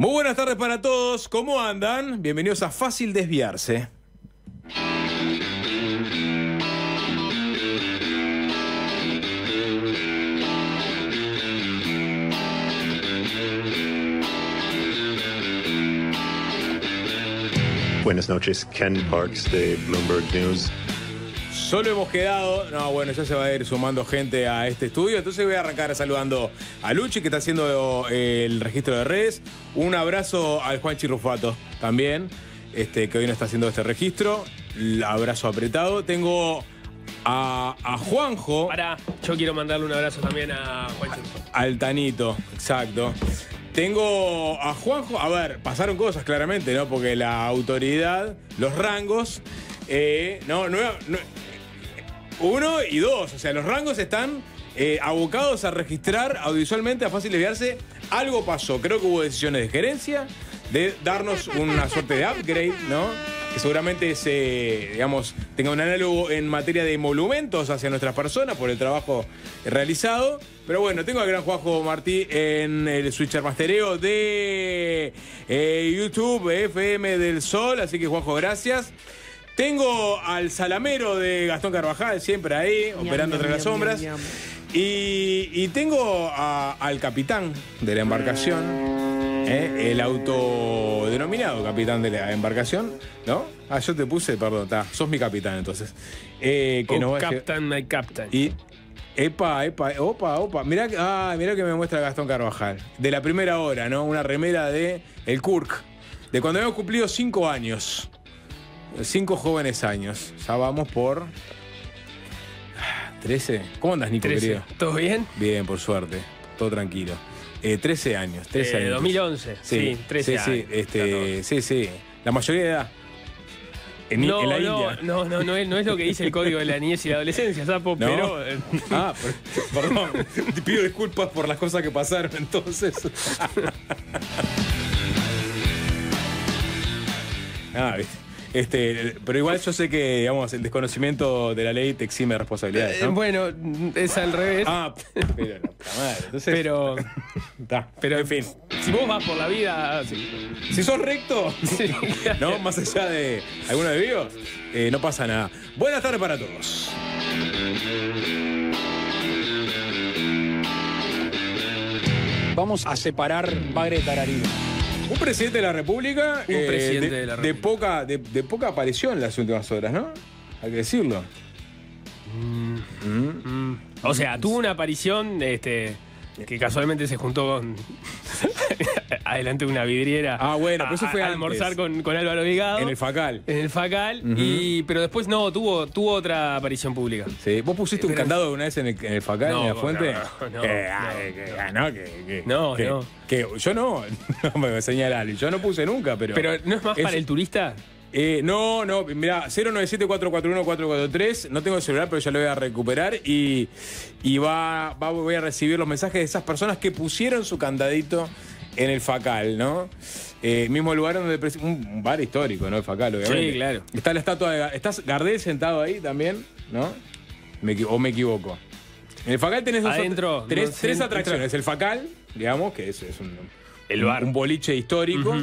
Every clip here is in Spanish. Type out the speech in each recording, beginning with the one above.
Muy buenas tardes para todos, ¿cómo andan? Bienvenidos a Fácil Desviarse. Buenas noches, Ken Parks de Bloomberg News. Solo hemos quedado. No, bueno, ya se va a ir sumando gente a este estudio. Entonces voy a arrancar saludando a Luchi, que está haciendo eh, el registro de redes. Un abrazo al Juan Chirrufato también, este, que hoy no está haciendo este registro. abrazo apretado. Tengo a, Juanjo. Para, yo quiero mandarle un abrazo también a Chirrufato. Al Tanito, exacto. Tengo a Juanjo, a ver, pasaron cosas claramente, ¿no? Porque la autoridad, los rangos, eh, no, no, uno y dos. O sea, los rangos están eh, abocados a registrar audiovisualmente a fácil desviarse. Algo pasó. Creo que hubo decisiones de gerencia, de darnos una suerte de upgrade, ¿no? Que seguramente se, digamos, tenga un análogo en materia de emolumentos hacia nuestras personas por el trabajo realizado. Pero bueno, tengo al gran Juanjo Martí en el switcher mastereo de eh, YouTube FM del Sol. Así que Juanjo, gracias. Tengo al salamero de Gastón Carvajal, siempre ahí, operando entre las sombras. y, tengo al capitán de la embarcación, eh, el autodenominado capitán de la embarcación, ¿no? Ah, yo te puse, perdón, ta, sos mi capitán entonces. Eh, que oh, captain, my captain. Y, Epa, epa, opa, opa. Mirá, ah, que me muestra Gastón Carvajal. De la primera hora, ¿no? Una remera de el Kurk. De cuando habíamos cumplido cinco años. Cinco jóvenes años. Ya vamos por. Trece ¿Cómo andas, Nico, querido? ¿Todo bien? Bien, por suerte. Todo tranquilo. Eh, 13 años. 13 de 2011. Sí, sí 13 años. Sí, este, sí, sí. La mayoría de edad. En, no, no, India. no, no, no, es, no es lo que dice el código de la niñez y la adolescencia, Sapo, pero. Eh, ah, perdón. Te pido disculpas por las cosas que pasaron entonces. ah, viste. Este, pero igual yo sé que, digamos, el desconocimiento de la ley te exime responsabilidades. Eh, bueno, es al revés. Ah, pero pero. pero en fin. Si vos vas por la vida. Ah, si, si sos recto, ¿no? Más allá de algunos de vivos eh, no pasa nada. Buenas tardes para todos. Vamos a separar Bagre Tararino. Un presidente de la República. Eh, de, poca, de, poca aparición en las últimas horas, ¿no? Hay que decirlo. Mm. Mm. Mm. O sea, tuvo una aparición. Este, que casualmente se juntó con, adelante una vidriera. Ah, bueno, eso fue a, almorzar con, con, Álvaro Vigado. En el Facal. En el Facal, y, pero después no, tuvo, tuvo otra aparición pública. Sí, vos pusiste un candado una vez en el, Facal, en la fuente. No, no, que, no, ah, no. yo no, no me señalaron. yo no puse nunca, pero. Pero no es más para el turista. Eh, no, no, mira, 097-441-443. No tengo el celular, pero ya lo voy a recuperar. Y, va, voy a recibir los mensajes de esas personas que pusieron su candadito en el Facal, ¿no? Eh, mismo lugar donde. Un bar histórico, ¿no? El Facal, obviamente. Sí, claro. Está la estatua de. ¿Estás Gardel sentado ahí también? ¿No? ¿O me equivoco? En el Facal tenés, tres atracciones. El Facal, digamos, que es, un, el bar. boliche histórico,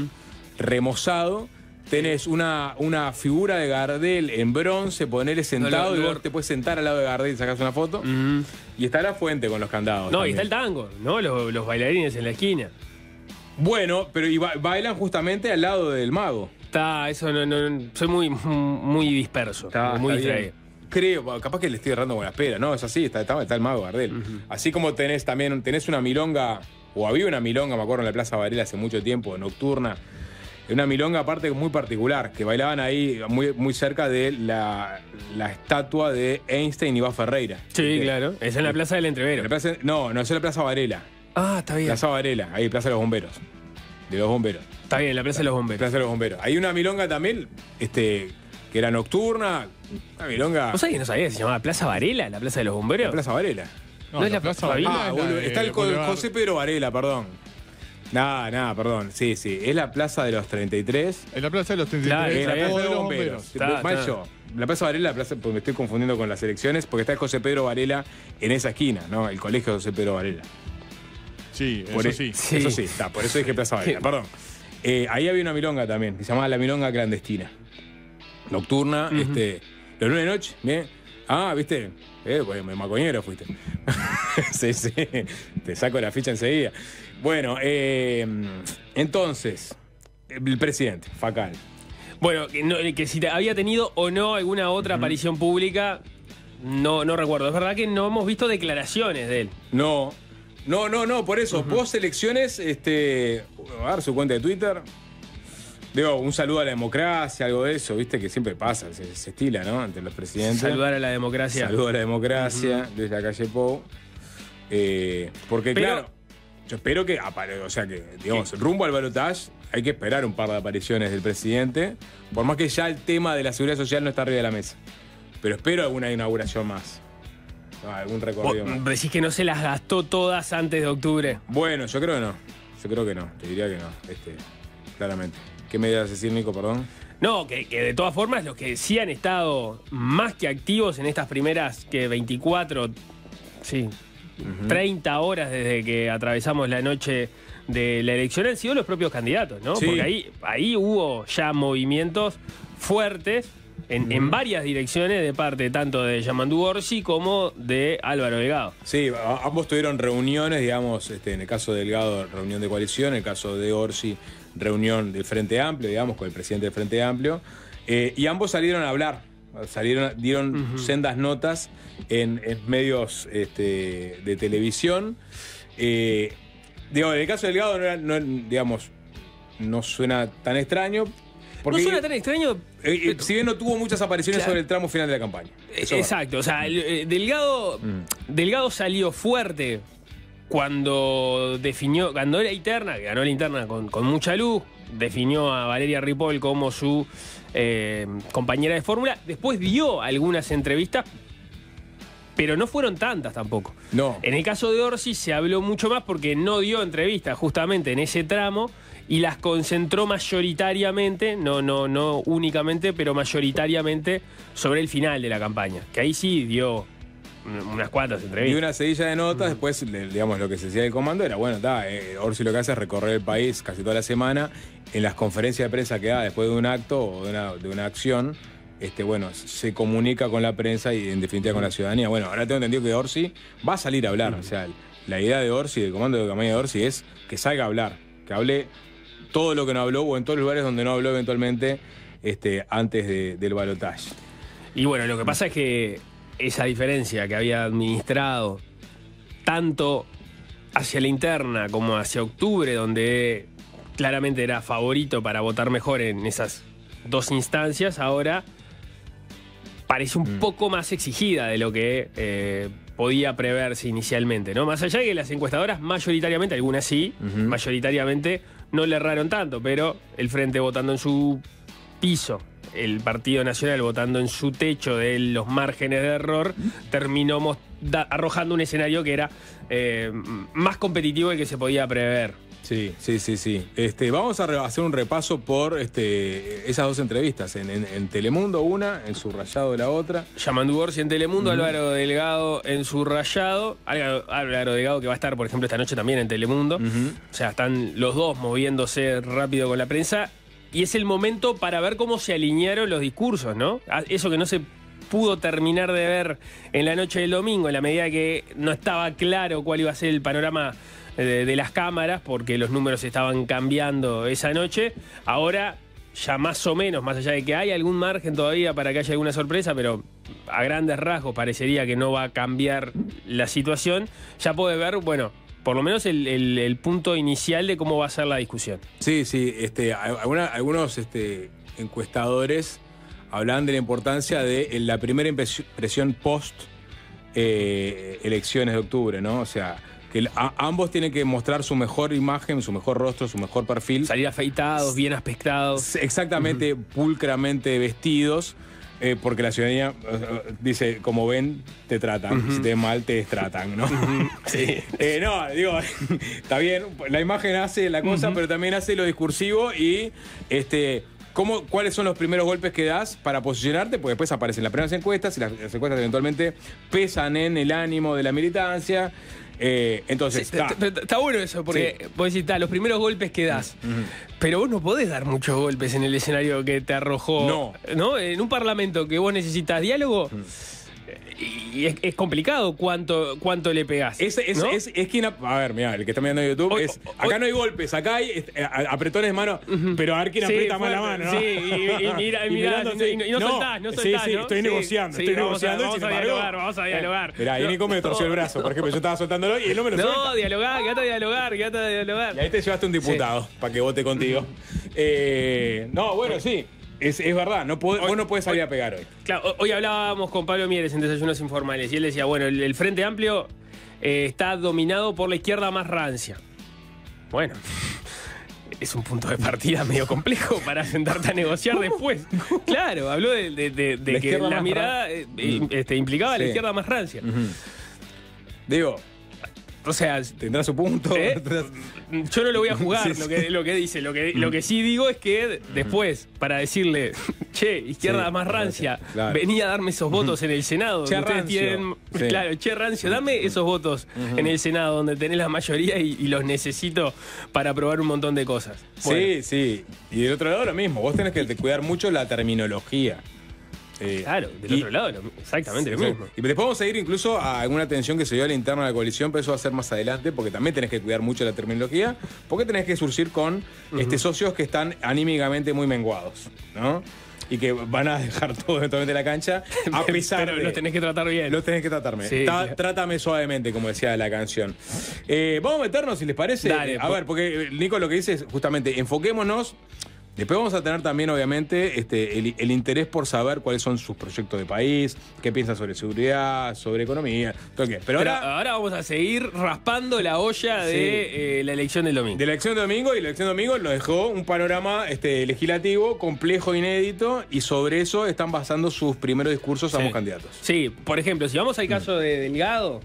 remozado tenés una, una figura de Gardel en bronce, ponele sentado y vos te puedes sentar al lado de Gardel y sacás una foto. Y está la fuente con los candados. No, y está el tango, ¿no? Los, bailarines en la esquina. Bueno, pero y bailan justamente al lado del mago. Está, eso no, no, soy muy, muy disperso, muy distraído. creo, capaz que le estoy errando con la espera, no, es así, está, está, el mago Gardel. Así como tenés también, tenés una milonga, o había una milonga, me acuerdo, en la Plaza Varela hace mucho tiempo, nocturna, una milonga aparte muy particular, que bailaban ahí muy, muy cerca de la, estatua de Einstein y Iván Ferreira. Sí, claro. Es en la Plaza del Entrevero. no, no es en la Plaza Varela. Ah, está bien. Plaza Varela, ahí Plaza de los Bomberos. De los Bomberos. Está bien, la Plaza de los Bomberos. Plaza de los Bomberos. Hay una milonga también, este, que era nocturna, una milonga... ¿Vos sabés no sabía? ¿Se llamaba Plaza Varela, la Plaza de los Bomberos? La Plaza Varela. No, es la Plaza Varela. Ah, está el eh, José Pedro Varela, perdón. Nada, nada, perdón. Sí, sí. Es la plaza de los 33. es la plaza de los 33. es la plaza de los bomberos. Mal yo. La plaza Varela, la plaza, me estoy confundiendo con las elecciones, porque está José Pedro Varela en esa esquina, ¿no? El colegio José Pedro Varela. Sí, eso e- sí. Eso sí, está. Por eso dije plaza Varela, perdón. Eh, ahí había una milonga también, que se llamaba la milonga clandestina. Nocturna, este. Los lunes de noche, bien. Ah, viste, eh, pues, me macoñero fuiste. sí, sí. Te saco la ficha enseguida. Bueno, em, entonces, el presidente, Facal. Bueno, que, si había tenido o no alguna otra aparición pública, no, no recuerdo. Es verdad que no hemos visto declaraciones de él. No, no, no, no, por eso. Post elecciones, este. A ver su cuenta de Twitter. Digo, un saludo a la democracia, algo de eso, viste, que siempre pasa, se, estila, ¿no? Ante los presidentes. Saludar a la democracia. Saludo a la democracia, desde la calle Pou. Eh, porque, claro. Yo espero que, o sea que, digamos, rumbo al balotaje hay que esperar un par de apariciones del presidente, por más que ya el tema de la seguridad social no está arriba de la mesa. Pero espero alguna inauguración más. algún recorrido más. Decís que no se las gastó todas antes de octubre. Bueno, yo creo que no. Yo creo que no. Te diría que no. Este, claramente. ¿Qué me ibas a decir, Nico, perdón? No, que, que, de todas formas los que sí han estado más que activos en estas primeras que 24, sí, 30 horas desde que atravesamos la noche de la elección, han sido los propios candidatos, ¿no? Porque ahí, ahí hubo ya movimientos fuertes en, varias direcciones de parte tanto de Yamandú Orsi como de Álvaro Delgado. Sí, ambos tuvieron reuniones, digamos, este, en el caso de Delgado, reunión de coalición, en el caso de Orsi, reunión del Frente Amplio, digamos, con el presidente del Frente Amplio, eh, y ambos salieron a hablar Salieron, dieron sendas notas en, medios este, de televisión. Eh, digo, en el caso de Delgado, no, digamos, no suena tan extraño. no suena tan extraño. Eh, eh, si bien no tuvo muchas apariciones sobre el tramo final de la campaña. Exacto, o sea, Delgado, mm. Delgado salió fuerte cuando definió, ganó era interna, ganó la interna con, con mucha luz, definió a Valeria Ripoll como su eh, compañera de fórmula. Después dio algunas entrevistas, pero no fueron tantas tampoco. En el caso de Orsi se habló mucho más porque no dio entrevistas justamente en ese tramo y las concentró mayoritariamente, no, no, no únicamente, pero mayoritariamente sobre el final de la campaña. Que ahí sí dio unas cuantas entrevistas. Y una sedilla de notas, después, digamos, lo que se decía del comando era, bueno, está, eh, Orsi lo que hace es recorrer el país casi toda la semana, en las conferencias de prensa que da después de un acto o de una, acción, este, bueno, se comunica con la prensa y en definitiva con la ciudadanía. Bueno, ahora tengo entendido que Orsi va a salir a hablar, o sea, la idea de Orsi, del comando de campaña de Orsi es que salga a hablar, que hable todo lo que no habló o en todos los lugares donde no habló eventualmente este, antes del balotaje. Y bueno, lo que pasa es que esa diferencia que había administrado tanto hacia la interna como hacia octubre, donde claramente era favorito para votar mejor en esas dos instancias, ahora parece un mm. poco más exigida de lo que eh, podía preverse inicialmente, ¿no? Más allá de que las encuestadoras mayoritariamente, algunas sí, mayoritariamente no le erraron tanto, pero el frente votando en su piso el Partido Nacional votando en su techo de los márgenes de error, terminamos arrojando un escenario que era eh, más competitivo del que se podía prever. Sí, sí, sí, sí. Este, vamos a hacer un repaso por este, esas dos entrevistas. En, Telemundo una, en su la otra. Yamandu Gorsi en Telemundo, Álvaro Delgado en su rayado. Álvaro, Delgado que va a estar, por ejemplo, esta noche también en Telemundo. O sea, están los dos moviéndose rápido con la prensa y es el momento para ver cómo se alinearon los discursos, ¿no? Eso que no se pudo terminar de ver en la noche del domingo, en la medida que no estaba claro cuál iba a ser el panorama de, las cámaras, porque los números estaban cambiando esa noche. Ahora, ya más o menos, más allá de que hay algún margen todavía para que haya alguna sorpresa, pero a grandes rasgos parecería que no va a cambiar la situación, ya puede ver, bueno, por lo menos el, punto inicial de cómo va a ser la discusión. Sí, sí, este, algunos este, encuestadores hablaban de la importancia de eh, la primera impresión post eh, elecciones de octubre, ¿no? O sea, que ambos tienen que mostrar su mejor imagen, su mejor rostro, su mejor perfil. Salir afeitados, bien aspectados. Exactamente, pulcramente vestidos eh, porque la ciudadanía eh, eh, dice, como ven, te tratan, si te ven mal, te destratan, ¿no? Sí. no, digo, está bien, la imagen hace la cosa, pero también hace lo discursivo y este. ¿Cómo, ¿Cuáles son los primeros golpes que das para posicionarte? Pues después aparecen las primeras encuestas y las encuestas eventualmente pesan en el ánimo de la militancia. Eh, entonces, está bueno eso, porque vos decís, los primeros golpes que das. Pero vos no podés dar muchos golpes en el escenario que te arrojó. No. ¿no? En un parlamento que vos necesitas diálogo. Y es, complicado cuánto, cuánto le pegas. Es, es, es, es A, ver, mira, el que está mirando YouTube. es, acá no hay golpes, acá hay eh, apretones de mano, pero a ver quién aprieta más la mano, ¿no? Sí, y, mira, y, y, no, soltás, no soltás. Sí, estoy negociando, estoy negociando. Vamos a, dialogar, vamos a eh, dialogar. mira y Nico me torció el brazo, por ejemplo, yo estaba soltándolo y él no me lo suelta. No, dialogar, que dialogar, a dialogar. Y ahí te llevaste un diputado para que vote contigo. Eh, no, bueno, sí. Es, verdad, no puede, vos no puedes salir a pegar hoy. Claro, hoy hablábamos con Pablo Mieres en Desayunos Informales y él decía, bueno, el, Frente Amplio eh, está dominado por la izquierda más rancia. Bueno, es un punto de partida medio complejo para sentarte a negociar después. Claro, habló de, que la mirada eh, eh, mm. este, implicaba la izquierda más rancia. Digo, o sea, tendrá su punto yo no lo voy a jugar, lo, que, dice. Mm. Lo que, sí digo es que mm. después, para decirle, che, izquierda más rancia, venía a darme esos mm. votos en el Senado. Claro, che rancio, dame esos votos mm-hmm. en el Senado donde tenés la mayoría y, los necesito para aprobar un montón de cosas. Sí, sí. Y del otro lado lo mismo, vos tenés que cuidar mucho la terminología. Eh, claro, del otro lado, exactamente Y después vamos a ir incluso a alguna tensión que se dio al interno de la coalición, pero eso va a ser más adelante, porque también tenés que cuidar mucho la terminología, porque tenés que surgir con este, socios que están anímicamente muy menguados, ¿no? y que van a dejar todo de la cancha. A pesar Pero los tenés que tratar bien. Los tenés que tratarme. trátame suavemente, como decía la canción. Eh, vamos a meternos, si les parece. a ver, porque eh, Nico lo que dice es justamente, enfoquémonos Después vamos a tener también, obviamente, este, el, interés por saber cuáles son sus proyectos de país, qué piensa sobre seguridad, sobre economía, todo qué. Pero, Pero ahora, vamos a seguir raspando la olla de eh, la elección del domingo. De la elección del domingo, y la elección del domingo nos dejó un panorama este, legislativo complejo, inédito, y sobre eso están basando sus primeros discursos ambos candidatos. Sí, por ejemplo, si vamos al caso mm. de Delgado,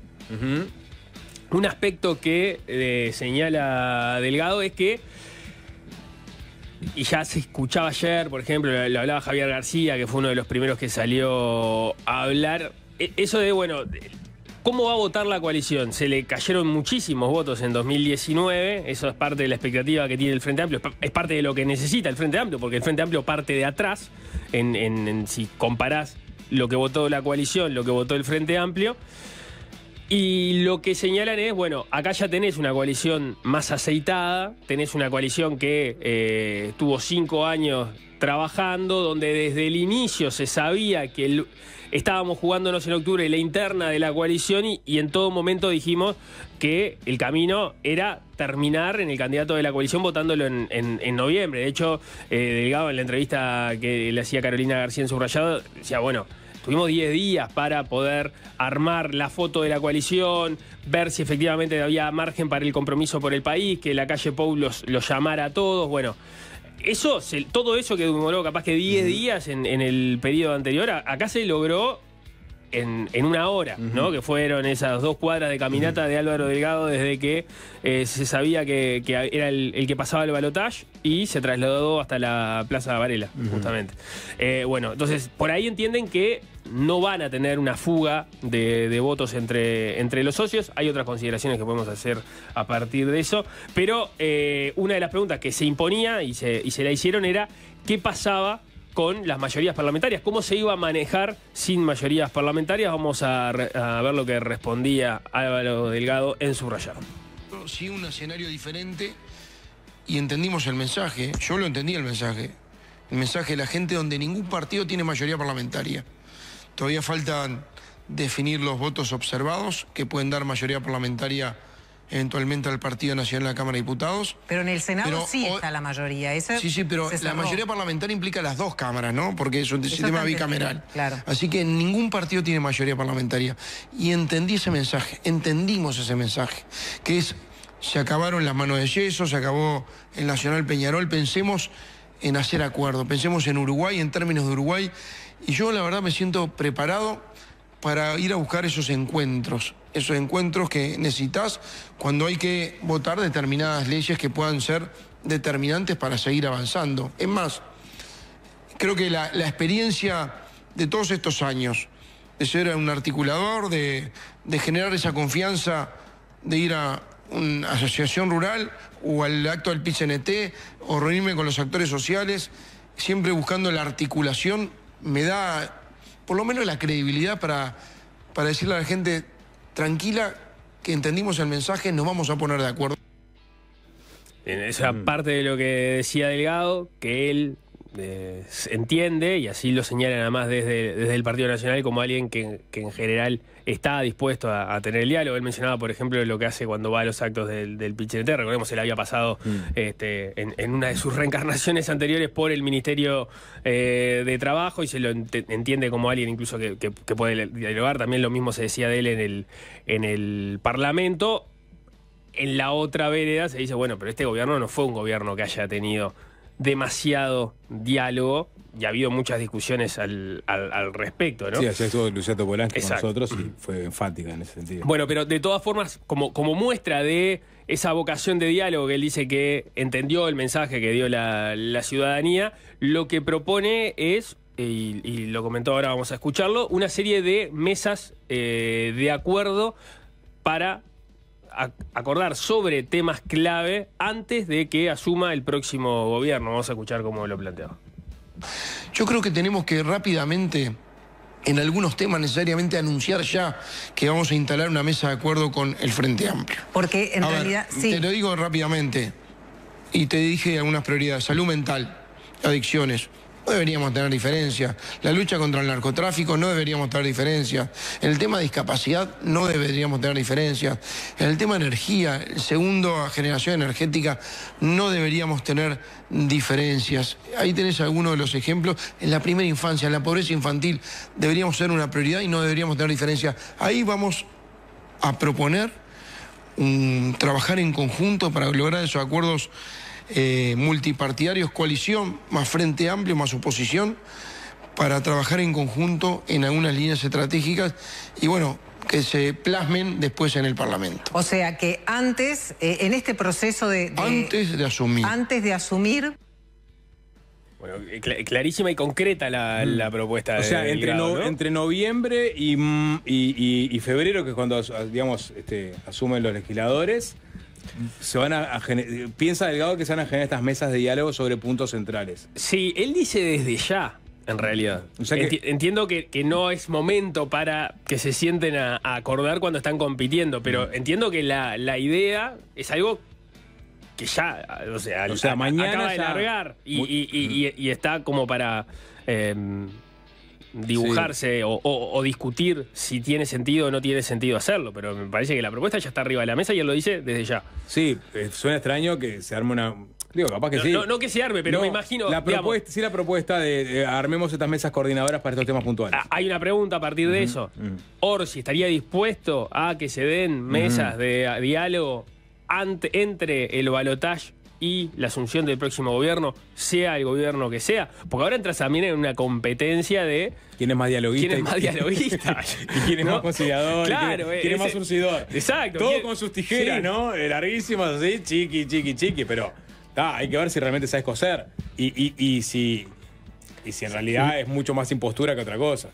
un aspecto que eh, señala Delgado es que y ya se escuchaba ayer, por ejemplo, lo, hablaba Javier García, que fue uno de los primeros que salió a hablar. E, eso de, bueno, ¿cómo va a votar la coalición? Se le cayeron muchísimos votos en 2019, eso es parte de la expectativa que tiene el Frente Amplio, es parte de lo que necesita el Frente Amplio, porque el Frente Amplio parte de atrás, si comparás lo que votó la coalición, lo que votó el Frente Amplio. Y lo que señalan es, bueno, acá ya tenés una coalición más aceitada, tenés una coalición que estuvo eh, tuvo cinco años trabajando, donde desde el inicio se sabía que estábamos jugándonos en octubre la interna de la coalición y, en todo momento dijimos que el camino era terminar en el candidato de la coalición votándolo en, noviembre. De hecho, eh, Delgado en la entrevista que le hacía Carolina García en subrayado, decía, bueno, Tuvimos 10 días para poder armar la foto de la coalición, ver si efectivamente había margen para el compromiso por el país, que la calle Pou los, llamara a todos. Bueno, eso, todo eso que demoró capaz que 10 días en, en el periodo anterior, acá se logró en, una hora, ¿no? Que fueron esas dos cuadras de caminata de Álvaro Delgado desde que eh, se sabía que, era el, que pasaba el balotage y se trasladó hasta la Plaza Varela, justamente. Eh, bueno, entonces, por ahí entienden que no van a tener una fuga de, votos entre, entre los socios. Hay otras consideraciones que podemos hacer a partir de eso. Pero eh, una de las preguntas que se imponía y se, y se la hicieron era qué pasaba con las mayorías parlamentarias. ¿Cómo se iba a manejar sin mayorías parlamentarias? Vamos a, ver lo que respondía Álvaro Delgado en subrayado. Sí, un escenario diferente y entendimos el mensaje. Yo lo entendí el mensaje. El mensaje de la gente donde ningún partido tiene mayoría parlamentaria. Todavía faltan definir los votos observados que pueden dar mayoría parlamentaria eventualmente al Partido Nacional en la Cámara de Diputados. Pero en el Senado sí está la mayoría. Esa sí, sí, pero la mayoría parlamentaria implica las dos cámaras, ¿no? Porque es un sistema bicameral. Claro. Así que ningún partido tiene mayoría parlamentaria. Y entendí ese mensaje, entendimos ese mensaje, que es, se acabaron las manos de yeso, se acabó el Nacional Peñarol, pensemos en hacer acuerdo, pensemos en Uruguay, en términos de Uruguay, y yo la verdad me siento preparado para ir a buscar esos encuentros esos encuentros que necesitas cuando hay que votar determinadas leyes que puedan ser determinantes para seguir avanzando. Es más, creo que la, experiencia de todos estos años, de ser un articulador, de, generar esa confianza, de ir a una asociación rural o al acto del PICNT o reunirme con los actores sociales, siempre buscando la articulación, me da por lo menos la credibilidad para, para decirle a la gente, tranquila, que entendimos el mensaje, nos vamos a poner de acuerdo. En esa mm. parte de lo que decía Delgado, que él eh, entiende, y así lo señala más desde, desde el Partido Nacional como alguien que en general está dispuesto a, tener el diálogo. Él mencionaba, por ejemplo, lo que hace cuando va a los actos del, del Recordemos, él había pasado mm. este, en, una de sus reencarnaciones anteriores por el Ministerio eh, de Trabajo y se lo entiende como alguien incluso que, puede dialogar. También lo mismo se decía de él en el, en el Parlamento. En la otra vereda se dice, bueno, pero este gobierno no fue un gobierno que haya tenido demasiado diálogo y ha habido muchas discusiones al, al, respecto, ¿no? Sí, ayer estuvo Luciato Polanco con nosotros y fue enfática en ese sentido. Bueno, pero de todas formas, como, como muestra de esa vocación de diálogo que él dice que entendió el mensaje que dio la, la ciudadanía, lo que propone es eh, y, lo comentó ahora, vamos a escucharlo, una serie de mesas eh, de acuerdo para acordar sobre temas clave antes de que asuma el próximo gobierno. Vamos a escuchar cómo lo plantea Yo creo que tenemos que rápidamente en algunos temas necesariamente anunciar ya que vamos a instalar una mesa de acuerdo con el Frente Amplio. Porque en realidad, sí. Te lo digo rápidamente, y te dije algunas prioridades, salud mental, adicciones, no deberíamos tener diferencia. La lucha contra el narcotráfico no deberíamos tener diferencias. el tema de discapacidad no deberíamos tener diferencia. En el tema de energía, a generación energética, no deberíamos tener diferencias. Ahí tenés algunos de los ejemplos. En la primera infancia, en la pobreza infantil, deberíamos ser una prioridad y no deberíamos tener diferencia. Ahí vamos a proponer trabajar en conjunto para lograr esos acuerdos eh, multipartidarios, coalición, más frente amplio, más oposición, para trabajar en conjunto en algunas líneas estratégicas y bueno, que se plasmen después en el Parlamento. O sea que antes, eh, en este proceso de, Antes de asumir. Antes de asumir... Bueno, eh, clarísima y concreta la, mm. propuesta. O sea, entre, entre noviembre mm, y, febrero, que es cuando digamos, este, asumen los legisladores, se van a, piensa Delgado que se van a generar estas mesas de diálogo sobre puntos centrales. Sí, él dice desde ya, en realidad. entiendo que, no es momento para que se sienten a, acordar cuando están compitiendo, pero mm. entiendo que la, idea es algo que ya, o sea, mañana acaba de largar y, está como para... Em, dibujarse o, discutir si tiene sentido o no tiene sentido hacerlo, pero me parece que la propuesta ya está arriba de la mesa y él lo dice desde ya. Sí, eh, suena extraño que se arme una... Digo, capaz que no, sí. No, que se arme, pero me imagino... La propuesta, sí, la propuesta de, armemos estas mesas coordinadoras para estos temas puntuales. Ah, hay una pregunta a partir de eso. Orsi, ¿estaría dispuesto a que se den mesas de diálogo ante, entre el balotaje y la asunción del próximo gobierno, sea el gobierno que sea, porque ahora entras también en una competencia de... ¿Quién es más dialoguista? ¿Quién es más dialoguista? ¿Y quién es más conciliador? ¿Quién, es, más surcidor? Exacto. Todo con sus tijeras, ¿no? Eh, Larguísimas, así, chiqui, chiqui, chiqui, pero hay que ver si realmente sabes coser y, si, y si en realidad es mucho más impostura que otra cosa.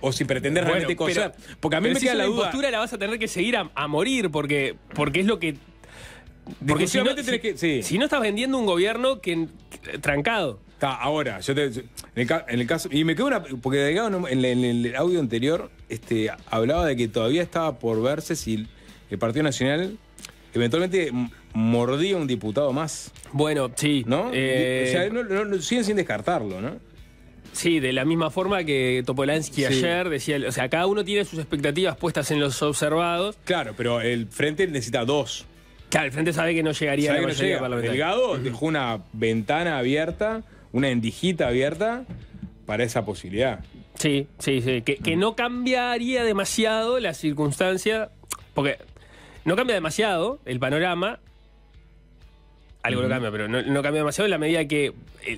O si pretendes realmente coser. porque a mí me queda la duda. La impostura la vas a tener que seguir a, morir porque, porque es lo que porque si no, si no estás vendiendo un gobierno que trancado. Está, ahora, yo en, el, caso. Y me quedó una. Porque en, el audio anterior este, hablaba de que todavía estaba por verse si el Partido Nacional eventualmente mordía un diputado más. Bueno, sí. ¿No? Eh, o sea, siguen sin descartarlo, ¿no? Sí, de la misma forma que Topolansky ayer decía, o sea, cada uno tiene sus expectativas puestas en los observados. Claro, pero el frente necesita dos. Claro, el frente sabe que no llegaría a la mayoría parlamentaria. Delgado dejó una ventana abierta, una endijita abierta para esa posibilidad. Sí, sí, sí. Que, no cambiaría demasiado la circunstancia, porque no cambia demasiado el panorama. Algo lo cambia, pero no, cambia demasiado en la medida que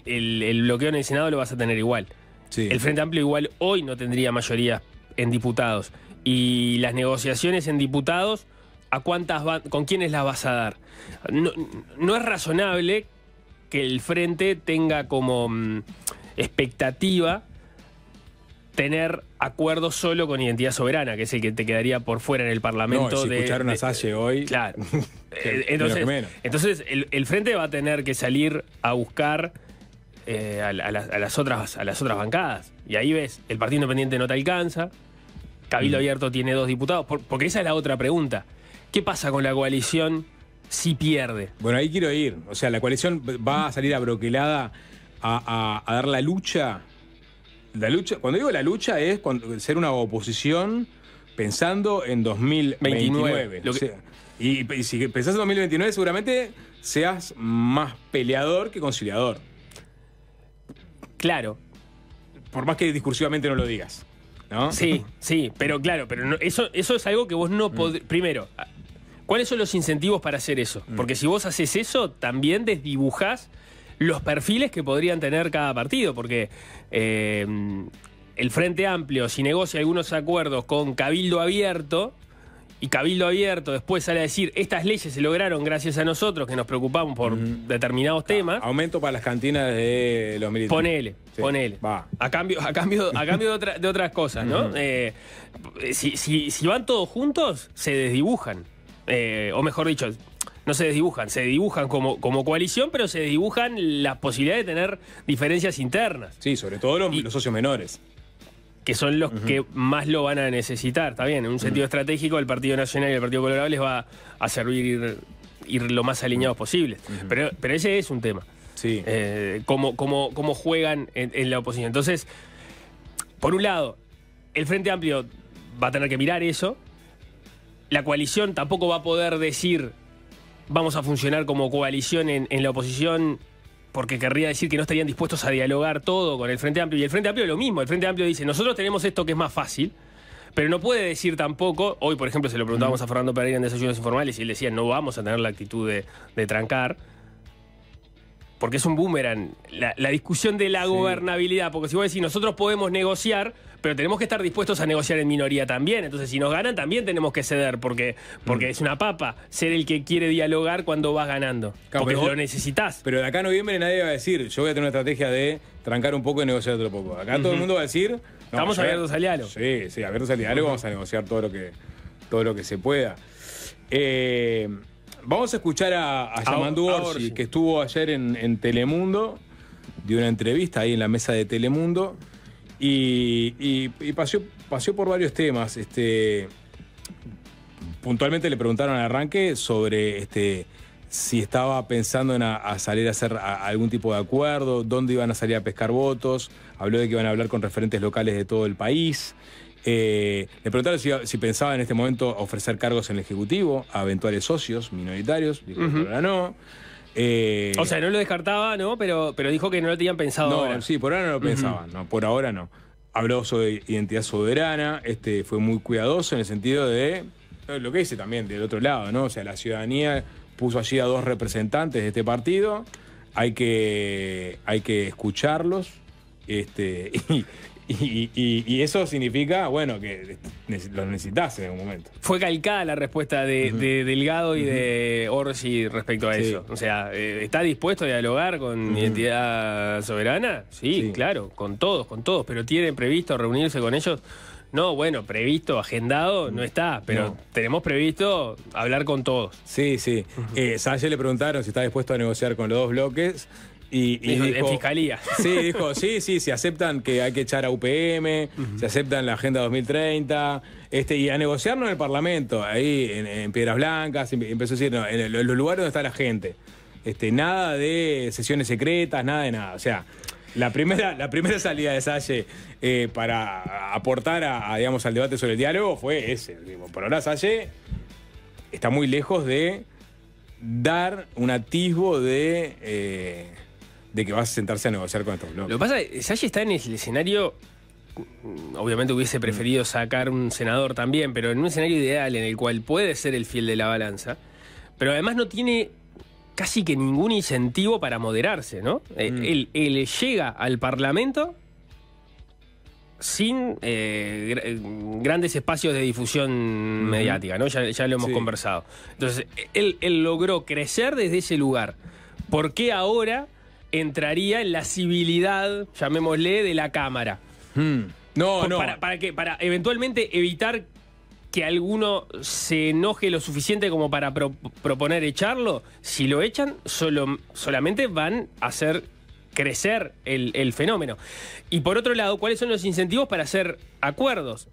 el, bloqueo en el Senado lo vas a tener igual. El Frente Amplio igual hoy no tendría mayoría en diputados. Y las negociaciones en diputados a cuántas con quiénes las vas a dar. No, es razonable que el frente tenga como mm, expectativa tener acuerdos solo con identidad soberana, que es el que te quedaría por fuera en el Parlamento. No, si escucharon a hoy. Claro. Eh, entonces, entonces el, frente va a tener que salir a buscar eh, a, las, otras, a las otras bancadas. Y ahí ves, el Partido Independiente no te alcanza, Cabildo mm. Abierto tiene dos diputados, porque esa es la otra pregunta. ¿Qué pasa con la coalición si pierde? Bueno, ahí quiero ir. O sea, la coalición va a salir abroquelada a, a dar la lucha. La lucha, cuando digo la lucha es ser una oposición pensando en 2029. y, si pensás en 2029 seguramente seas más peleador que conciliador. Claro. Por más que discursivamente no lo digas. Sí, sí, pero claro, pero eso, eso es algo que vos no mm. podés. Primero, ¿Cuáles son los incentivos para hacer eso? Mm. Porque si vos haces eso, también desdibujás los perfiles que podrían tener cada partido, porque eh, el Frente Amplio, si negocia algunos acuerdos con Cabildo Abierto, y Cabildo Abierto después sale a decir, estas leyes se lograron gracias a nosotros, que nos preocupamos por mm. determinados ah, temas. aumento para las cantinas de los militares. Ponele, ponele. Va. A cambio, a cambio, a cambio de, otras cosas, ¿no? Eh, si van todos juntos, se desdibujan. Eh, o mejor dicho, no se desdibujan, se dibujan como, como coalición, pero se dibujan las posibilidades de tener diferencias internas. Sí, sobre todo los, socios menores. Que son los que más lo van a necesitar, está bien. En un sentido estratégico, el Partido Nacional y el Partido Colorado les va a servir ir, lo más alineados posible. pero, pero ese es un tema. Sí. Eh, cómo, juegan en la oposición. Entonces, por un lado, el Frente Amplio va a tener que mirar eso, la coalición tampoco va a poder decir vamos a funcionar como coalición en, la oposición porque querría decir que no estarían dispuestos a dialogar todo con el Frente Amplio. Y el Frente Amplio lo mismo, el Frente Amplio dice, nosotros tenemos esto que es más fácil, pero no puede decir tampoco, hoy por ejemplo se lo preguntábamos a Fernando Pereira en Desayunos Informales y él decía, no vamos a tener la actitud de trancar porque es un boomerang, la, discusión de la gobernabilidad, porque si vos decís nosotros podemos negociar, pero tenemos que estar dispuestos a negociar en minoría también, entonces si nos ganan también tenemos que ceder, porque, porque mm. es una papa ser el que quiere dialogar cuando vas ganando, porque lo necesitas. Pero de acá a noviembre nadie va a decir, yo voy a tener una estrategia de trancar un poco y negociar otro poco. Acá todo el mundo va a decir... Estamos a abiertos al diálogo. Sí, sí, abiertos al diálogo, vamos a negociar todo lo que, todo lo que se pueda. Eh, Vamos a escuchar a, a Yamandu Orsi, que estuvo ayer en, Telemundo, dio una entrevista ahí en la mesa de Telemundo y, pasó por varios temas. Este, puntualmente le preguntaron al arranque sobre este, si estaba pensando en salir a hacer algún tipo de acuerdo, dónde iban a salir a pescar votos, habló de que iban a hablar con referentes locales de todo el país. Eh, le preguntaron si, pensaba en este momento ofrecer cargos en el Ejecutivo a eventuales socios minoritarios. Dijo que por ahora no. Eh, o sea, no lo descartaba, ¿no? Pero, pero dijo que no lo tenían pensado. No, sí, por ahora no lo pensaban, no, por ahora no. Habló sobre identidad soberana, este, fue muy cuidadoso en el sentido de eh, lo que dice también del otro lado, ¿no? O sea, la ciudadanía puso allí a dos representantes de este partido, hay que, hay que escucharlos, este, Y, eso significa, bueno, que lo necesitas en un momento. Fue calcada la respuesta de, Delgado y de Orsi respecto a eso. O sea, eh, ¿está dispuesto a dialogar con la entidad soberana? Sí, claro, con todos, con todos. Pero ¿tiene previsto reunirse con ellos? No, bueno, previsto, agendado, no está, pero tenemos previsto hablar con todos. Sí, sí. Eh, le preguntaron si está dispuesto a negociar con los dos bloques. Y, y fiscalía. Sí, dijo, sí, sí, se aceptan que hay que echar a UPM, se aceptan la Agenda 2030, este, y a negociarnos en el Parlamento, ahí en, Piedras Blancas, empezó a decir, no, en, los lugares donde está la gente. Este, nada de sesiones secretas, nada de nada. O sea, la primera, la primera salida de Salle eh, para aportar a, digamos, al debate sobre el diálogo fue ese. Por ahora Salle está muy lejos de dar un atisbo de... Eh, de que vas a sentarse a negociar con estos Lo que pasa es que está en el escenario. Obviamente hubiese preferido sacar un senador también, pero en un escenario ideal en el cual puede ser el fiel de la balanza, pero además no tiene casi que ningún incentivo para moderarse, ¿no? Eh, mm. Él, llega al Parlamento sin eh, eh, grandes espacios de difusión mediática, ¿no? Ya, lo hemos conversado. Entonces, él, él logró crecer desde ese lugar. ¿Por qué ahora entraría en la civilidad, llamémosle, de la Cámara. Hmm. No, no. Para, que, para eventualmente evitar que alguno se enoje lo suficiente como para proponer echarlo, si lo echan, solo, solamente van a hacer crecer el, fenómeno. Y por otro lado, ¿cuáles son los incentivos para hacer acuerdos?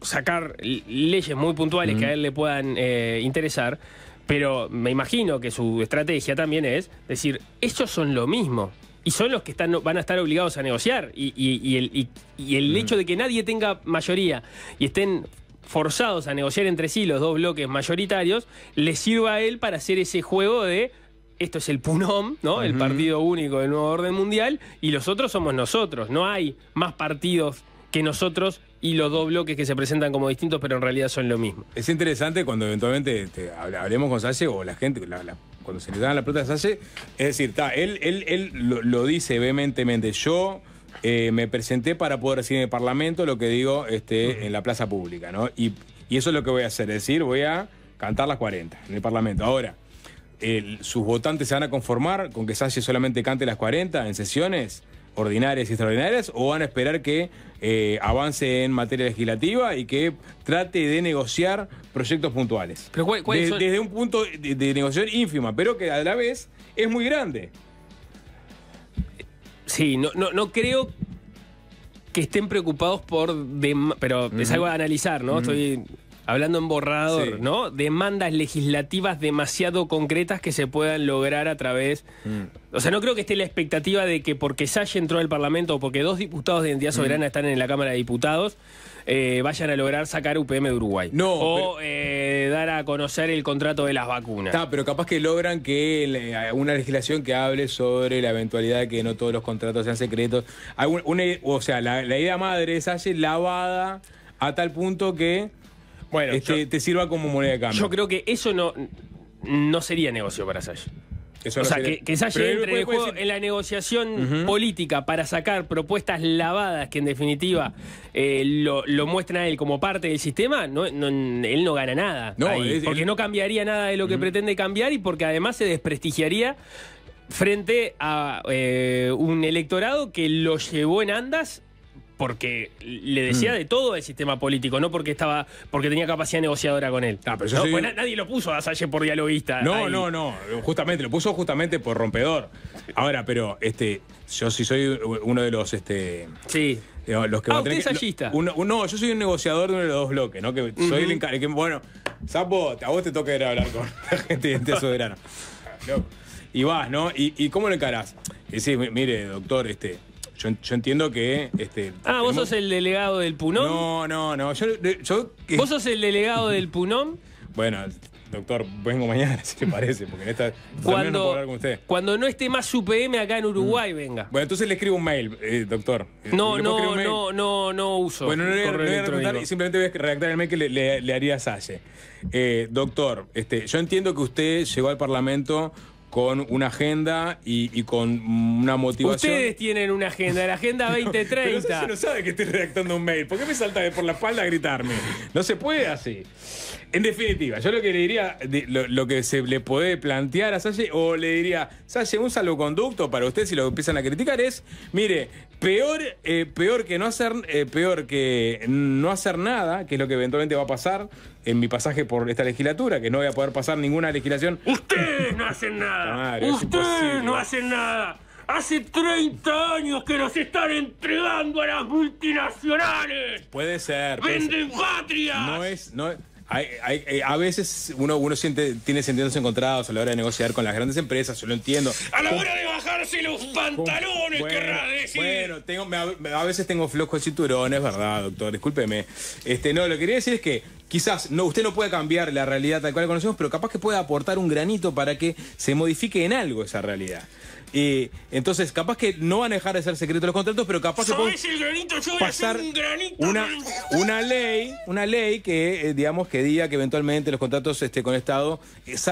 Sacar leyes muy puntuales que a él le puedan eh, interesar pero me imagino que su estrategia también es decir, estos son lo mismo. Y son los que están, van a estar obligados a negociar. Y, el, mm. hecho de que nadie tenga mayoría y estén forzados a negociar entre sí los dos bloques mayoritarios, le sirva a él para hacer ese juego de esto es el PUNOM, ¿no? El partido único del nuevo orden mundial, y los otros somos nosotros. No hay más partidos que nosotros y los dos bloques que se presentan como distintos, pero en realidad son lo mismo. Es interesante cuando eventualmente hablemos con Sase o la gente, cuando se le dan la plata a Salle, es decir, él, él, lo, dice vehementemente, yo... Eh, me presenté para poder decir en el Parlamento lo que digo este, en la plaza pública, ¿no? Y, eso es lo que voy a hacer, es decir, voy a cantar las 40 en el Parlamento. Ahora, sus votantes se van a conformar con que Sase solamente cante las 40 en sesiones ordinarias y extraordinarias o van a esperar que eh, avance en materia legislativa y que trate de negociar proyectos puntuales. Desde un punto de, negociación ínfima, pero que a la vez es muy grande. Sí, no, no, creo que estén preocupados por... Pero es algo a analizar, ¿no? Estoy hablando en borrador, ¿no? Demandas legislativas demasiado concretas que se puedan lograr a través. Mm. O sea, no creo que esté la expectativa de que porque Salle entró al Parlamento o porque dos diputados de entidad mm. Soberana están en la Cámara de Diputados, eh, vayan a lograr sacar UPM de Uruguay. No. O eh, dar a conocer el contrato de las vacunas. Está, pero capaz que logran que eh, una legislación que hable sobre la eventualidad de que no todos los contratos sean secretos. o sea, la, idea madre de Salle lavada a tal punto que bueno, este, te sirva como moneda de cambio. Yo creo que eso no, no sería negocio para Sash. o sea, que, que entre en, juego en la negociación política para sacar propuestas lavadas que en definitiva eh, lo, muestran a él como parte del sistema, no, él no gana nada. porque no cambiaría nada de lo que pretende cambiar y porque además se desprestigiaría frente a eh, un electorado que lo llevó en andas porque le decía mm. de todo al sistema político, no porque estaba porque tenía capacidad negociadora con él. Ah, pues nadie lo puso a Salle por dialoguista. No, no, no, justamente lo puso justamente por rompedor. Ahora, pero este yo sí soy uno de los este Sí. los que ah, usted es sallista. No, yo soy un negociador de uno de los dos bloques, ¿no? Que soy el Bueno, Sapo, a vos te toca ir a hablar con la gente de soberano. Y vas, ¿no? ¿Y, cómo lo encarás? Decís, mire, doctor, este, yo, entiendo que. Este, ah, vos sos el delegado del Punom. No, no, no. Yo, ¿Vos sos el delegado del Punom? bueno, doctor, vengo mañana, si te parece, porque en esta cuando, no hablar con usted. Cuando no esté más UPM acá en Uruguay, venga. Bueno, entonces le escribo un mail, doctor. No, no, no, no, no uso. Bueno, no le, voy a redactar y simplemente voy a redactar el mail que le, le, haría a Salle. doctor, este, yo entiendo que usted llegó al Parlamento con una agenda y, con una motivación. Ustedes tienen una agenda, la Agenda 2030. pero no, no sabe que estoy redactando un mail. ¿Por qué me salta por la espalda a gritarme? No se puede así. En definitiva, yo lo que le diría, lo, que se le puede plantear a Salle, o le diría, Salle, un salvoconducto para usted si lo empiezan a criticar es, mire, peor, eh, peor que no hacer, eh, peor que no hacer nada, que es lo que eventualmente va a pasar en mi pasaje por esta legislatura, que no voy a poder pasar ninguna legislación. Ustedes no hacen nada. Ustedes no hacen nada. Hace 30 años que nos están entregando a las multinacionales. Puede ser. Venden patria. No no es hay, eh, a veces uno, uno siente, tiene sentimientos encontrados a la hora de negociar con las grandes empresas, yo lo entiendo. A la hora de bajarse los pantalones, bueno, querrás decir. Bueno, tengo, me, a veces tengo flojos cinturones, ¿verdad, doctor? Discúlpeme. Este, no, lo que quería decir es que quizás no, usted no puede cambiar la realidad tal cual la conocemos, pero capaz que puede aportar un granito para que se modifique en algo esa realidad. Y entonces, capaz que no van a dejar de ser secretos los contratos, pero capaz que puede pasar un granito. Una, ley, una ley que, eh, digamos, que diga que eventualmente los contratos este, con el Estado,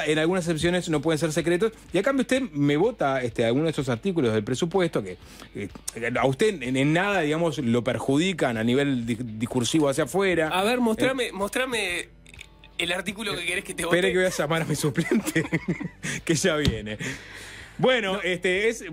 en algunas excepciones, no pueden ser secretos. Y a cambio usted me vota este, alguno de esos artículos del presupuesto que eh, a usted en, nada, digamos, lo perjudican a nivel discursivo hacia afuera. A ver, eh, mostrame, el artículo que querés que te vote. Espere que voy a llamar a mi suplente, que ya viene. Bueno, este, es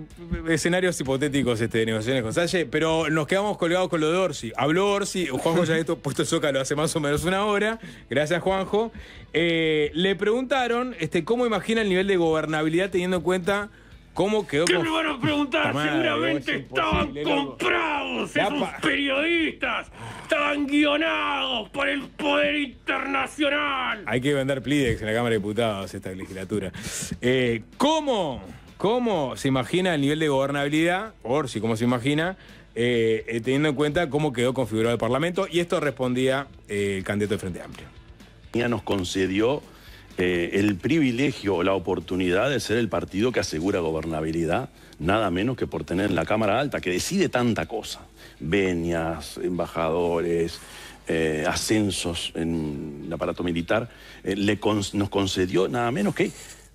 escenarios hipotéticos este, de negociaciones con Salle, pero nos quedamos colgados con lo de Orsi. Habló Orsi, Juanjo ya esto puesto Zócalo hace más o menos una hora. Gracias, Juanjo. Eh, le preguntaron este, cómo imagina el nivel de gobernabilidad teniendo en cuenta ¿Cómo quedó? ¿Qué me van a preguntar? Seguramente estaban comprados esos periodistas. Estaban guionados por el poder internacional. Hay que vender Plidex en la Cámara de Diputados esta legislatura. Eh, ¿Cómo? ¿Cómo se imagina el nivel de gobernabilidad, Orsi, cómo se imagina, eh, eh, teniendo en cuenta cómo quedó configurado el Parlamento? Y esto respondía eh, el candidato de Frente Amplio. Ya nos concedió el privilegio o la oportunidad de ser el partido que asegura gobernabilidad, nada menos que por tener la Cámara Alta, que decide tanta cosa. Venias, embajadores, ascensos en el aparato militar, nos concedió nada menos que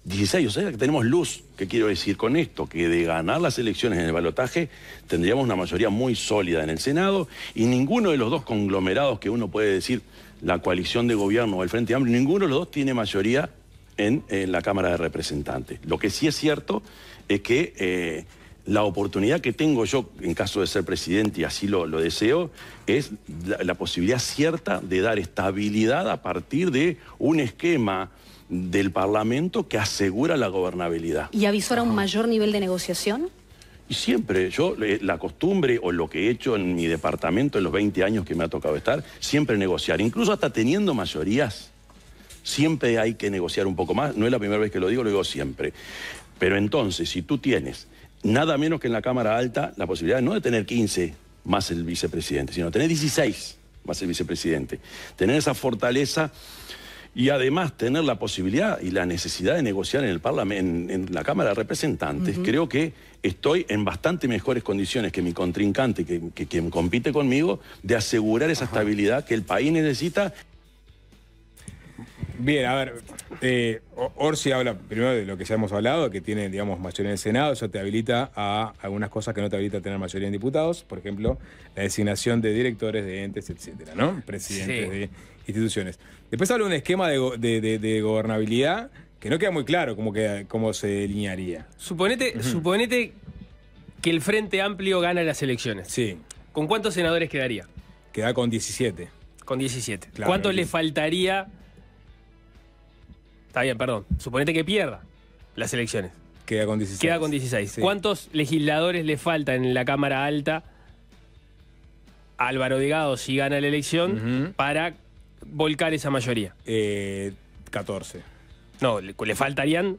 16, o sea que tenemos luz. ¿Qué quiero decir con esto? Que de ganar las elecciones en el balotaje tendríamos una mayoría muy sólida en el Senado y ninguno de los dos conglomerados que uno puede decir, la coalición de gobierno o el Frente Amplio, ninguno de los dos tiene mayoría en, la Cámara de Representantes. Lo que sí es cierto es que eh, la oportunidad que tengo yo, en caso de ser presidente, y así lo, deseo, es la posibilidad cierta de dar estabilidad a partir de un esquema del Parlamento que asegura la gobernabilidad. ¿Y avisora un mayor nivel de negociación? Y siempre, yo eh, la costumbre o lo que he hecho en mi departamento en los 20 años que me ha tocado estar, siempre negociar, incluso hasta teniendo mayorías, siempre hay que negociar un poco más. No es la primera vez que lo digo, lo digo siempre. Pero entonces, si tú tienes nada menos que en la Cámara Alta la posibilidad no de tener 15 más el vicepresidente, sino tener 16 más el vicepresidente, tener esa fortaleza y además tener la posibilidad y la necesidad de negociar en, el en la Cámara de Representantes, creo que estoy en bastante mejores condiciones que mi contrincante, que, quien compite conmigo, de asegurar esa estabilidad que el país necesita. Bien, a ver, eh, Orsi habla primero de lo que ya hemos hablado, que tiene, digamos, mayoría en el Senado, eso te habilita a algunas cosas que no te habilita a tener mayoría en diputados, por ejemplo, la designación de directores de entes, etcétera, ¿no? Presidentes de instituciones. Después habla de un esquema de, gobernabilidad que no queda muy claro cómo, se delinearía. Suponete, que el Frente Amplio gana las elecciones. Sí. ¿Con cuántos senadores quedaría? Queda con 17. Con 17. Claro, le faltaría? Está bien, perdón. Suponete que pierda las elecciones. Queda con 16. Queda con 16. ¿Cuántos legisladores le faltan en la Cámara Alta a Álvaro Degado si gana la elección para volcar esa mayoría? Eh, 14. No, le, faltarían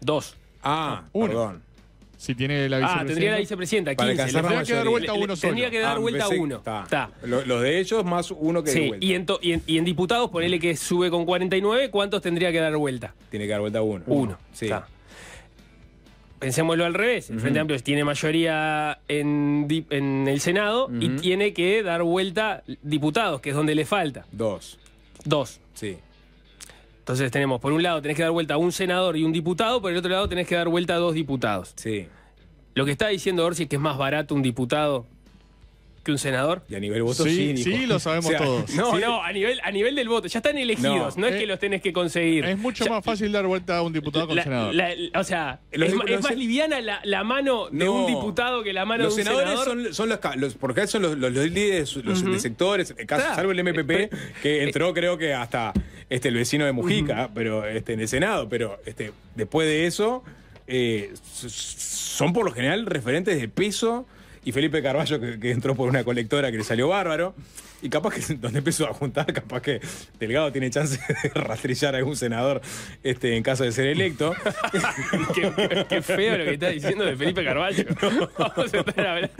dos. Ah, ah perdón. Si tiene la ah, vicepresidenta. Ah, tendría la vicepresidenta, 15. Para tendría que dar ah, vuelta uno solo. Tendría que dar vuelta uno. Está. Los de ellos más uno que de Sí, y en, y en- y en diputados, ponele que sube con 49, ¿cuántos tendría que dar vuelta? Tiene que dar vuelta uno. Uno. Sí pensémoslo al revés, el Frente Amplio tiene mayoría en, el Senado y tiene que dar vuelta diputados, que es donde le falta. Dos. Dos. Sí. Entonces tenemos, por un lado tenés que dar vuelta a un senador y un diputado, por el otro lado tenés que dar vuelta a dos diputados. Sí. Lo que está diciendo Orsi es que es más barato un diputado que un senador? Y a nivel voto sí. Sí, lo sabemos todos. No, no, a nivel, a nivel del voto. Ya están elegidos, no, es, que eh, los tenés que conseguir. Es mucho más fácil dar vuelta a un diputado con un senador. o sea, es, más liviana la, mano de un diputado que la mano de un senadores senador. Son, son los, porque son los, los, de líderes, los de sectores, salvo el MPP, que eh, entró creo que hasta este, el vecino de Mujica, pero este, en el Senado, pero este, después de eso... Eh, son por lo general referentes de peso y Felipe Carballo que, entró por una colectora que le salió bárbaro. Y capaz que donde empezó a juntar, capaz que Delgado tiene chance de rastrillar a algún senador este, en caso de ser electo. qué, feo lo que está diciendo de Felipe Carballo. Vamos a estar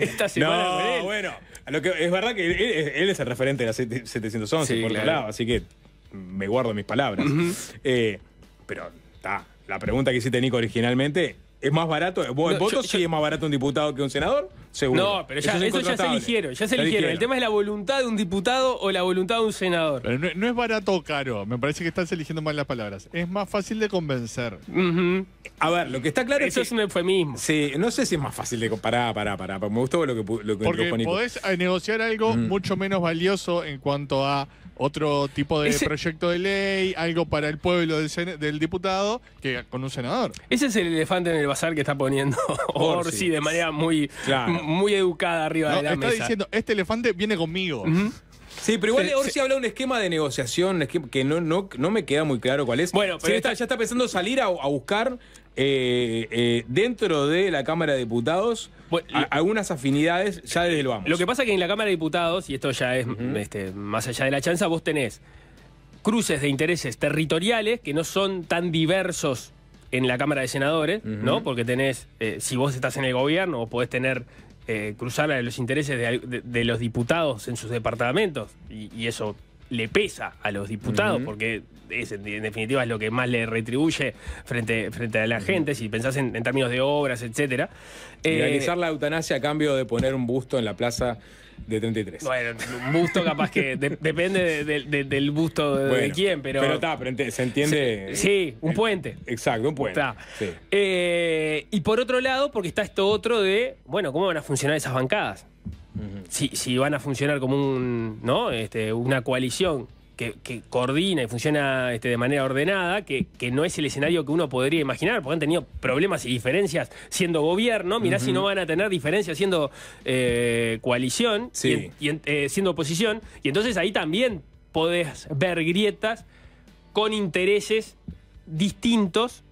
esta semana no, bueno, es verdad que él, es el referente de la 711 por claro. lado, así que me guardo mis palabras. Eh, pero está, la pregunta que hiciste Nico originalmente ¿Es más barato? es más barato un diputado que un senador? Seguro. No, pero eso, ya se eligieron, ya se eligieron. El tema es la voluntad de un diputado o la voluntad de un senador. no, es barato o caro, me parece que estás eligiendo mal las palabras. Es más fácil de convencer. A ver, lo que está claro es que... Eso es un eufemismo. Sí, no sé si es más fácil de... Pará, pará, pará. Me gustó lo que, lo que Porque podés eh, negociar algo mm. mucho menos valioso en cuanto a otro tipo de proyecto de ley, algo para el pueblo del, diputado, que con un senador. Ese es el elefante en el que está poniendo Orsi, de manera muy, muy educada arriba de la mesa. Está diciendo, este elefante viene conmigo. Sí, pero igual Orsi habla de un esquema de negociación que no, no, no me queda muy claro cuál es. Bueno, pero ya está pensando salir a, buscar eh, eh, dentro de la Cámara de Diputados algunas afinidades ya desde el vamos. Lo que pasa es que en la Cámara de Diputados, y esto ya es este, más allá de la chanza, vos tenés cruces de intereses territoriales que no son tan diversos en la Cámara de Senadores, ¿no? Porque tenés, eh, si vos estás en el gobierno, podés tener, eh, cruzar los intereses de, los diputados en sus departamentos, y, eso le pesa a los diputados, porque en definitiva es lo que más le retribuye frente, frente a la gente, si pensás en, términos de obras, etcétera. realizar eh, la eutanasia a cambio de poner un busto en la plaza de 33. Bueno, un busto capaz que depende del busto de, quién, pero. Pero está, pero se entiende. sí, un puente. Exacto, un puente. Eh, y por otro lado, porque está esto otro de, bueno, ¿cómo van a funcionar esas bancadas? si, van a funcionar como un, ¿no? Este, una coalición que, coordina y funciona este, de manera ordenada, que, no es el escenario que uno podría imaginar, porque han tenido problemas y diferencias siendo gobierno, mirá si no van a tener diferencias siendo eh, coalición, y, eh, siendo oposición, y entonces ahí también podés ver grietas con intereses distintos,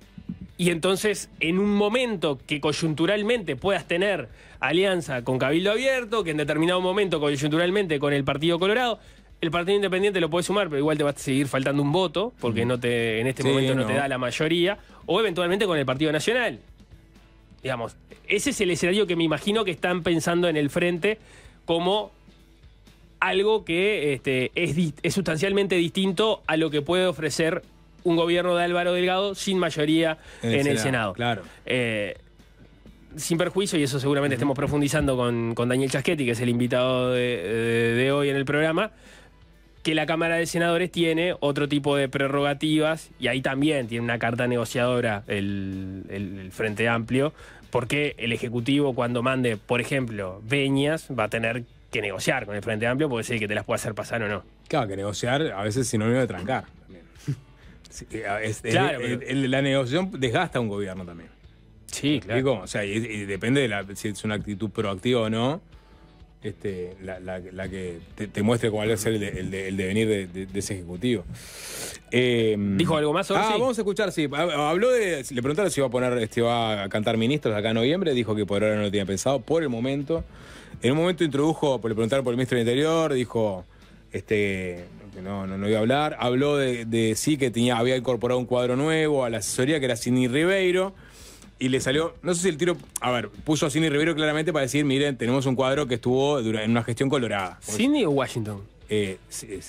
y entonces en un momento que coyunturalmente puedas tener alianza con Cabildo Abierto, que en determinado momento coyunturalmente con el Partido Colorado, el Partido Independiente lo puede sumar, pero igual te va a seguir faltando un voto, porque mm. no te, en este momento no, te da la mayoría, o eventualmente con el Partido Nacional. Digamos, ese es el escenario que me imagino que están pensando en el frente como algo que este, es, sustancialmente distinto a lo que puede ofrecer un gobierno de Álvaro Delgado sin mayoría en, el, Senado, Claro. Eh, sin perjuicio, y eso seguramente estemos profundizando con, Daniel Chaschetti, que es el invitado de hoy en el programa, que la Cámara de Senadores tiene otro tipo de prerrogativas y ahí también tiene una carta negociadora el, Frente Amplio, porque el Ejecutivo cuando mande, por ejemplo, veñas, va a tener que negociar con el Frente Amplio porque decir que te las puede hacer pasar o no. Claro, que negociar a veces si no sinónimo de trancar. claro, la negociación desgasta a un gobierno también. Sí, claro. O sea, y, depende de si es una actitud proactiva o no este, la, la, que te, muestre cuál va a ser el, devenir de, ese ejecutivo. Eh, ¿Dijo algo más sobre Ah, vamos a escuchar, sí. Ah, habló de. Le preguntaron si iba a poner, este, va a cantar ministros acá en noviembre. Dijo que por ahora no lo tenía pensado, por el momento. En un momento introdujo, pues, le preguntaron por el ministro del Interior, dijo este, que no, no, iba a hablar. Habló de, sí que tenía, había incorporado un cuadro nuevo a la asesoría que era Sidney Ribeiro y le salió, no sé si el tiro, a ver, puso a Sidney Rivero claramente para decir, miren, tenemos un cuadro que estuvo en una gestión colorada. ¿Sidney o Washington? Eh,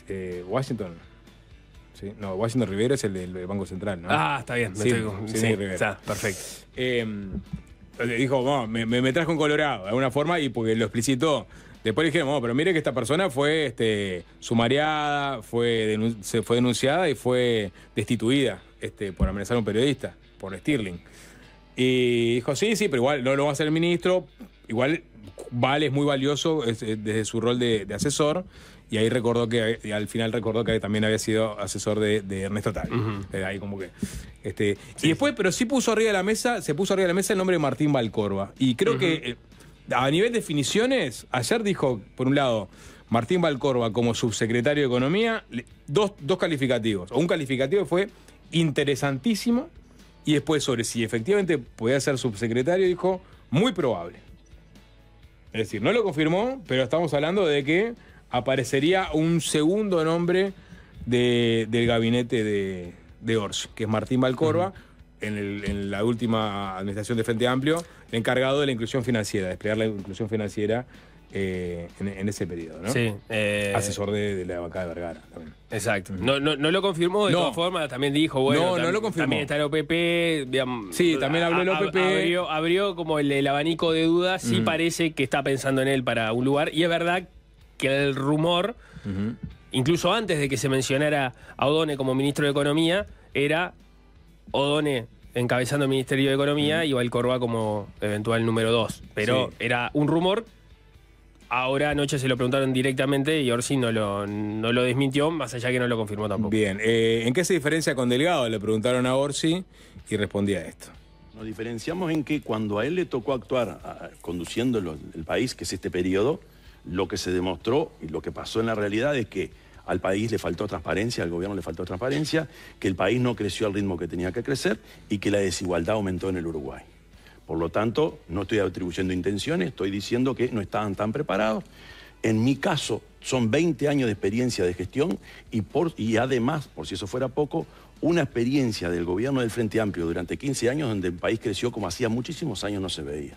eh, Washington. Sí, no, Washington Rivero es el del Banco Central, ¿no? Ah, está bien, me tengo. sí, Rivero. perfecto. Em, dijo, no, me, trajo en Colorado, de alguna forma, y porque lo explicitó. Después le dijeron, no, pero mire que esta persona fue este, sumariada, fue se fue denunciada y fue destituida este, por amenazar a un periodista, por Stirling. Y dijo, sí, sí, pero igual no lo va a hacer el ministro. Igual Vale es muy valioso eh, desde su rol de, asesor. Y ahí recordó que, al final recordó que también había sido asesor de, Ernesto Tagli. Eh, ahí como que. Este, y después, pero sí puso arriba de la mesa, se puso arriba de la mesa el nombre de Martín Valcorba. Y creo que eh, a nivel de definiciones, ayer dijo, por un lado, Martín Valcorba como subsecretario de Economía, dos, dos calificativos. O un calificativo fue interesantísimo y después sobre si efectivamente podía ser subsecretario, dijo, muy probable. Es decir, no lo confirmó, pero estamos hablando de que aparecería un segundo nombre del gabinete de, de que es Martín Valcorba, en, la última administración de Frente Amplio, encargado de la inclusión financiera, desplegar la inclusión financiera eh, en, ese periodo, ¿no? Sí. Eh, Asesor de, la vaca de Vergara Exacto. No, lo confirmó, de todas formas, también dijo, bueno. No, no lo confirmó. También está el OPP. sí, también habló el OPP. Abrió, como el, abanico de dudas, sí parece que está pensando en él para un lugar. Y es verdad que el rumor, incluso antes de que se mencionara a Odone como ministro de Economía, era Odone encabezando el Ministerio de Economía y Valcorba como eventual número dos. Pero era un rumor Ahora anoche se lo preguntaron directamente y Orsi no lo, lo desmintió, más allá que no lo confirmó tampoco. Bien, eh, ¿en qué se diferencia con Delgado? Le preguntaron a Orsi y respondía esto. Nos diferenciamos en que cuando a él le tocó actuar conduciendo el, el país, que es este periodo, lo que se demostró y lo que pasó en la realidad es que al país le faltó transparencia, al gobierno le faltó transparencia, que el país no creció al ritmo que tenía que crecer y que la desigualdad aumentó en el Uruguay. Por lo tanto, no estoy atribuyendo intenciones, estoy diciendo que no estaban tan preparados. En mi caso, son 20 años de experiencia de gestión y, y además, por si eso fuera poco, una experiencia del gobierno del Frente Amplio durante 15 años donde el país creció como hacía muchísimos años no se veía.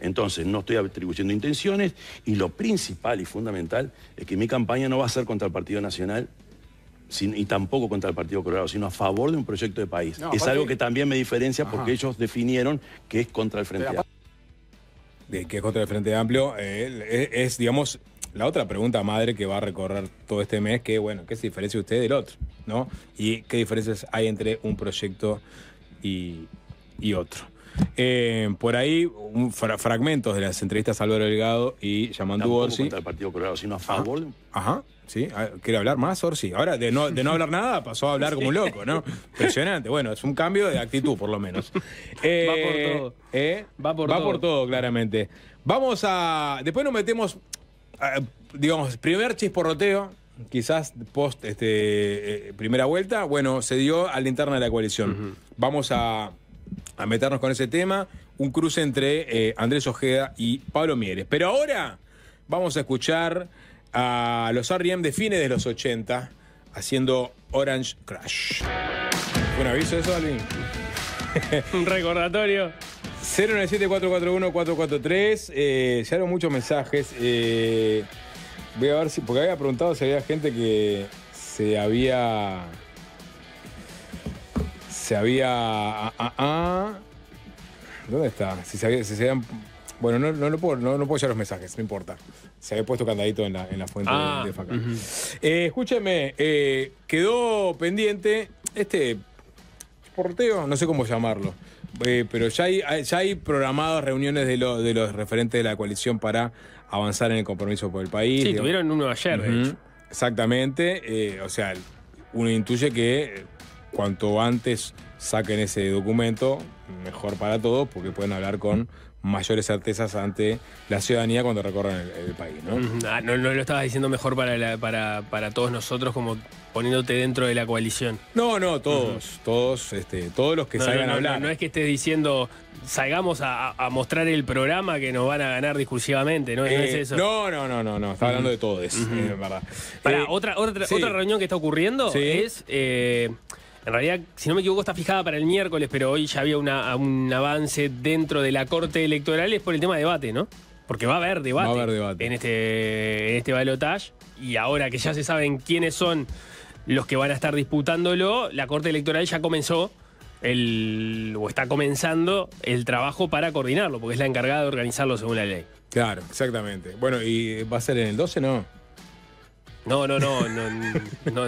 Entonces, no estoy atribuyendo intenciones y lo principal y fundamental es que mi campaña no va a ser contra el Partido Nacional, y tampoco contra el Partido Colorado, sino a favor de un proyecto de país. es algo que también me diferencia porque ellos definieron que es contra el Frente Amplio. De que es contra el Frente Amplio, eh, es, digamos, la otra pregunta madre que va a recorrer todo este mes, que bueno, ¿qué se diferencia usted del otro? ¿No? ¿Y qué diferencias hay entre un proyecto y, otro? Eh, por ahí, un fragmentos de las entrevistas a Álvaro Delgado y Yamandú No contra el Partido Colorado, sino a favor. Ajá. Ajá. ¿Sí? Ah, ¿Quiere hablar más, Orsi? Ahora, de no, hablar nada, pasó a hablar como un loco, ¿no? Impresionante. Bueno, es un cambio de actitud, por lo menos. va por eh, todo. Eh, va por todo. claramente. Vamos a. Después nos metemos. digamos, primer chisporroteo, quizás post este, eh, primera vuelta. Bueno, se dio a la interna de la coalición. Vamos a, meternos con ese tema. Un cruce entre Andrés Ojeda y Pablo Mieres. Pero ahora vamos a escuchar a los RM e de fines de los 80 haciendo Orange Crash. un aviso eso, Alvin? Un recordatorio. 097-441-443. Eh, llegaron muchos mensajes. Eh, voy a ver si. Porque había preguntado si había gente que se había. Se había. Ah, ah, ah. ¿Dónde está? Si se, bueno, no, no, puedo, no, no puedo llevar los mensajes, no importa se había puesto candadito en la, fuente de, ah, eh, escúcheme, eh, quedó pendiente este porteo, no sé cómo llamarlo. Eh, pero ya hay, ya hay programadas reuniones de, los referentes de la coalición para avanzar en el compromiso por el país. Sí, tuvieron uno ayer, de hecho. Exactamente. o sea, uno intuye que cuanto antes saquen ese documento, mejor para todos, porque pueden hablar con mayores certezas ante la ciudadanía cuando recorren el, país. Ah, ¿no? ¿no? lo estabas diciendo mejor para, para, todos nosotros, como poniéndote dentro de la coalición. No, no, todos, todos, este, todos los que salgan a hablar. No, es que estés diciendo, salgamos a, mostrar el programa que nos van a ganar discursivamente, ¿no? es eh, eso. No, no, no, no, no, está hablando de todos, Para, eh, otra, otra, reunión que está ocurriendo es... Eh, en realidad, si no me equivoco, está fijada para el miércoles, pero hoy ya había un avance dentro de la Corte Electoral, es por el tema de debate, ¿no? Porque va a haber debate, en este, en este balotage, y ahora que ya se saben quiénes son los que van a estar disputándolo, la Corte Electoral ya comenzó el, o está comenzando el trabajo para coordinarlo, porque es la encargada de organizarlo según la ley. Claro, exactamente. Bueno, ¿y va a ser en el 12, no? No, no, no,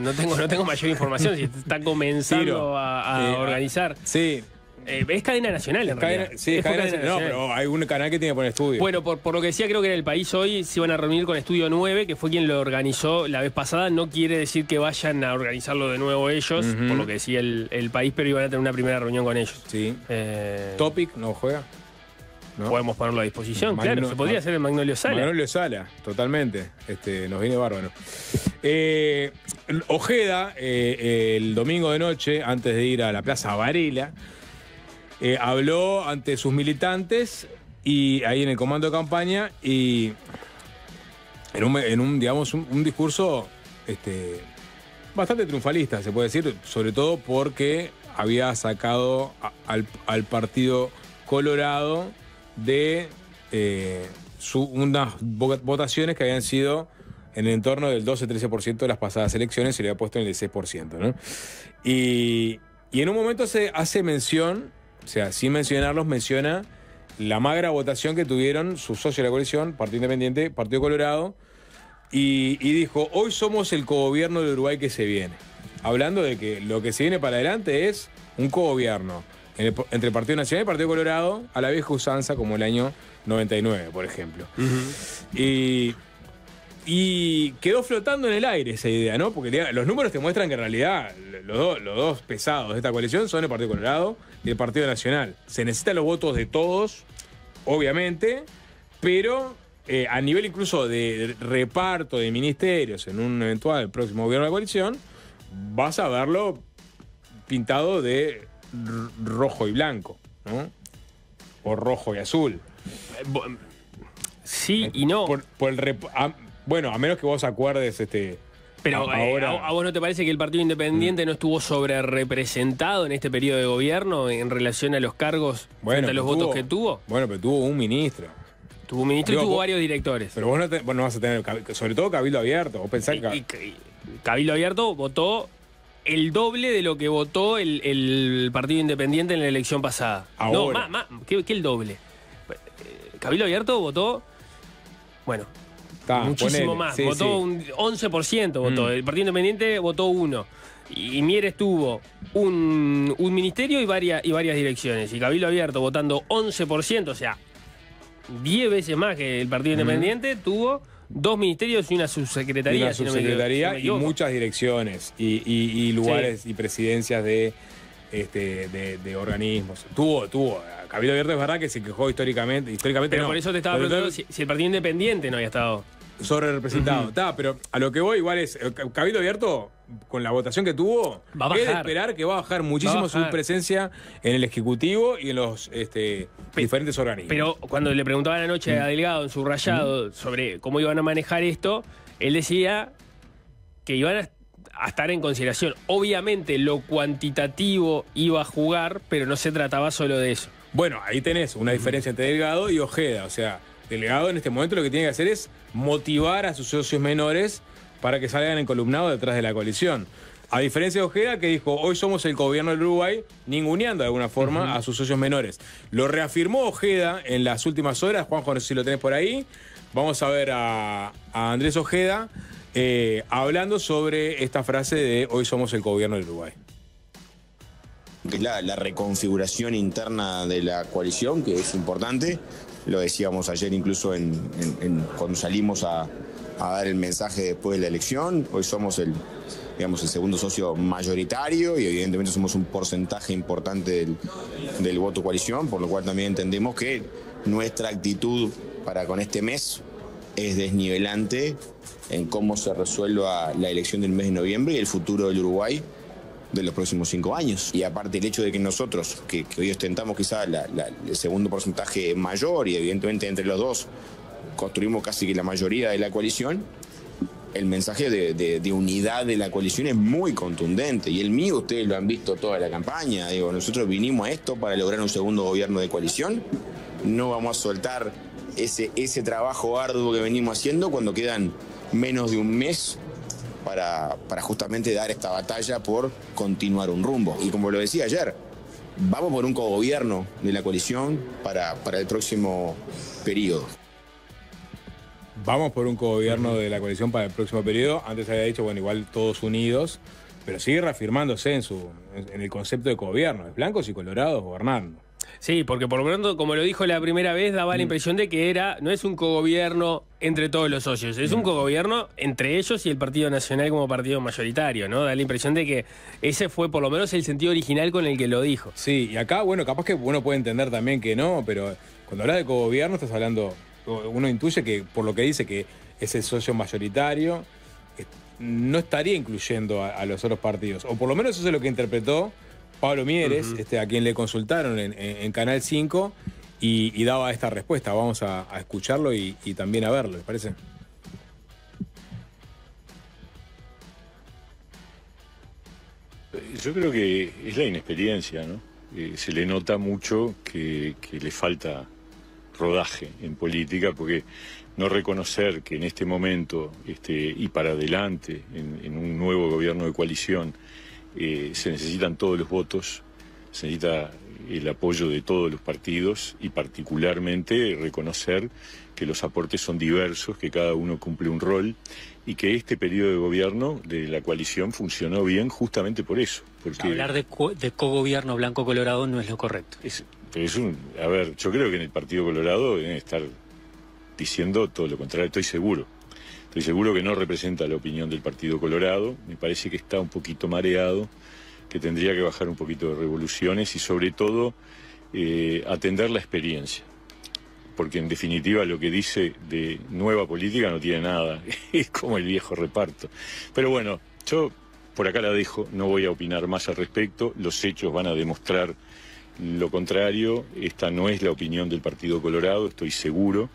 no, tengo, no tengo mayor información. Si está comenzando a, eh, organizar. Ah, sí. Eh, es cadena nacional, en realidad. Sí, es cadena, nacional. No, pero hay un canal que tiene que poner estudio. Bueno, por, lo que decía, creo que en el país hoy se van a reunir con Estudio 9, que fue quien lo organizó la vez pasada. No quiere decir que vayan a organizarlo de nuevo ellos, por lo que decía el, país, pero iban a tener una primera reunión con ellos. Sí. Eh, ¿Topic no juega? Podemos ponerlo a disposición, claro. Se podría hacer en Magnolio Sala. Magnolio Sala, totalmente. Este, nos viene bárbaro. Eh, Ojeda, eh, el domingo de noche, antes de ir a la Plaza Varela, eh, habló ante sus militantes y ahí en el comando de campaña y en un, digamos, un, discurso este, bastante triunfalista, se puede decir, sobre todo porque había sacado al, al partido Colorado de eh, unas votaciones que habían sido en el entorno del 12-13% de las pasadas elecciones, se le había puesto en el 6%. Y, en un momento se hace mención, o sea, sin mencionarlos, menciona la magra votación que tuvieron sus socios de la coalición, Partido Independiente, Partido Colorado, y, y dijo, hoy somos el cogobierno de Uruguay que se viene. Hablando de que lo que se viene para adelante es un cogobierno entre el Partido Nacional y el Partido Colorado a la vieja usanza como el año 99, por ejemplo. Y quedó flotando en el aire esa idea, ¿no? Porque los números te muestran que en realidad los, dos pesados de esta coalición son el Partido Colorado y el Partido Nacional. Se necesitan los votos de todos, obviamente, pero eh, a nivel incluso de reparto de ministerios en un eventual próximo gobierno de coalición, vas a verlo pintado de rojo y blanco, ¿no? O rojo y azul. Eh, em, sí eh, y no. bueno, a menos que vos acuerdes este. Pero a, eh, ahora... a, vos no te parece que el Partido Independiente mm. no estuvo sobre representado en este periodo de gobierno en relación a los cargos bueno, a los votos que tuvo? Bueno, pero tuvo un ministro. Tuvo un ministro y tuvo varios directores. Pero vos no, vas a tener, sobre todo Cabildo Abierto. Vos pensás que... Cabildo Abierto votó el doble de lo que votó el, Partido Independiente en la elección pasada. Ahora. No, más, más ¿qué, el doble? Eh, Cabildo Abierto votó, bueno, muchísimo más. votó un 11%, votó. Mm. El Partido Independiente votó uno. Y Mieres tuvo un, ministerio y varias, y varias direcciones. Y Cabildo Abierto votando 11%, o sea, 10 veces más que el Partido mm. Independiente, tuvo dos ministerios y una subsecretaría. Y una subsecretaría y muchas direcciones y, lugares y presidencias de, este, de, organismos. Tuvo, tuvo. Cabildo Abierto es verdad que se quejó históricamente. históricamente pero por eso te estaba preguntando si, el Partido Independiente no había estado sobre representado. Está, pero a lo que voy igual es, eh, Cabildo Abierto, con la votación que tuvo, va a esperar que va a bajar muchísimo su presencia en el Ejecutivo y en los este, diferentes organismos. Pero cuando le preguntaban anoche a mm. Delgado en su rayado sobre cómo iban a manejar esto, él decía que iban a estar en consideración. Obviamente lo cuantitativo iba a jugar, pero no se trataba solo de eso. Bueno, ahí tenés una diferencia entre Delgado y Ojeda. O sea, delegado en este momento lo que tiene que hacer es motivar a sus socios menores para que salgan encolumnados detrás de la coalición. A diferencia de Ojeda, que dijo, hoy somos el gobierno del Uruguay, ninguneando de alguna forma a sus socios menores. Lo reafirmó Ojeda en las últimas horas, Juan no si lo tenés por ahí. Vamos a ver a, Andrés Ojeda eh, hablando sobre esta frase de hoy somos el gobierno del Uruguay. La, la reconfiguración interna de la coalición, que es importante, lo decíamos ayer incluso en, cuando salimos a, dar el mensaje después de la elección. Hoy somos el, digamos, el segundo socio mayoritario y evidentemente somos un porcentaje importante del voto coalición, por lo cual también entendemos que nuestra actitud para con este mes es desnivelante en cómo se resuelva la elección del mes de noviembre y el futuro del Uruguay de los próximos cinco años. Y aparte el hecho de que nosotros, que, hoy ostentamos quizá el segundo porcentaje mayor y evidentemente entre los dos construimos casi que la mayoría de la coalición, el mensaje de, de, unidad de la coalición es muy contundente y el mío ustedes lo han visto toda la campaña. Digo, nosotros vinimos a esto para lograr un segundo gobierno de coalición, no vamos a soltar ese, ese trabajo arduo que venimos haciendo cuando quedan menos de un mes para, justamente dar esta batalla por continuar un rumbo. Y como lo decía ayer, vamos por un cogobierno de la coalición para, el próximo periodo. Vamos por un cogobierno de la coalición para el próximo periodo. Antes había dicho, bueno, igual todos unidos, pero sigue reafirmándose en, en el concepto de gobierno, es blancos y colorados gobernando. Sí, porque por lo menos, como lo dijo la primera vez, daba la mm. impresión de que era, no es un cogobierno entre todos los socios, es un mm. cogobierno entre ellos y el Partido Nacional como partido mayoritario, ¿no? Da la impresión de que ese fue por lo menos el sentido original con el que lo dijo. Sí, y acá, bueno, capaz que uno puede entender también que no, pero cuando habla de cogobierno estás hablando, uno intuye que por lo que dice que es el socio mayoritario, no estaría incluyendo a los otros partidos, o por lo menos eso es lo que interpretó Pablo Mieres, este, a quien le consultaron en, Canal 5 y, daba esta respuesta. Vamos a, escucharlo y, también a verlo, ¿les parece? Yo creo que es la inexperiencia, ¿no? Eh, se le nota mucho que, le falta rodaje en política, porque no reconocer que en este momento este, y para adelante, en, un nuevo gobierno de coalición, eh, se necesitan todos los votos, se necesita el apoyo de todos los partidos y particularmente reconocer que los aportes son diversos, que cada uno cumple un rol y que este periodo de gobierno de la coalición funcionó bien justamente por eso. Porque... Hablar de, co de cogobierno blanco-colorado no es lo correcto. a ver, yo creo que en el Partido Colorado deben estar diciendo todo lo contrario, estoy seguro. Estoy seguro que no representa la opinión del Partido Colorado. Me parece que está un poquito mareado, que tendría que bajar un poquito de revoluciones y sobre todo eh, atender la experiencia. Porque en definitiva lo que dice de nueva política no tiene nada. Es como el viejo reparto. Pero bueno, yo por acá la dejo, no voy a opinar más al respecto, los hechos van a demostrar lo contrario, esta no es la opinión del Partido Colorado, estoy seguro.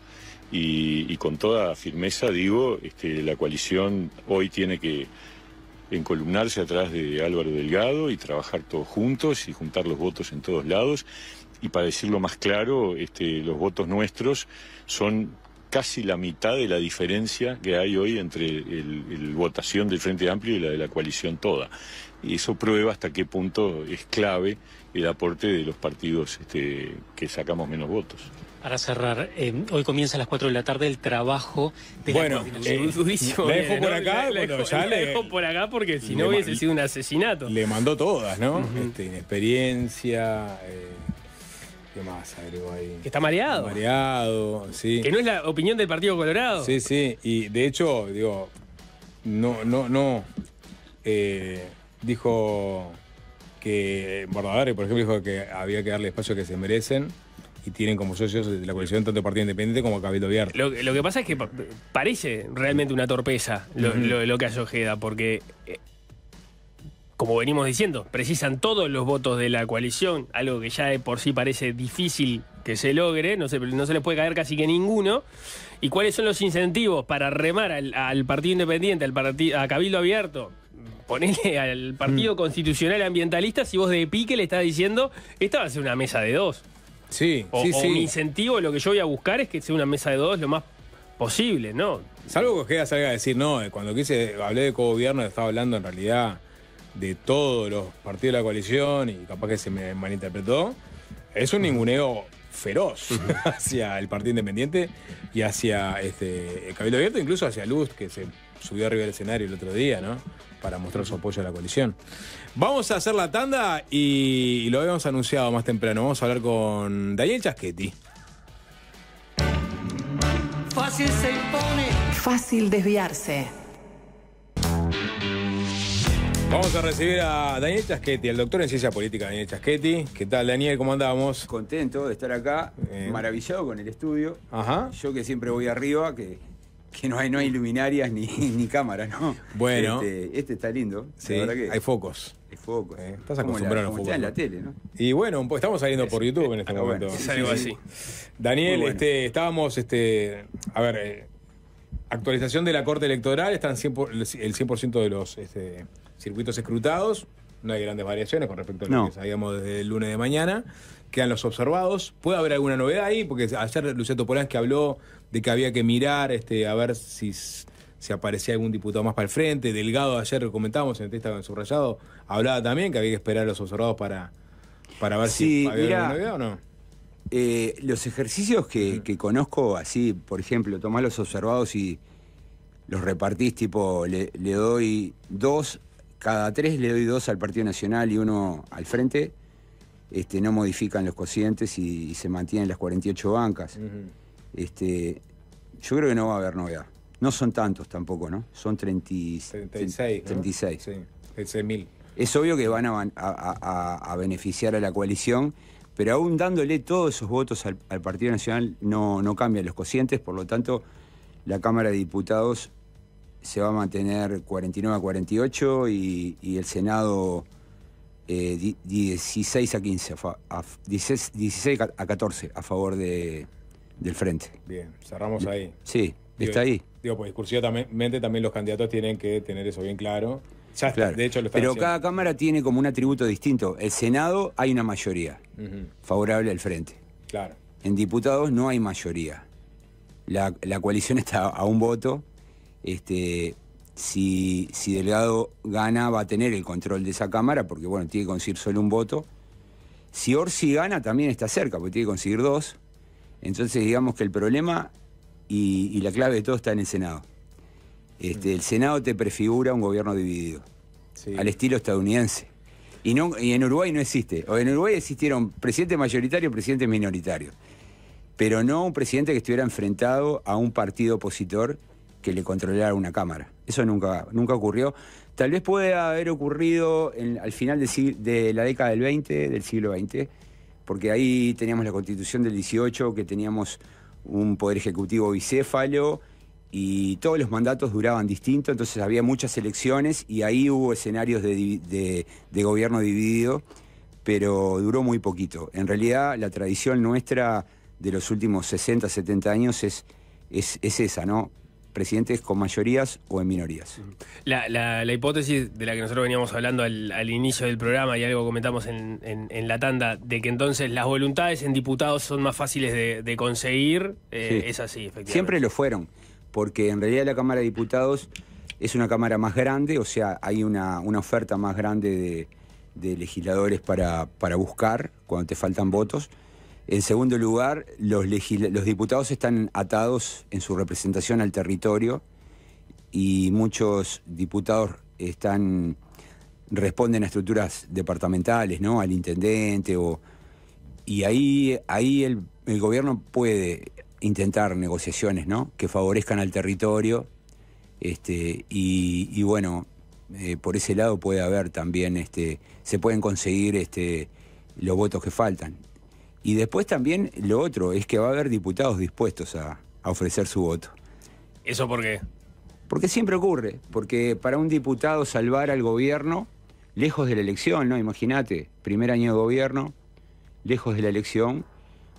Y, con toda firmeza digo, este, la coalición hoy tiene que encolumnarse atrás de Álvaro Delgado y trabajar todos juntos y juntar los votos en todos lados. Y para decirlo más claro, este, los votos nuestros son casi la mitad de la diferencia que hay hoy entre la votación del Frente Amplio y la de la coalición toda. Y eso prueba hasta qué punto es clave el aporte de los partidos este, que sacamos menos votos. Para cerrar, eh, hoy comienza a las 4 de la tarde el trabajo de bueno, eh, la dejo por acá? bueno, le... dejo por acá porque si no hubiese sido un asesinato. Le mandó todas, ¿no? inexperiencia... Este, eh, ¿Qué más ahí? Que está mareado. mareado, sí. Que no es la opinión del Partido Colorado. Sí, sí. Y de hecho, digo, no, no, no. dijo que Bordadari, por ejemplo, dijo que había que darle espacio que se merecen y tienen como socios de la coalición tanto Partido Independiente como Cabildo Abierto. Lo, que pasa es que parece realmente una torpeza lo, lo, que hace Ojeda, porque, eh, como venimos diciendo, precisan todos los votos de la coalición, algo que ya de por sí parece difícil que se logre, no se, no se les puede caer casi que ninguno. ¿Y cuáles son los incentivos para remar al, Partido Independiente, al a Cabildo Abierto? ponele al Partido mm. Constitucional Ambientalista si vos de pique le estás diciendo, esta va a ser una mesa de dos. Sí, o, incentivo, lo que yo voy a buscar es que sea una mesa de dos lo más posible, ¿no? Salvo que queda salga a decir, no, eh, cuando quise, hablé de co-gobierno, estaba hablando en realidad de todos los partidos de la coalición y capaz que se me malinterpretó. Es un ninguneo feroz hacia el Partido Independiente y hacia este, el Cabildo Abierto, incluso hacia Luz, que se subió arriba del escenario el otro día, ¿no? para mostrar su apoyo a la coalición. Vamos a hacer la tanda y lo habíamos anunciado más temprano. Vamos a hablar con Daniel Chasquetti. Fácil se impone. Fácil desviarse. Vamos a recibir a Daniel Chasquetti, el doctor en ciencia política Daniel Chasquetti. ¿Qué tal, Daniel? ¿Cómo andamos? Contento de estar acá, eh. maravillado con el estudio. Ajá. Yo que siempre voy arriba, que que no hay, no hay luminarias ni, ni cámaras, ¿no? Bueno. Este, este está lindo. Sí, hay focos. Hay focos. Eh, estás acostumbrado a los focos. en la tele, ¿no? Y bueno, estamos saliendo por YouTube en este ah, momento. es algo así. Daniel, este, estábamos, este, a ver, eh, actualización de la Corte Electoral, están el 100% de los este, circuitos escrutados. No hay grandes variaciones con respecto a lo que sabíamos desde el lunes de mañana. Quedan los observados. Puede haber alguna novedad ahí, porque ayer Luceto Polanski habló de que había que mirar este, a ver si, se aparecía algún diputado más para el frente. Delgado ayer comentábamos en el en subrayado, hablaba también que había que esperar a los observados para, para ver si había alguna o no. Eh, los ejercicios que, conozco, así, por ejemplo, tomás los observados y los repartís, tipo, le, doy dos, cada tres le doy dos al Partido Nacional y uno al frente. Este, no modifican los cocientes y, se mantienen las 48 bancas. Este, yo creo que no va a haber novedad. No son tantos tampoco, ¿no? Son 36. 36. ¿no? Es obvio que van a, a, beneficiar a la coalición, pero aún dándole todos esos votos al, Partido Nacional no, no cambian los cocientes, por lo tanto, la Cámara de Diputados se va a mantener 49 a 48 y, el Senado 16 eh, a 15, a, 16 a 14 a favor de, del frente. Bien, cerramos ahí. Sí, está ahí. Digo, pues discursivamente también los candidatos tienen que tener eso bien claro. Ya de hecho Pero cada cámara tiene como un atributo distinto. El Senado hay una mayoría favorable al frente. Claro. En diputados no hay mayoría. La, la coalición está a un voto. Este, si, si, Delgado gana, va a tener el control de esa Cámara, porque bueno, tiene que conseguir solo un voto. Si Orsi gana, también está cerca, porque tiene que conseguir dos. Entonces, digamos que el problema y, la clave de todo está en el Senado. Este, el Senado te prefigura un gobierno dividido, al estilo estadounidense. Y, en Uruguay no existe. O en Uruguay existieron presidente mayoritario y presidente minoritario. Pero no un presidente que estuviera enfrentado a un partido opositor que le controlara una Cámara. Eso nunca, nunca ocurrió. Tal vez puede haber ocurrido al final de, la década del 20, del siglo XX, porque ahí teníamos la constitución del 18, que teníamos un poder ejecutivo bicéfalo y todos los mandatos duraban distinto, entonces había muchas elecciones y ahí hubo escenarios de, gobierno dividido, pero duró muy poquito. En realidad la tradición nuestra de los últimos 60, 70 años es, es esa, ¿no? presidentes con mayorías o en minorías. La, la, hipótesis de la que nosotros veníamos hablando al, inicio del programa y algo comentamos en, en, la tanda, de que entonces las voluntades en diputados son más fáciles de, conseguir, eh, es así, efectivamente. Siempre lo fueron, porque en realidad la Cámara de Diputados es una Cámara más grande, o sea, hay una, oferta más grande de, legisladores para, para buscar cuando te faltan votos en segundo lugar, los, diputados están atados en su representación al territorio y muchos diputados están responden a estructuras departamentales, ¿no? Al intendente o y ahí ahí el, gobierno puede intentar negociaciones, ¿no? Que favorezcan al territorio, este, y, bueno eh, por ese lado puede haber también este, se pueden conseguir este, los votos que faltan y después también lo otro es que va a haber diputados dispuestos a, ofrecer su voto. ¿Eso por qué? Porque siempre ocurre, porque para un diputado salvar al gobierno, lejos de la elección, ¿no? Imagínate, primer año de gobierno, lejos de la elección,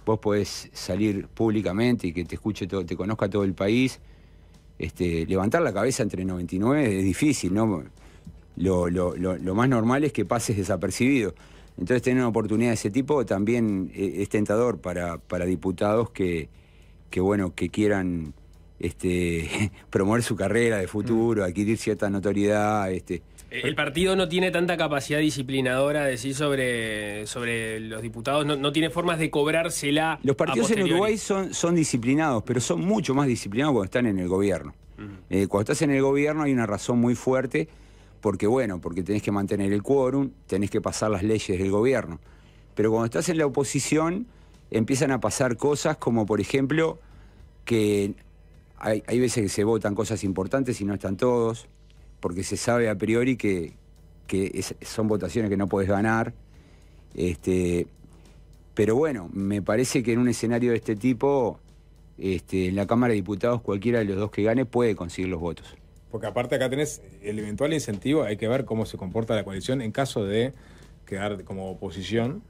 vos podés salir públicamente y que te escuche todo, te conozca todo el país. Este, levantar la cabeza entre 99 es difícil, ¿no? Lo, lo más normal es que pases desapercibido. Entonces tener una oportunidad de ese tipo también eh, es tentador para, para diputados que, que, bueno, que quieran este, promover su carrera de futuro, adquirir cierta notoriedad. Este. Eh, el partido no tiene tanta capacidad disciplinadora, decir, sobre, sobre los diputados, no, tiene formas de cobrársela. Los partidos en Uruguay son, son disciplinados, pero son mucho más disciplinados cuando están en el gobierno. Mm. Eh, cuando estás en el gobierno hay una razón muy fuerte porque bueno, porque tenés que mantener el quórum, tenés que pasar las leyes del gobierno. Pero cuando estás en la oposición empiezan a pasar cosas como por ejemplo que hay, veces que se votan cosas importantes y no están todos, porque se sabe a priori que, son votaciones que no podés ganar. Este, pero bueno, me parece que en un escenario de este tipo, este, en la Cámara de Diputados cualquiera de los dos que gane puede conseguir los votos. Porque aparte acá tenés el eventual incentivo, hay que ver cómo se comporta la coalición en caso de quedar como oposición,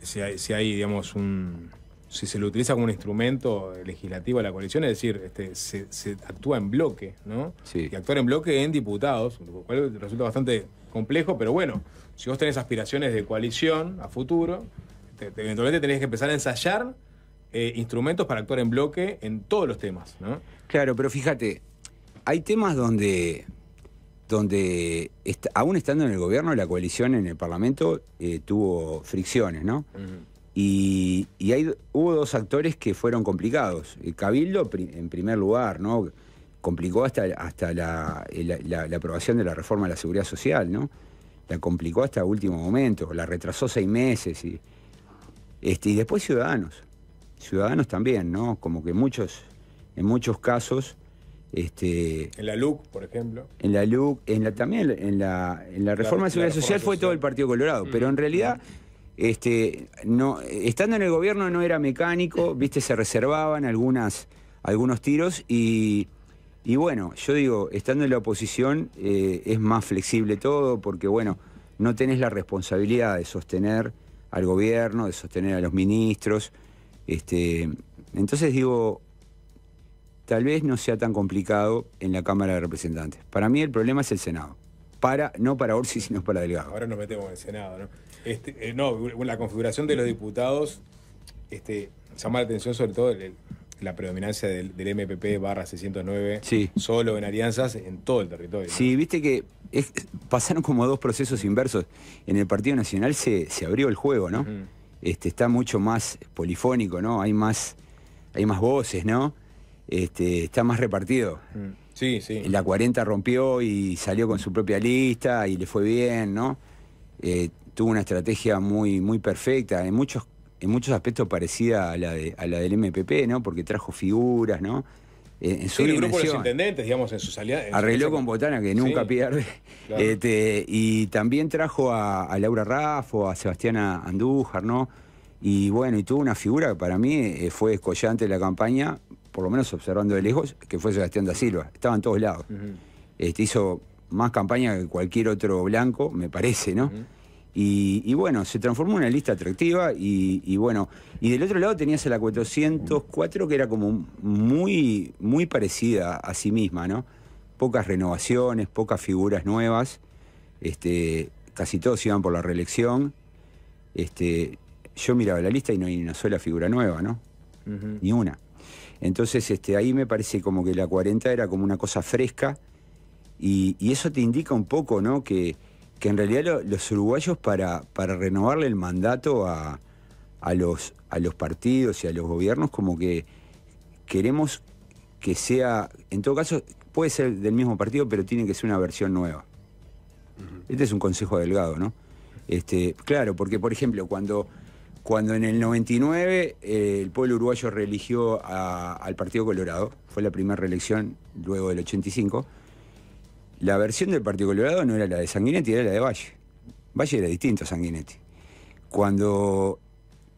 si hay, digamos, un, si se lo utiliza como un instrumento legislativo a la coalición, es decir, este, se, actúa en bloque, ¿no? Sí. Y actuar en bloque en diputados, lo cual resulta bastante complejo, pero bueno, si vos tenés aspiraciones de coalición a futuro, eventualmente tenés que empezar a ensayar eh, instrumentos para actuar en bloque en todos los temas, ¿no? Claro, pero fíjate, hay temas donde, donde aún estando en el gobierno, la coalición en el Parlamento eh, tuvo fricciones, ¿no? Y, hay, hubo dos actores que fueron complicados. El eh, Cabildo, en primer lugar, ¿no? complicó hasta, hasta la, eh, aprobación de la reforma de la seguridad social, ¿no? La complicó hasta último momento, la retrasó seis meses. Y, este, y después Ciudadanos. Ciudadanos también, ¿no? Como que muchos, en muchos casos, este, en la LUC, por ejemplo. En la LUC, en la, también en la, en la reforma la, de seguridad social, fue todo el Partido Colorado, pero en mm. realidad este, no, estando en el gobierno no era mecánico, viste, se reservaban algunas, algunos tiros y, bueno, yo digo, estando en la oposición eh, es más flexible todo porque bueno, no tenés la responsabilidad de sostener al gobierno, de sostener a los ministros. Este, entonces digo, tal vez no sea tan complicado en la Cámara de Representantes. Para mí el problema es el Senado. Para, no para Orsi, sino para Delgado. Ahora nos metemos en el Senado, ¿no? Este, eh, no, la configuración de los diputados este, llama la atención sobre todo la predominancia del, MPP barra 609 sí. solo en alianzas en todo el territorio. Sí, viste que pasaron como dos procesos inversos. En el Partido Nacional se, abrió el juego, ¿no? este, está mucho más polifónico, ¿no? Hay más, hay más voces, ¿no? Este, está más repartido. Mm. Sí, sí. La 40 rompió y salió con su propia lista y le fue bien, ¿no? Eh, tuvo una estrategia muy, muy perfecta, en muchos, en muchos aspectos parecida a la, de, a la del MPP, ¿no? Porque trajo figuras, ¿no? Eh, en su intendentes, digamos, en su salida. arregló con Botana, que nunca pierde. Este, y también trajo a, Laura Raffo, a Sebastiana Andújar, ¿no? Y bueno, y tuvo una figura que para mí eh, fue escollante en la campaña, por lo menos observando de lejos, que fue Sebastián da Silva. Estaba en todos lados. este, hizo más campaña que cualquier otro blanco, me parece, ¿no? y, bueno, se transformó en una lista atractiva y, bueno, y del otro lado tenías a la 404 que era como muy, muy parecida a sí misma, ¿no? Pocas renovaciones, pocas figuras nuevas, este, casi todos iban por la reelección. Este, yo miraba la lista y no hay una sola figura nueva, ¿no? Ni una. Entonces este, ahí me parece como que la 40 era como una cosa fresca y, eso te indica un poco, ¿no? Que, en realidad los uruguayos para, para renovarle el mandato a, los, a los partidos y a los gobiernos como que queremos que sea, en todo caso, puede ser del mismo partido, pero tiene que ser una versión nueva. Este es un consejo delgado, ¿no? Este, claro, porque por ejemplo, cuando cuando en el 99 eh, el pueblo uruguayo reeligió al Partido Colorado, fue la primera reelección luego del 85, la versión del Partido Colorado no era la de Sanguinetti, era la de Valle. Valle era distinto a Sanguinetti. Cuando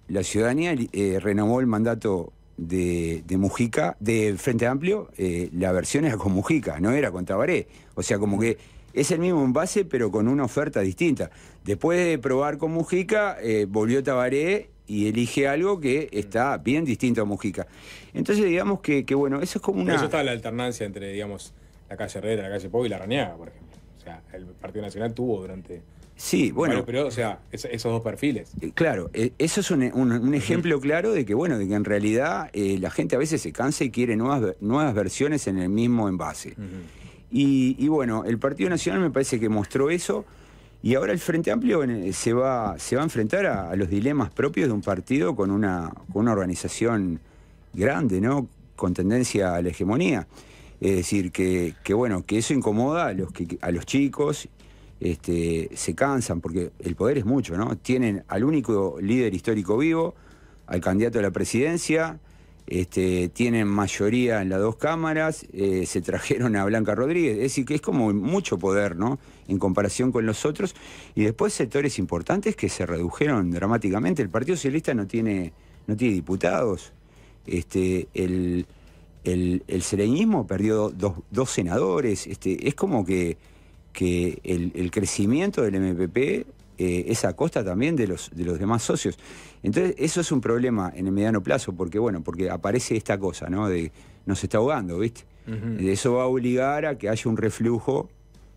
la ciudadanía eh, renovó el mandato de, Mujica, de Frente Amplio, eh, la versión era con Mujica, no era con Tabaré. O sea, como que es el mismo envase, pero con una oferta distinta. Después de probar con Mujica, eh, volvió Tabaré y elige algo que está bien distinto a Mujica. Entonces, digamos que, bueno, eso es como una. eso está la alternancia entre, digamos, la calle Herrera, la calle Pobre y la Raniaga, por ejemplo. O sea, el Partido Nacional tuvo durante. Sí, bueno. pero, o sea, esos dos perfiles. Eh, claro, eh, eso es un, ejemplo claro de que, bueno, de que en realidad la gente a veces se cansa y quiere nuevas, nuevas versiones en el mismo envase. y bueno, el Partido Nacional me parece que mostró eso. Y ahora el Frente Amplio eh, se va, se va a enfrentar a, los dilemas propios de un partido con una, organización grande, ¿no? Con tendencia a la hegemonía. Es decir, que, bueno, que eso incomoda a los, a los chicos, este, se cansan, porque el poder es mucho, ¿no? Tienen al único líder histórico vivo, al candidato a la presidencia, este, tienen mayoría en las dos cámaras, eh, se trajeron a Blanca Rodríguez, es decir, que es como mucho poder, ¿no? En comparación con los otros. Y después sectores importantes que se redujeron dramáticamente. El Partido Socialista no tiene, no tiene diputados. Este, el, el, sereñismo perdió dos, senadores. Este, es como que, el, crecimiento del MPP eh, esa costa también de los, de los demás socios. Entonces, eso es un problema en el mediano plazo, porque bueno, porque aparece esta cosa, ¿no? De nos está ahogando, ¿viste? Eso va a obligar a que haya un reflujo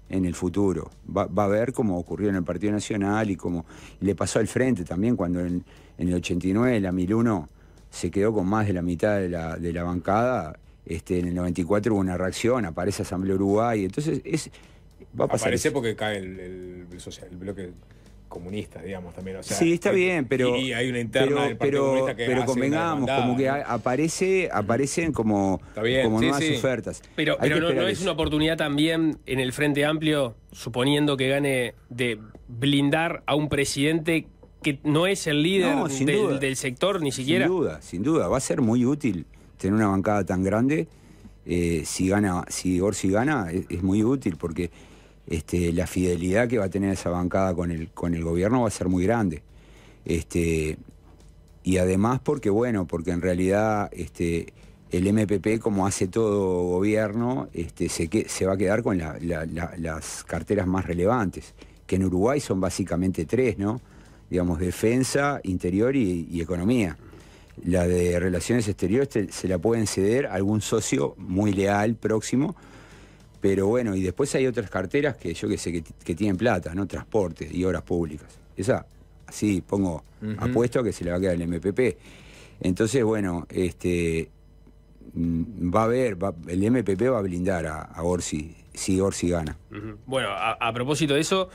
en el futuro. Va, a ver como ocurrió en el Partido Nacional y como le pasó al frente también cuando en, el 89 la 1001 se quedó con más de la mitad de la, bancada. Este, en el 94 hubo una reacción, aparece Asamblea Uruguay. Entonces, va a pasar. Aparece porque cae el, social, el bloque comunistas digamos, también. sí, está bien, pero. Y hay una interna pero, del Partido pero, Comunista que Pero convengamos, como que aparece, aparecen como, nuevas ofertas. Pero, no, es una oportunidad también en el Frente Amplio, suponiendo que gane, de blindar a un presidente que no es el líder del, sector ni siquiera. Sin duda, sin duda. Va a ser muy útil tener una bancada tan grande. Eh, si gana, si Orsi gana, es muy útil porque este, la fidelidad que va a tener esa bancada con el, con el gobierno va a ser muy grande. Este, y además porque, bueno, porque en realidad este, el MPP, como hace todo gobierno, se, va a quedar con las carteras más relevantes, que en Uruguay son básicamente tres, ¿no? Digamos, defensa, interior y, economía. La de relaciones exteriores se la pueden ceder a algún socio muy leal, próximo, pero bueno, y después hay otras carteras que yo que sé que, tienen plata, ¿no? Transportes y obras públicas. Esa, así pongo, apuesto a que se le va a quedar el MPP. Entonces, bueno, este mm, va a haber, el MPP va a blindar a, Orsi si Orsi gana. Bueno, a, propósito de eso,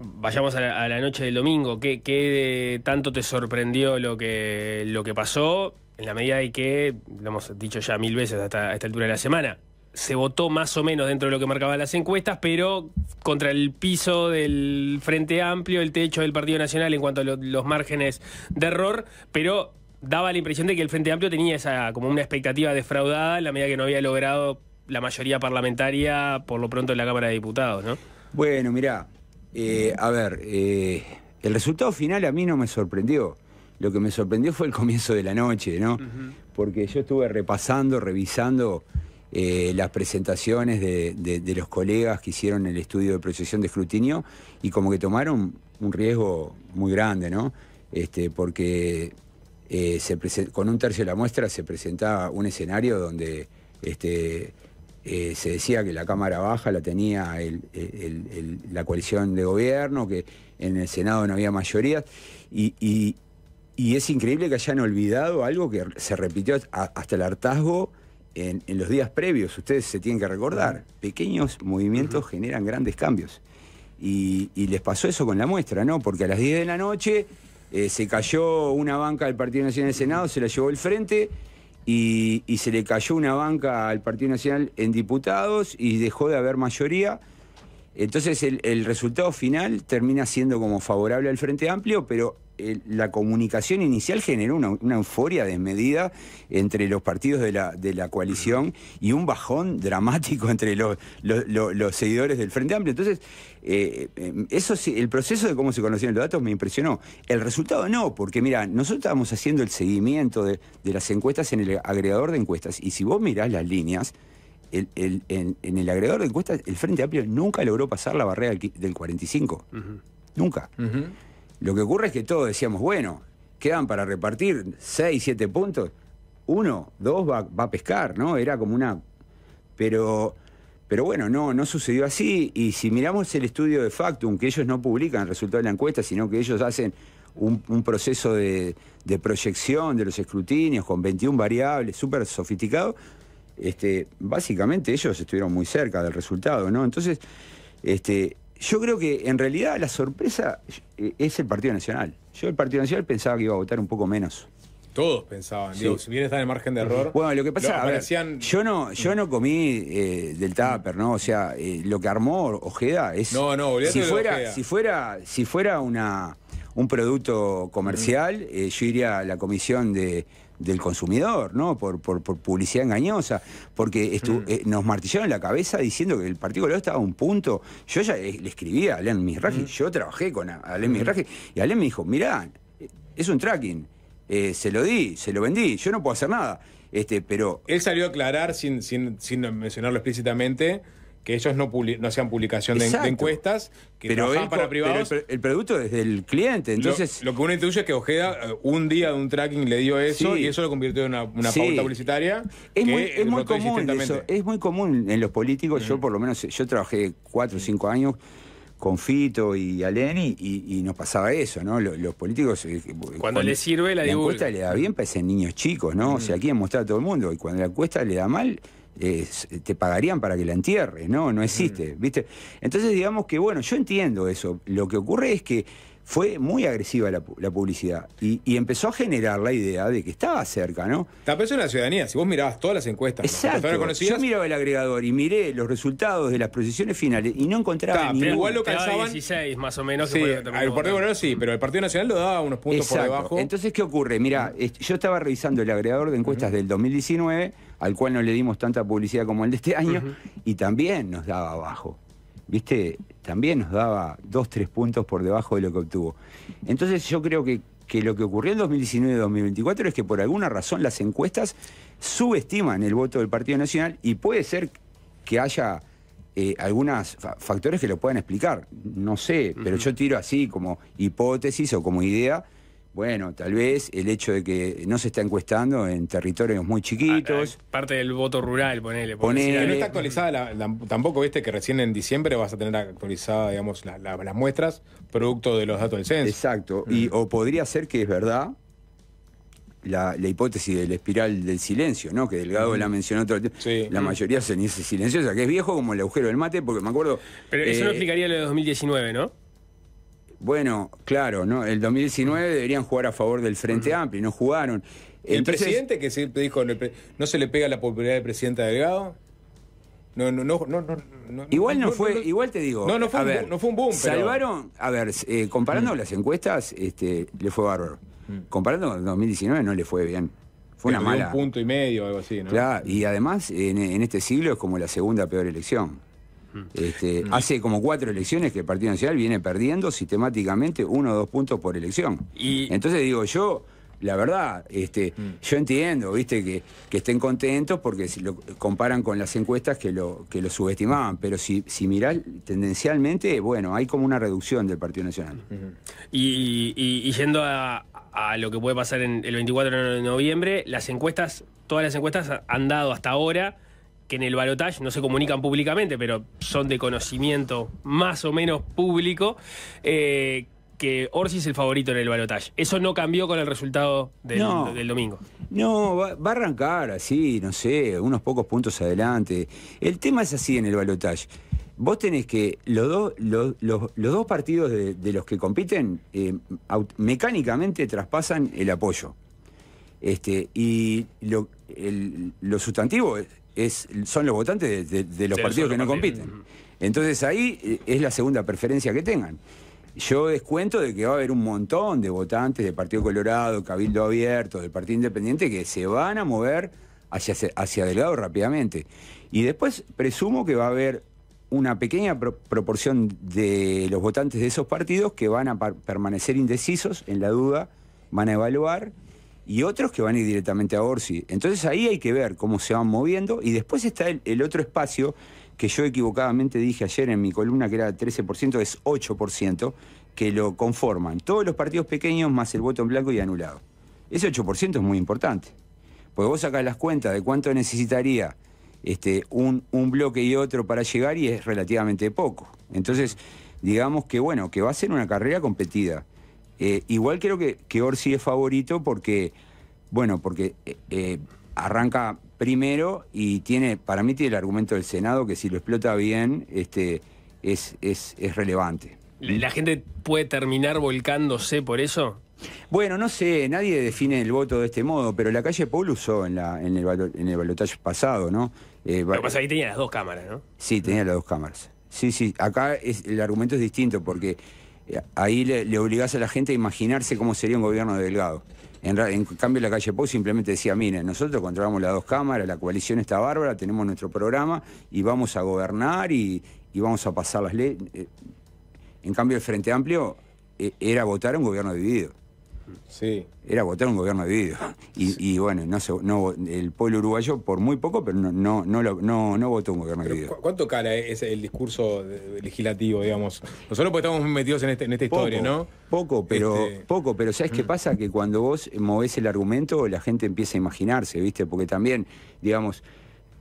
vayamos a la, noche del domingo. ¿Qué, tanto te sorprendió lo que, lo que pasó? En la medida de que, lo hemos dicho ya mil veces hasta, esta altura de la semana, se votó más o menos dentro de lo que marcaban las encuestas, pero contra el piso del Frente Amplio, el techo del Partido Nacional en cuanto a los márgenes de error, pero daba la impresión de que el Frente Amplio tenía esa como una expectativa defraudada en la medida que no había logrado la mayoría parlamentaria, por lo pronto en la Cámara de Diputados, ¿no? Bueno, mirá, eh, a ver, eh, el resultado final a mí no me sorprendió. Lo que me sorprendió fue el comienzo de la noche, ¿no? Porque yo estuve repasando, revisando eh, las presentaciones de, los colegas que hicieron el estudio de procesión de escrutinio y como que tomaron un riesgo muy grande, ¿no? Este, porque eh, con un tercio de la muestra se presentaba un escenario donde este, eh, se decía que la Cámara Baja la tenía la coalición de gobierno, que en el Senado no había mayoría, y es increíble que hayan olvidado algo que se repitió hasta el hartazgo en, los días previos, ustedes se tienen que recordar, pequeños movimientos generan grandes cambios. Y, les pasó eso con la muestra, ¿no? Porque a las 10 de la noche eh, se cayó una banca del Partido Nacional del Senado, se la llevó el frente y, se le cayó una banca al Partido Nacional en diputados y dejó de haber mayoría. Entonces el, el resultado final termina siendo como favorable al Frente Amplio, pero eh, la comunicación inicial generó una, euforia desmedida entre los partidos de la, de la coalición y un bajón dramático entre los, los, seguidores del Frente Amplio. Entonces, eh, eh eso el proceso de cómo se conocían los datos me impresionó. El resultado no, porque mira, nosotros estábamos haciendo el seguimiento de, las encuestas en el agregador de encuestas y si vos mirás las líneas, en, el agregador de encuestas el Frente Amplio nunca logró pasar la barrera del 45. Nunca. Lo que ocurre es que todos decíamos, bueno, quedan para repartir 6, 7 puntos, uno, dos va, a pescar, ¿no? Era como una... Pero, pero bueno, no, no sucedió así. Y si miramos el estudio de Factum, que ellos no publican el resultado de la encuesta, sino que ellos hacen un, proceso de, proyección de los escrutinios con 21 variables, súper sofisticado, este, básicamente ellos estuvieron muy cerca del resultado, ¿no? Entonces, este, yo creo que en realidad la sorpresa eh, es el Partido Nacional. Yo el Partido Nacional pensaba que iba a votar un poco menos. Todos pensaban, si bien está en margen de error. Bueno, lo que pasa, yo no, yo no comí eh, del tupper, ¿no? O sea, eh, lo que armó Ojeda es. No, no, si fuera, si fuera, si fuera una un producto comercial, yo iría a la comisión de del consumidor, ¿no? Por, por, publicidad engañosa, porque mm. eh, nos martillaron la cabeza diciendo que el Partido Colorado estaba a un punto. Yo ya le, escribí a Alain Misraji, mm. yo trabajé con Alain mm. Misraji, y Alem me dijo, mirá, eh, es un tracking, eh, se lo di, se lo vendí, yo no puedo hacer nada. Este, pero... Él salió a aclarar, sin, sin, sin mencionarlo explícitamente, que ellos no, no hacían publicación de, encuestas, que pero para privados. Pero el, producto es del cliente, entonces... Lo, que uno intuye es que Ojeda eh, un día de un tracking le dio eso y eso lo convirtió en una, una pauta publicitaria. Es muy, común es muy común en los políticos, mm. yo por lo menos, yo trabajé cuatro o cinco años con Fito y Aleni y, y nos pasaba eso, ¿no? Los, políticos... Eh, eh, cuando, les le sirve la, la encuesta le da bien para pues, ese niños chicos, ¿no? O sea, mm. quieren mostrar a todo el mundo y cuando la encuesta le da mal te pagarían para que la entierres, ¿no? No existe, mm. ¿viste? Entonces digamos que, bueno, yo entiendo eso. Lo que ocurre es que fue muy agresiva la, publicidad y, empezó a generar la idea de que estaba cerca, ¿no? La persona la ciudadanía, si vos mirabas todas las encuestas, Exacto. yo miraba el agregador y miré los resultados de las procesiones finales y no encontraba Ta, Pero igual lo calzaban... 16 más o menos. Sí, el Partido sí, pero el Partido Nacional lo daba unos puntos por debajo. Entonces, ¿qué ocurre? Mira, yo estaba revisando el agregador de encuestas del 2019, al cual no le dimos tanta publicidad como el de este año, y también nos daba abajo. ¿viste? También nos daba dos, tres puntos por debajo de lo que obtuvo. Entonces yo creo que, lo que ocurrió en 2019 2024 es que por alguna razón las encuestas subestiman el voto del Partido Nacional y puede ser que haya eh, algunos factores que lo puedan explicar. No sé, pero yo tiro así como hipótesis o como idea bueno, tal vez el hecho de que no se está encuestando en territorios muy chiquitos. Ah, ah, parte del voto rural, ponele. No está actualizada tampoco, viste que recién en diciembre vas a tener actualizadas, digamos, las muestras, producto de los datos del censo. Exacto. Mm. Y, o podría ser que es verdad la, hipótesis del la espiral del silencio, ¿no? Que Delgado la mencionó otro sí. La mayoría se dice silenciosa, que es viejo como el agujero del mate, porque me acuerdo. Pero eso no eh, explicaría lo de 2019, ¿no? Bueno, claro, ¿no? El 2019 deberían jugar a favor del Frente Amplio, y no jugaron. ¿El presidente que siempre dijo, no se le pega la popularidad del presidente Delgado? No, no, no, no, no, Igual no, fue, igual te digo. No, no fue, un, boom, no Salvaron, a ver, eh, comparando mm. las encuestas, este, le fue bárbaro. Mm. Comparando con 2019 no le fue bien. Fue una mala. Un punto y medio algo así, ¿no? y además en, en, este siglo es como la segunda peor elección. Este, mm. hace como cuatro elecciones que el Partido Nacional viene perdiendo sistemáticamente uno o dos puntos por elección. Y... Entonces digo, yo, la verdad, este, mm. yo entiendo, viste, que, estén contentos porque si lo comparan con las encuestas que lo, que lo subestimaban, pero si, si mirás tendencialmente, bueno, hay como una reducción del Partido Nacional. y, yendo a, lo que puede pasar en el 24 de noviembre, las encuestas, todas las encuestas han dado hasta ahora que en el balotaje no se comunican públicamente, pero son de conocimiento más o menos público, eh, que Orsi es el favorito en el balotaje. Eso no cambió con el resultado del, domingo. No, va, a arrancar así, no sé, unos pocos puntos adelante. El tema es así en el balotaje. Vos tenés que los, los, dos partidos de, los que compiten eh, mecánicamente traspasan el apoyo. Este, y lo, lo sustantivo son los votantes de, los partidos que no compiten. Entonces ahí eh, es la segunda preferencia que tengan. Yo descuento de que va a haber un montón de votantes del Partido Colorado, Cabildo Abierto, del Partido Independiente, que se van a mover hacia, hacia Delgado rápidamente. Y después presumo que va a haber una pequeña proporción de los votantes de esos partidos que van a permanecer indecisos, en la duda, van a evaluar y otros que van a ir directamente a Orsi. Entonces ahí hay que ver cómo se van moviendo y después está el, otro espacio que yo equivocadamente dije ayer en mi columna que era 13%, es 8%, que lo conforman todos los partidos pequeños más el voto en blanco y anulado. Ese 8% es muy importante, porque vos sacás las cuentas de cuánto necesitaría este, un, bloque y otro para llegar y es relativamente poco. Entonces, digamos que bueno, que va a ser una carrera competida. Eh, igual creo que, que, Orsi es favorito porque, bueno, porque eh, eh, arranca primero y tiene, para mí tiene el argumento del Senado que si lo explota bien, este, es, es, relevante. ¿La gente puede terminar volcándose por eso? Bueno, no sé, nadie define el voto de este modo, pero la calle Paul usó en, la, en, el, en el balotaje pasado, ¿no? Lo pasa ahí tenía las dos cámaras, ¿no? Sí, tenía las dos cámaras. Sí, sí, acá el argumento es distinto porque ahí le, le, a la gente a imaginarse cómo sería un gobierno Delgado. En, cambio, la calle Pau simplemente decía, mire, nosotros controlamos las dos cámaras, la coalición está bárbara, tenemos nuestro programa y vamos a gobernar y, y vamos a pasar las leyes. Eh, en cambio, el Frente Amplio eh, era votar un gobierno dividido. Sí. Era votar un gobierno dividido. Y, y bueno, no, no el pueblo uruguayo, por muy poco, pero no, no, no, no, no votó un gobierno dividido. ¿Cuánto cala eh, es el discurso legislativo, digamos? Nosotros porque estamos metidos en, este, en esta historia, ¿no? Poco, pero, este, poco, pero ¿sabes qué mm. pasa? Que cuando vos movés el argumento, la gente empieza a imaginarse, ¿viste? Porque también, digamos,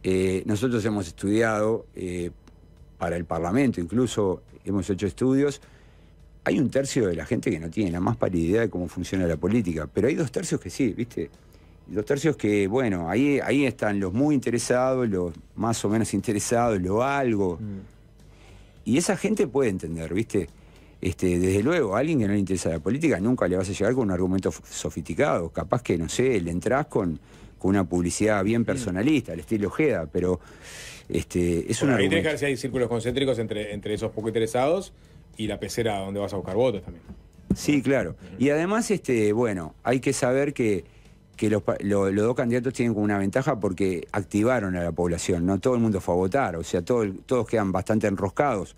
eh, nosotros hemos estudiado eh, para el Parlamento, incluso hemos hecho estudios hay un tercio de la gente que no tiene la más pálida idea de cómo funciona la política, pero hay dos tercios que sí, ¿viste? Dos tercios que, bueno, ahí, ahí están los muy interesados, los más o menos interesados, lo algo. Mm. Y esa gente puede entender, ¿viste? Este, desde luego, a alguien que no le interesa la política nunca le vas a llegar con un argumento sofisticado. Capaz que, no sé, le entras con, con una publicidad bien mm. personalista, al estilo Ojeda, pero este, es bueno, si Hay círculos concéntricos entre, entre esos poco interesados y la pecera donde vas a buscar votos también. Sí, claro. Y además, este, bueno, hay que saber que, los, dos candidatos tienen como una ventaja porque activaron a la población, ¿no? Todo el mundo fue a votar, o sea, todo, todos quedan bastante enroscados.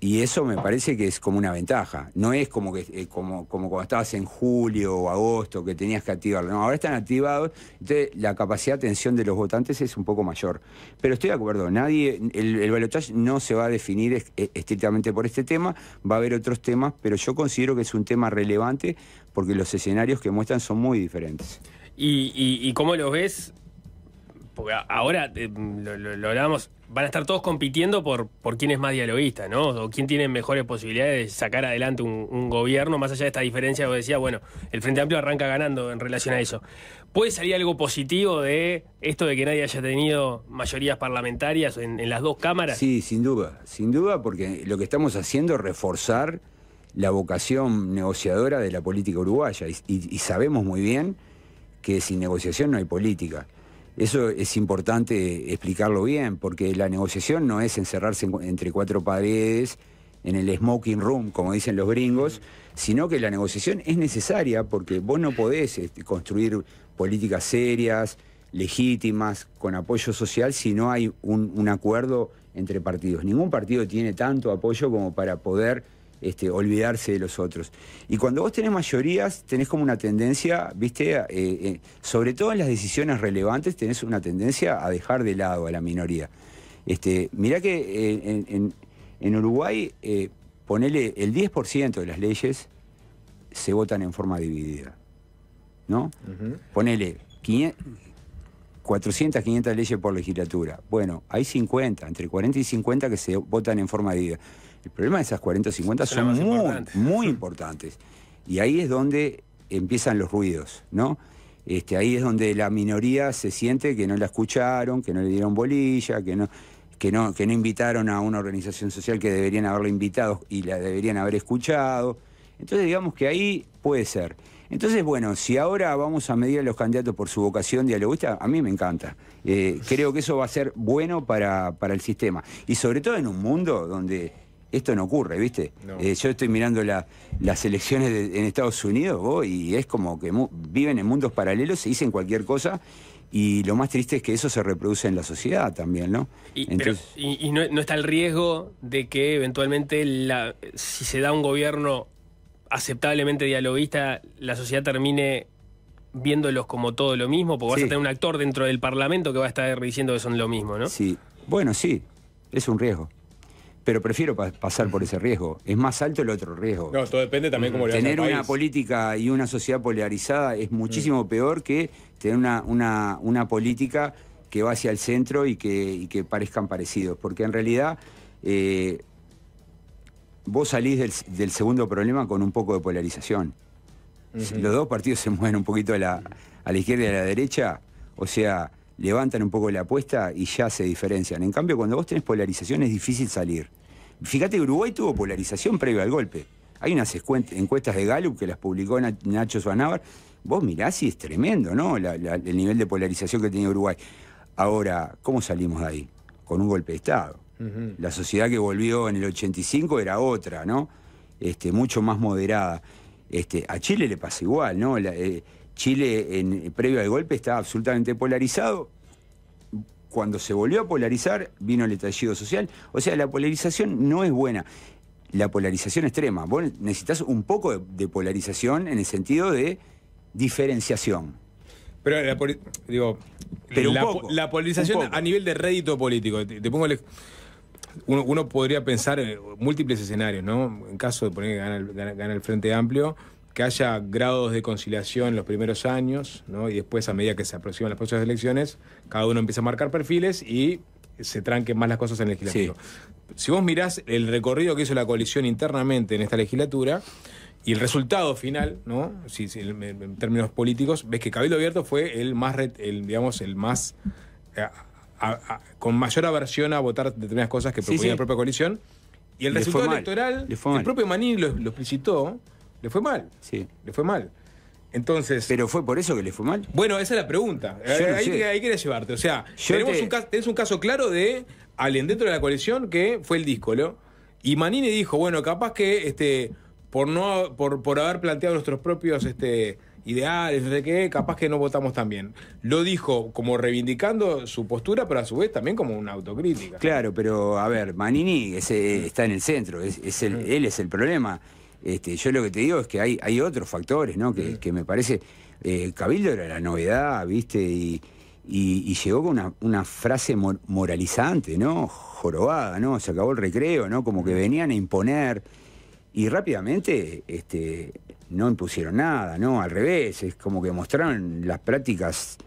Y eso me parece que es como una ventaja. No es como que eh, como, como cuando estabas en julio o agosto que tenías que activarlo. No, ahora están activados. Entonces la capacidad de atención de los votantes es un poco mayor. Pero estoy de acuerdo, nadie, el, el balotaje no se va a definir eh, estrictamente por este tema, va a haber otros temas, pero yo considero que es un tema relevante porque los escenarios que muestran son muy diferentes. ¿Y, y cómo lo ves porque ahora eh, lo, van a estar todos compitiendo por, por quién es más dialoguista, ¿no? O quién tiene mejores posibilidades de sacar adelante un, gobierno, más allá de esta diferencia que decía, bueno, el Frente Amplio arranca ganando en relación a eso. ¿Puede salir algo positivo de esto de que nadie haya tenido mayorías parlamentarias en, las dos cámaras? Sí, sin duda, sin duda, porque lo que estamos haciendo es reforzar la vocación negociadora de la política uruguaya y sabemos muy bien que sin negociación no hay política. Eso es importante explicarlo bien, porque la negociación no es encerrarse entre cuatro paredes, en el smoking room, como dicen los gringos, sino que la negociación es necesaria porque vos no podés este, construir políticas serias, legítimas, con apoyo social, si no hay un acuerdo entre partidos. Ningún partido tiene tanto apoyo como para poder este, olvidarse de los otros. Y cuando vos tenés mayorías, tenés como una tendencia, viste, eh, eh, sobre todo en las decisiones relevantes, tenés una tendencia a dejar de lado a la minoría. Este, mirá que eh, en, Uruguay, ponele el 10% de las leyes se votan en forma dividida. ¿No? Ponele 400, 500 leyes por legislatura. Bueno, hay 50, entre 40 y 50 que se votan en forma dividida. El problema de esas 40 o 50 son, muy, muy importantes. Y ahí es donde empiezan los ruidos, ¿no? Este, ahí es donde la minoría se siente que no la escucharon, que no le dieron bolilla, que no, que no, que no invitaron a una organización social que deberían haberla invitado y la deberían haber escuchado. Entonces digamos que ahí puede ser. Entonces, bueno, si ahora vamos a medir a los candidatos por su vocación dialogista, a mí me encanta. Eh, creo que eso va a ser bueno para, para el sistema. Y sobre todo en un mundo donde esto no ocurre, ¿viste? Eh, yo estoy mirando la, las elecciones en Estados Unidos y es como que viven en mundos paralelos, se dicen cualquier cosa y lo más triste es que eso se reproduce en la sociedad también, ¿no? Y, no, está el riesgo de que eventualmente la, si se da un gobierno aceptablemente dialoguista, la sociedad termine viéndolos como todo lo mismo, porque vas a tener un actor dentro del Parlamento que va a estar diciendo que son lo mismo, ¿no? Sí, bueno, sí, es un riesgo pero prefiero pasar por ese riesgo. Es más alto el otro riesgo. No, todo depende también cómo lo Tener una política y una sociedad polarizada es muchísimo mm. peor que tener una, política que va hacia el centro y que, que parezcan parecidos. Porque en realidad eh, vos salís del, segundo problema con un poco de polarización. Los dos partidos se mueven un poquito a la, a la izquierda y a la derecha. O sea, levantan un poco la apuesta y ya se diferencian. En cambio, cuando vos tenés polarización es difícil salir. Fíjate Uruguay tuvo polarización previo al golpe. Hay unas encuestas de Gallup que las publicó Nacho Suanávar. Vos mirás y es tremendo, ¿no? el nivel de polarización que tenía Uruguay. Ahora, ¿cómo salimos de ahí? Con un golpe de Estado. La sociedad que volvió en el 85 era otra, ¿no? Este, mucho más moderada. Este, a Chile le pasa igual, ¿no? La, eh, Chile, en, previo al golpe, estaba absolutamente polarizado. Cuando se volvió a polarizar, vino el estallido social. O sea, la polarización no es buena. La polarización extrema. Vos necesitas un poco de, polarización en el sentido de diferenciación. Pero la, digo, polarización a nivel de rédito político. Te, pongo uno, podría pensar en eh, múltiples escenarios, ¿no? En caso de poner que gana el Frente Amplio, que haya grados de conciliación en los primeros años, ¿no? y después a medida que se aproximan las próximas elecciones, cada uno empieza a marcar perfiles y se tranquen más las cosas en el legislativo. Si vos mirás el recorrido que hizo la coalición internamente en esta legislatura y el resultado final, ¿no? en términos políticos, ves que Cabildo Abierto fue el más, digamos, el más eh, con mayor aversión a votar determinadas cosas que proponía la propia coalición. Y el resultado electoral, el propio Maní lo explicitó, le fue mal. Sí. Le fue mal. Entonces. ¿Pero fue por eso que le fue mal? Bueno, esa es la pregunta. ahí, llevarte. O sea, tenemos un caso, un caso claro de alguien dentro de la coalición que fue el díscolo. Y Manini dijo, bueno, capaz que este, por no por, haber planteado nuestros propios este, ideales, de que capaz que no votamos tan bien. Lo dijo como reivindicando su postura, pero a su vez también como una autocrítica. Claro, pero a ver, Manini está en el centro, es, él es el problema. Este, yo lo que te digo es que hay, hay otros factores, ¿no? Que, mm. me parece. Eh, Cabildo era la novedad, ¿viste? Y, llegó con una, una, frase moralizante, ¿no? Jorobada, ¿no? Se acabó el recreo, ¿no? Como que mm. venían a imponer. Y rápidamente este, no impusieron nada, ¿no? Al revés, es como que mostraron las prácticas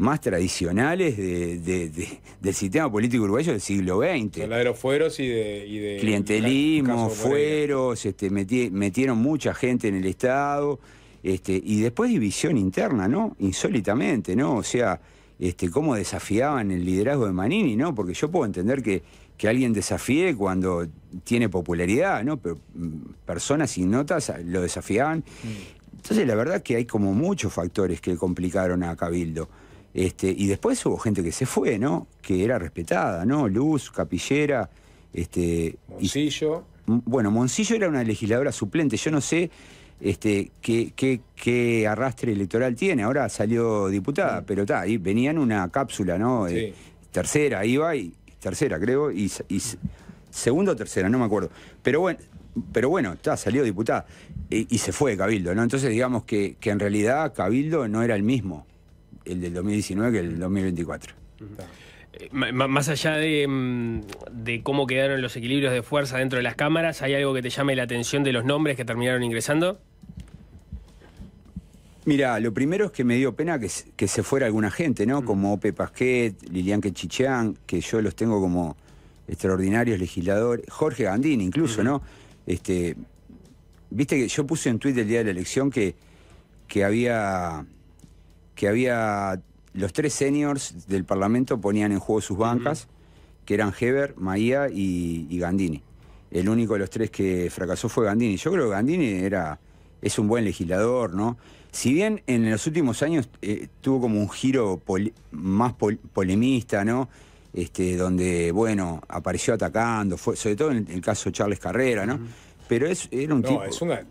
más tradicionales del sistema político uruguayo del siglo XX. La de los fueros y de... Clientelismo, fueros, este, metieron mucha gente en el Estado, este, y después división interna, ¿no? Insólitamente, ¿no? O sea, este, cómo desafiaban el liderazgo de Manini, ¿no? Porque yo puedo entender que, alguien desafíe cuando tiene popularidad, ¿no? Pero mm, personas sin notas lo desafiaban. Mm. Entonces, la verdad que hay como muchos factores que complicaron a Cabildo. Este, y después hubo gente que se fue, ¿no? Que era respetada, ¿no? Luz, Capillera, este. Moncillo. bueno, Moncillo era una legisladora suplente. Yo no sé este, qué, qué, arrastre electoral tiene. Ahora salió diputada, pero está, ahí venía en una cápsula, ¿no? Eh, tercera iba y. Tercera, creo, y, y segunda o tercera, no me acuerdo. Pero bueno, pero bueno, está, salió diputada. Y, se fue Cabildo, ¿no? Entonces digamos que en realidad Cabildo no era el mismo el del 2019 que el del 2024. Eh, más allá mm, de, cómo quedaron los equilibrios de fuerza dentro de las cámaras, ¿hay algo que te llame la atención de los nombres que terminaron ingresando? Mira, lo primero es que me dio pena que, se, que se fuera alguna gente, ¿no? Mm. Como Ope Pasquet, Lilian Quechichán, que yo los tengo como extraordinarios legisladores, Jorge Gandín incluso, ¿no? Este, Viste que yo puse en Twitter el día de la elección que, que había que había los tres seniors del Parlamento ponían en juego sus bancas, que eran Heber, Maía y, Gandini. El único de los tres que fracasó fue Gandini. Yo creo que Gandini era, es un buen legislador, ¿no? Si bien en los últimos años eh, tuvo como un giro más polemista, ¿no? Este, donde, bueno, apareció atacando, fue, sobre todo en el caso de Charles Carrera, ¿no? pero es, era un tipo.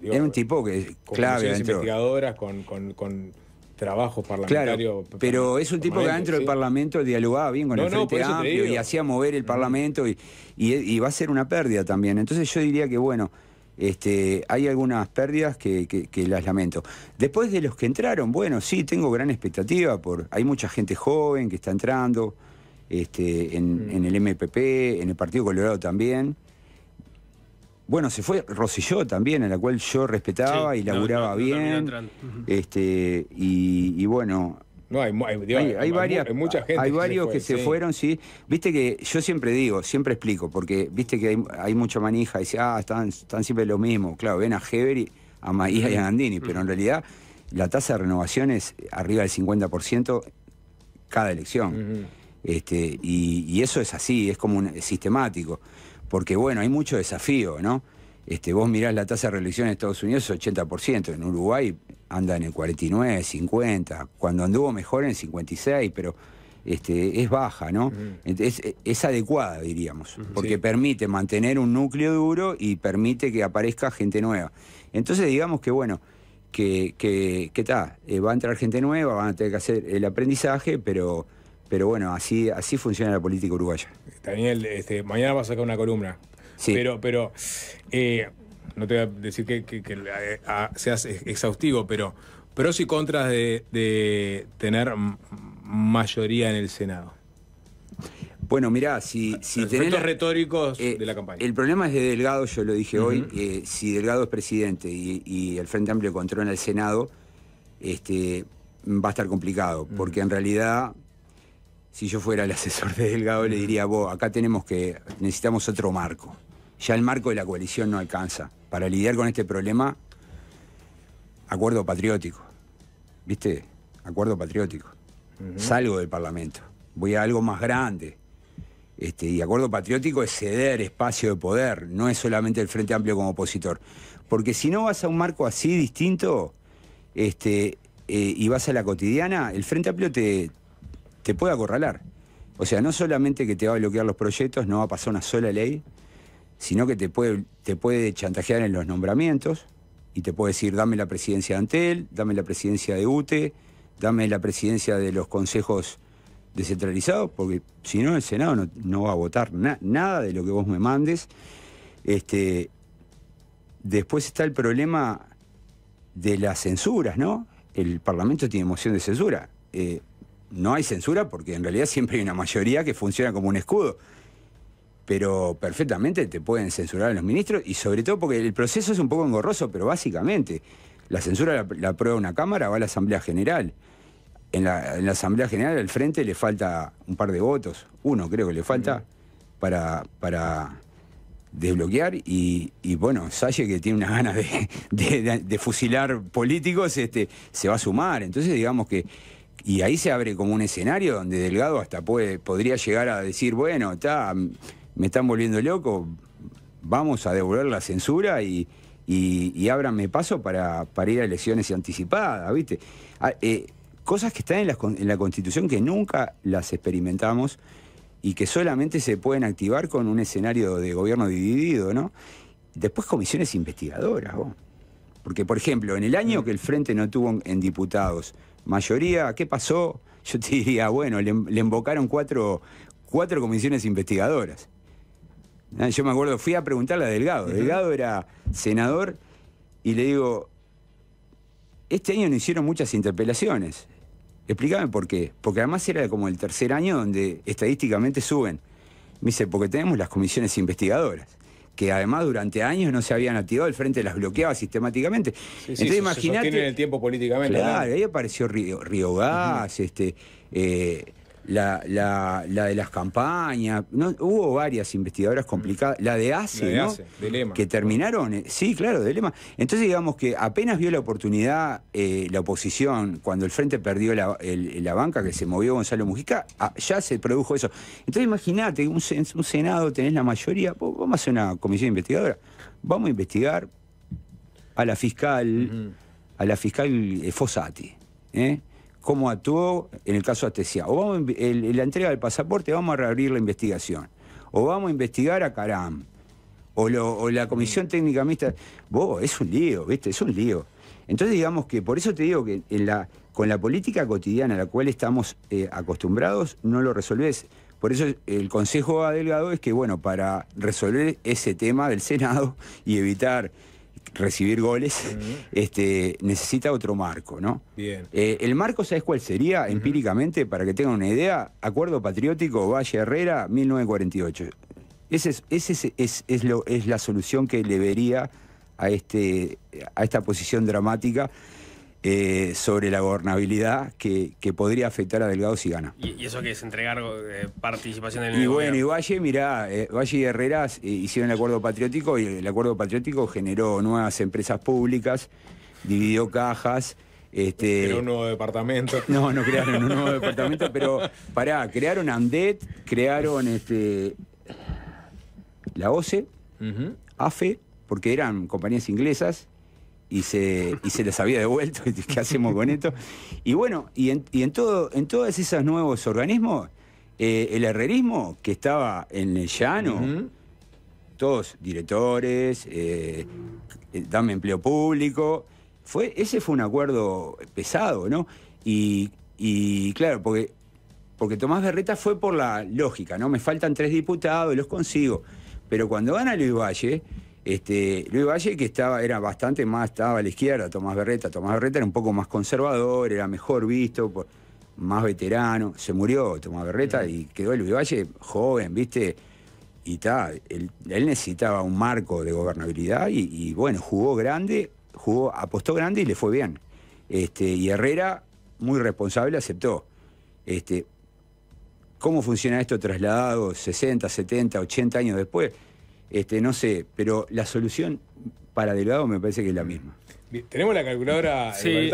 era un tipo que es clave. Investigadoras con, con trabajo parlamentario. pero es un tipo que adentro del Parlamento dialogaba bien con el Frente Amplio y hacía mover el Parlamento y, y, va a ser una pérdida también. Entonces yo diría que, bueno, este, hay algunas pérdidas que, las lamento. Después de los que entraron, bueno, sí, tengo gran expectativa. por Hay mucha gente joven que está entrando este, en mm. el MPP, en el Partido Colorado también. Bueno, se fue Rosilló también, a la cual yo respetaba y laburaba bien. este, y, bueno. hay, hay, varias, Hay varios que se, fueron, sí. Viste que yo siempre digo, siempre explico, porque viste que hay, mucha manija, y dice, ah, están, están siempre lo mismo. Claro, ven a Heber, y, a Maía y a Gandini, pero en realidad la tasa de renovación es arriba del 50% cada elección. este, y, eso es así, es como un, sistemático porque bueno, hay mucho desafío, ¿no? Este, vos mirás la tasa de reelección en Estados Unidos es 80%, en Uruguay anda en el 49, 50, cuando anduvo mejor en el 56, pero este, es baja, ¿no? es, adecuada, diríamos, porque permite mantener un núcleo duro y permite que aparezca gente nueva. Entonces digamos que bueno, que, que, eh, va a entrar gente nueva, van a tener que hacer el aprendizaje, pero pero bueno, así, así funciona la política uruguaya. Daniel, este, mañana vas a sacar una columna. Pero, pero eh, no te voy a decir que, eh, ah, seas exhaustivo, pero pros y contras de, tener mayoría en el Senado. Bueno, mirá, si, si Los retóricos eh, de la campaña. El problema es de Delgado, yo lo dije hoy. si Delgado es presidente y, el Frente Amplio controla el Senado, este, va a estar complicado, porque en realidad si yo fuera el asesor de Delgado, le diría, vos, acá tenemos que, necesitamos otro marco. Ya el marco de la coalición no alcanza. Para lidiar con este problema, acuerdo patriótico. ¿Viste? Acuerdo patriótico. Salgo del Parlamento. Voy a algo más grande. Este, y acuerdo patriótico es ceder espacio de poder, no es solamente el Frente Amplio como opositor. Porque si no vas a un marco así distinto este, eh, y vas a la cotidiana, el Frente Amplio te, te puede acorralar. O sea, no solamente que te va a bloquear los proyectos, no va a pasar una sola ley, sino que te puede, te puede chantajear en los nombramientos y te puede decir, dame la presidencia de Antel, dame la presidencia de UTE, dame la presidencia de los consejos descentralizados, porque si no el Senado no, va a votar nada de lo que vos me mandes. Este, después está el problema de las censuras, ¿no? El Parlamento tiene moción de censura. Eh, no hay censura porque en realidad siempre hay una mayoría que funciona como un escudo. Pero perfectamente te pueden censurar a los ministros y sobre todo porque el proceso es un poco engorroso, pero básicamente la censura la, prueba aprueba una Cámara, va a la Asamblea General. En la, Asamblea General al frente le falta un par de votos, uno creo que le falta, para, para desbloquear y, bueno, Salle que tiene una ganas de, fusilar políticos, este, se va a sumar. Entonces digamos que y ahí se abre como un escenario donde Delgado hasta puede, podría llegar a decir, bueno, está, me están volviendo loco, vamos a devolver la censura y, y, ábranme paso para, para, ir a elecciones anticipadas, ¿viste? Ah, eh, cosas que están en la, Constitución que nunca las experimentamos y que solamente se pueden activar con un escenario de gobierno dividido, ¿no? Después comisiones investigadoras, porque por ejemplo, en el año que el Frente no tuvo en diputados mayoría, ¿qué pasó? Yo te diría, bueno, le, invocaron cuatro, cuatro comisiones investigadoras. Ah, yo me acuerdo, fui a preguntarle a Delgado. Delgado era senador y le digo, este año no hicieron muchas interpelaciones. Explícame por qué. Porque además era como el tercer año donde estadísticamente suben. Me dice, porque tenemos las comisiones investigadoras que además durante años no se habían activado, el frente las bloqueaba sistemáticamente. Sí, Entonces, imagínate. el tiempo políticamente. Claro, ahí apareció Río, Gas, este. Eh, la, de las campañas, hubo varias investigadoras mm. complicadas, la de ACE, ¿no? de que terminaron, eh, sí, claro, de Lema. Entonces digamos que apenas vio la oportunidad eh, la oposición, cuando el Frente perdió la, banca que se movió Gonzalo Mujica, ah, ya se produjo eso. Entonces imagínate, un, Senado tenés la mayoría, vamos a hacer una comisión investigadora, vamos a investigar a la fiscal, a la fiscal eh, Fossati. ¿eh? cómo actuó en el caso Astesia. O vamos la entrega del pasaporte, vamos a reabrir la investigación. O vamos a investigar a Caram. O, la comisión técnica mixta. Vos, es un lío, ¿viste? Es un lío. Entonces, digamos que, por eso te digo que con la política cotidiana a la cual estamos eh, acostumbrados, no lo resolvés. Por eso el consejo adelgado Delgado es que, bueno, para resolver ese tema del Senado y evitar recibir goles, este, necesita otro marco, ¿no? Eh, el marco, ¿sabes cuál sería? Empíricamente, para que tengan una idea, Acuerdo Patriótico Valle Herrera, 1948. Esa es, es la solución que le vería a, este, a esta posición dramática eh, sobre la gobernabilidad que, podría afectar a Delgado si gana. ¿Y, eso que es entregar eh, en participación del Y bueno, y Valle, mirá, eh, Valle y Herreras hicieron el acuerdo patriótico y el acuerdo patriótico generó nuevas empresas públicas, dividió cajas. Este, un nuevo departamento. No, no crearon un nuevo departamento, pero pará, crearon Andet, crearon este, la OCE, AFE, porque eran compañías inglesas, y se, les había devuelto. ¿Qué hacemos con esto? Y bueno, y en, y en, todo, en todos esos nuevos organismos, eh, el herrerismo que estaba en el llano, todos directores, eh, eh, dame empleo público, fue, ese fue un acuerdo pesado, ¿no? Y, claro, porque, porque Tomás Berreta fue por la lógica, ¿no? Me faltan tres diputados, los consigo. Pero cuando gana Luis Valle, este, Luis Valle, que estaba, era bastante más, estaba a la izquierda, Tomás Berreta. Tomás Berreta era un poco más conservador, era mejor visto, más veterano. Se murió Tomás Berreta y quedó Luis Valle joven, ¿viste? Y tal él, necesitaba un marco de gobernabilidad y, bueno, jugó grande, jugó, apostó grande y le fue bien. Este, y Herrera, muy responsable, aceptó. Este, ¿Cómo funciona esto trasladado 60, 70, 80 años después? Este, no sé, pero la solución para Delgado me parece que es la misma. Tenemos la calculadora. Eh,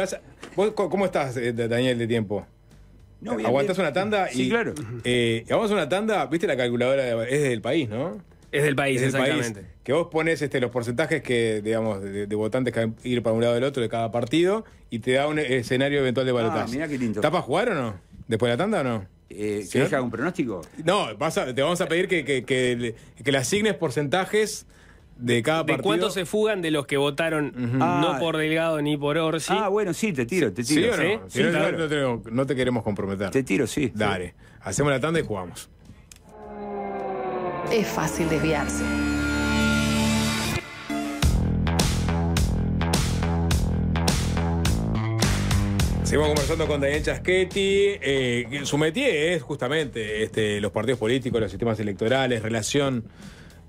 cómo estás, eh, Daniel, de tiempo? No, Aguantás una tanda y. Sí, claro. vamos eh, una tanda, viste la calculadora, es del país, ¿no? Es del país, exactamente. que vos pones este, los porcentajes que, digamos, de, votantes que van ir para un lado del otro de cada partido y te da un escenario eventual de ah, balotaje. Ah, qué lindo. ¿Está para jugar o no? ¿Después de la tanda o no? Eh, ¿Querés que haga un pronóstico? No, te vamos a pedir que, que, que, le asignes porcentajes de cada partido. ¿De cuántos se fugan de los que votaron no ah. por Delgado ni por Orsi? Ah, bueno, sí, te tiro, te tiro. no, te, queremos comprometer. Te tiro, sí. Dale, hacemos la tanda y jugamos. Es fácil desviarse. Seguimos conversando con Daniel Chaschetti. Eh, su métier es justamente este, los partidos políticos, los sistemas electorales, relación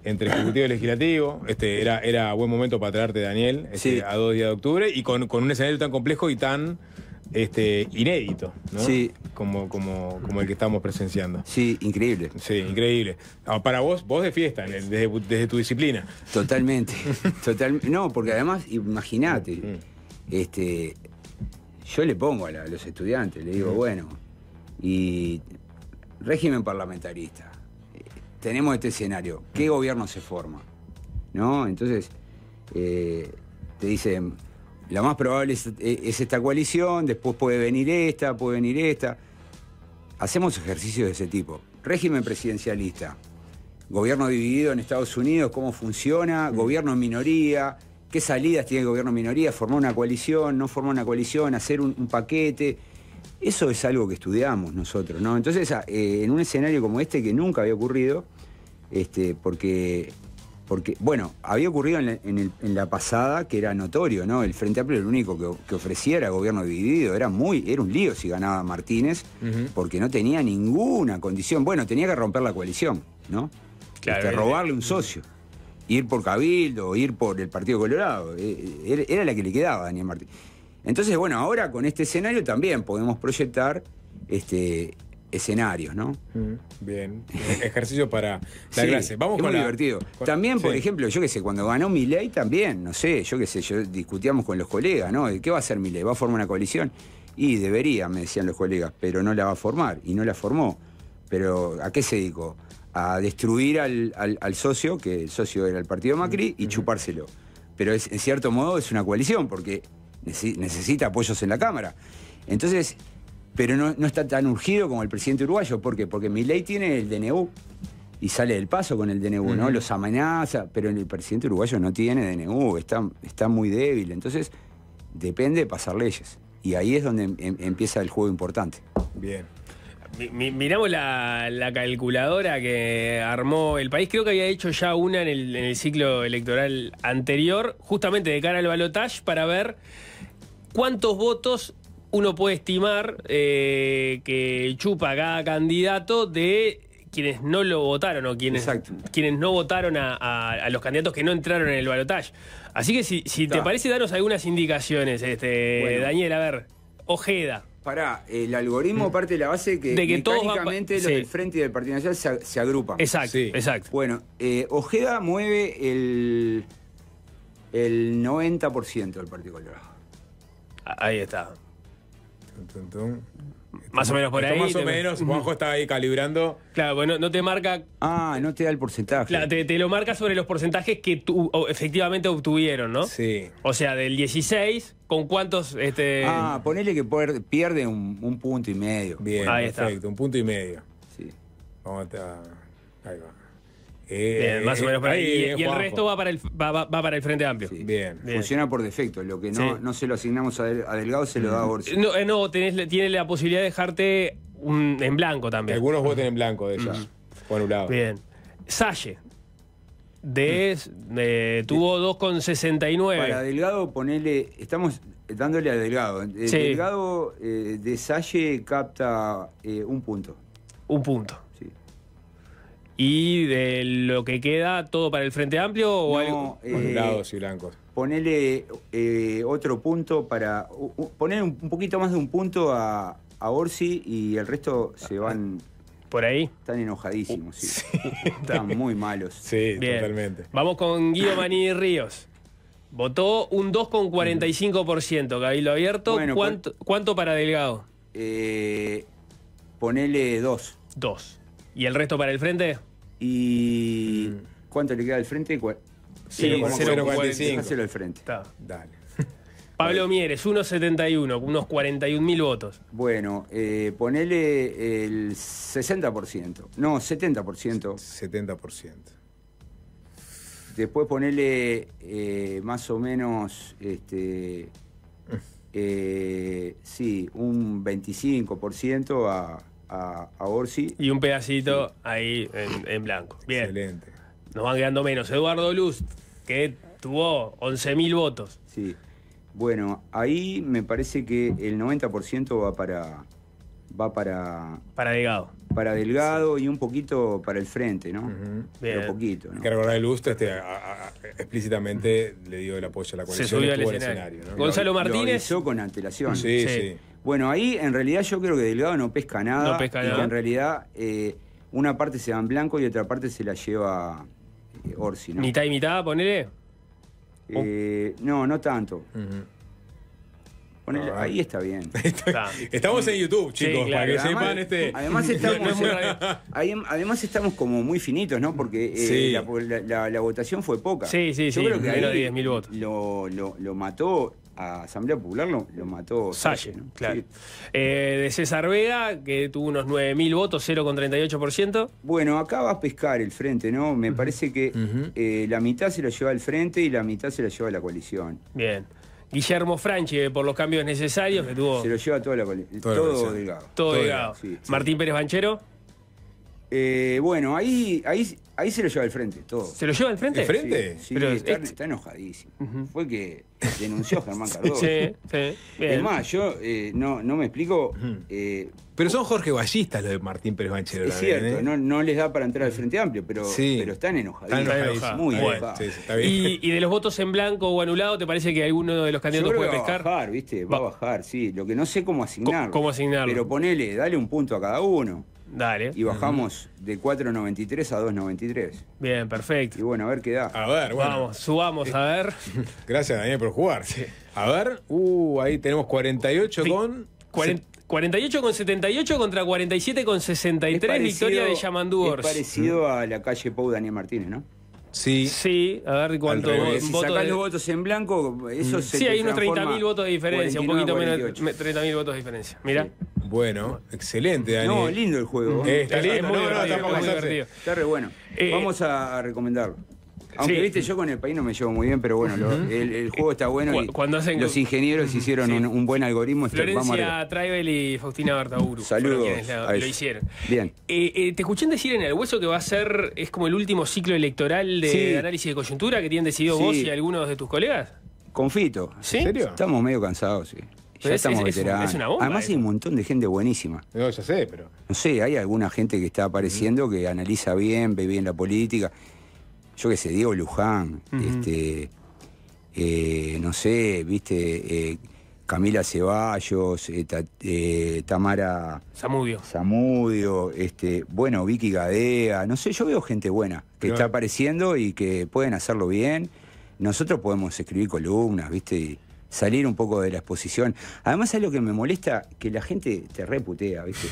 entre Ejecutivo y Legislativo. Este, era, era buen momento para traerte, Daniel, este, a dos días de octubre, y con, un escenario tan complejo y tan este, inédito, Sí. Como, como, como el que estamos presenciando. Sí, increíble. Sí, increíble. Ah, para vos, vos de fiesta, desde, tu disciplina. Totalmente. Total, no, porque además, imagínate, mm. este, yo le pongo a, los estudiantes, le digo, bueno, y régimen parlamentarista, tenemos este escenario, ¿qué gobierno se forma? ¿No? Entonces, eh, te dicen, la más probable es, es, esta coalición, después puede venir esta, puede venir esta. Hacemos ejercicios de ese tipo. Régimen presidencialista, gobierno dividido en Estados Unidos, cómo funciona, gobierno en minoría, qué salidas tiene el gobierno minoría, formar una coalición, no formar una coalición, hacer un, paquete. Eso es algo que estudiamos nosotros, ¿no? Entonces, eh, en un escenario como este que nunca había ocurrido, este, porque, porque, bueno, había ocurrido en la, pasada que era notorio, ¿no? El Frente Amplio el único que, ofrecía era gobierno dividido, era muy, era un lío si ganaba Martínez, porque no tenía ninguna condición. Bueno, tenía que romper la coalición, ¿no? Claro, este, robarle un socio ir por Cabildo, ir por el Partido Colorado. Eh, eh, era la que le quedaba a Daniel Martín. Entonces, bueno, ahora con este escenario también podemos proyectar este, escenarios, ¿no? Mm. Bien, eh, ejercicio para la clase. Vamos muy divertido. También, por ejemplo, yo qué sé, cuando ganó mi también, no sé, yo qué sé, yo discutíamos con los colegas, ¿no? ¿Qué va a hacer Milei ¿Va a formar una coalición? Y debería, me decían los colegas, pero no la va a formar y no la formó. Pero ¿a qué se dedicó? a destruir al, socio, que el socio era el partido Macri, y chupárselo. Pero es, en cierto modo es una coalición, porque necesita apoyos en la Cámara. Entonces, pero no, está tan urgido como el presidente uruguayo. ¿Por qué? Porque ley tiene el DNU y sale del paso con el DNU, ¿no? Los amenaza, pero el presidente uruguayo no tiene DNU, está, está muy débil. Entonces, depende pasar leyes. Y ahí es donde em-, em-, empieza el juego importante. Bien miramos la, calculadora que armó el país. Creo que había hecho ya una en el, ciclo electoral anterior, justamente de cara al balotaje, para ver cuántos votos uno puede estimar eh, que chupa cada candidato de quienes no lo votaron o quienes, quienes no votaron a, los candidatos que no entraron en el balotaje. Así que si, te parece, danos algunas indicaciones, este, Daniel, a ver, Ojeda. Pará, el algoritmo mm. parte de la base que, de que los del Frente y del Partido Nacional se, agrupan. Exacto, exacto. Bueno, eh, Ojeda mueve el, el 90% del Partido Colorado. Ah, ahí está. Tum, tum, tum. Más o menos por ahí. Más o menos, Juanjo está ahí calibrando. Claro, bueno, no te marca. Ah, no te da el porcentaje. Claro, te, lo marca sobre los porcentajes que efectivamente obtuvieron, ¿no? Sí. O sea, del 16, ¿con cuántos. Este... Ah, ponele que pierde un, punto y medio. Bien, ahí perfecto, un punto y medio. Sí. Vamos a. Ahí va. Eh, más o menos por ahí. y, el resto va para el, va, para el Frente Amplio. Bien. Funciona por defecto. Lo que no, no se lo asignamos a, Delgado se lo da a Borges. Mm. No, eh, no tenés, tiene la posibilidad de dejarte en blanco también. Algunos voten en blanco de esas. Por mm. un lado. Bien. Salle. De, de tuvo 2,69. Para Delgado, ponele. Estamos dándole a Delgado. Eh, Delgado de Salle capta un punto. Un punto. ¿Y de lo que queda, todo para el Frente Amplio o no, algo? Eh, lados y blancos. Ponele eh, otro punto para. Ponele poner un, poquito más de un punto a, a Orsi y el resto se ah, van. Ah, ¿Por ahí? Están enojadísimos, sí. Están muy malos. Sí, totalmente. Vamos con Guido Maní Ríos. Votó un 2,45%, Cabildo Abierto. Bueno, pues, ¿Cuánto, ¿Cuánto, para Delgado? Eh, ponele 2. 2. ¿Y el resto para el frente? ¿Y mm. cuánto le queda al frente? 0,45. al frente. Dale. Pablo Mieres, 1,71, unos 41 mil votos. Bueno, eh, ponele el 60%. No, 70%. 70%. Después ponele eh, más o menos, este, mm. eh, sí, un 25% a a, Orsi. Y un pedacito ahí en, blanco. Bien. Excelente. Nos van quedando menos. Eduardo Luz, que tuvo 11.000 votos. Sí. Bueno, ahí me parece que el 90% va para. Va para. Para Delgado. Para Delgado y un poquito para el frente, ¿no? Un poquito. ¿no? Que este, explícitamente le dio el apoyo a la coalición. Se subió al escenario. Gonzalo Martínez. yo con antelación. sí. sí. Bueno, ahí en realidad yo creo que Delgado no pesca nada. No pesca nada. Que en realidad eh, una parte se da en blanco y otra parte se la lleva eh, Orsi, ¿no? ¿Mitad y mitad, ponele? Eh, no, no tanto. Ah. Ahí está bien. estamos en YouTube, chicos, para que sepan este. Además estamos, además estamos como muy finitos, ¿no? Porque la, votación fue poca. Sí, sí, Yo Creo que diez 10.000 votos. Lo, lo, lo mató a Asamblea Popular lo, lo mató Salle. claro. Eh, de César Vega, que tuvo unos 9.000 votos, 0,38%. Bueno, acá va a pescar el frente, ¿no? Me parece que eh, la mitad se lo lleva el frente y la mitad se lo lleva la coalición. Bien. Guillermo Franchi, eh, por los cambios necesarios que tuvo. Se lo lleva toda la coalición. Todo, delgado. Todo, Martín Pérez Banchero. Eh, bueno, ahí, ahí, ahí se lo lleva al frente todo. ¿Se lo lleva al frente? ¿El frente? Sí, Pero está, este- enojadísimo. Fue que denunció a Germán Cardoso. sí, sí. Es más, yo eh, no, no me explico. Eh, pero son Jorge Ballistas los de Martín Pérez Banchero. Es cierto, ¿eh? no, no, les da para entrar al Frente Amplio, pero, pero están enojadísimos. Están Muy enojados. ¿Y, ¿Y, de los votos en blanco o anulado, ¿te parece que alguno de los candidatos puede pescar? Va a bajar, ¿viste? Va, a bajar, sí. Lo que no sé cómo asignarlo. ¿Cómo, asignarlo Pero ponele, dale un punto a cada uno. Dale. Y bajamos de 4.93 a 2.93. Bien, perfecto. Y bueno, a ver qué da. A ver, bueno. Vamos, subamos, a ver. Gracias, Daniel, por jugar. A ver, uh, ahí tenemos 48 con... 48 con 78 contra 47 con 63, victoria de Yamandú Es parecido a la calle Pau Daniel Martínez, ¿no? Sí. Sí, a ver cuánto voto. Si los votos en blanco, eso mm. se Sí, hay unos 30.000 votos de diferencia, un poquito menos menos. 30.000 votos de diferencia. Mira. Bueno, excelente, Dani. No, lindo el juego. está, lindo, divertido. está re bueno. Eh, Vamos a recomendarlo. Aunque viste, yo con el país no me llevo muy bien, pero bueno, el, juego está bueno. Y Los ingenieros hicieron un, buen algoritmo. Este, Florencia Traibel y Faustina Bartaburu. Saludos. Lo, hicieron. Bien. Eh, eh, te escuché decir en el hueso que va a ser, es como el último ciclo electoral de análisis de coyuntura que tienen decidido vos y algunos de tus colegas. Confito. ¿Sí? ¿En serio? Estamos medio cansados, sí. ya estamos Además, hay un montón de gente buenísima. No, ya sé, pero. No sé, hay alguna gente que está apareciendo que analiza bien, ve bien la política yo qué sé, Diego Luján, este, eh, no sé, viste, eh, Camila Ceballos, eh, Tamara Samudio, este, bueno, Vicky Gadea, no sé, yo veo gente buena que está apareciendo y que pueden hacerlo bien. Nosotros podemos escribir columnas, viste, y salir un poco de la exposición. Además, es lo que me molesta, que la gente te reputea, viste,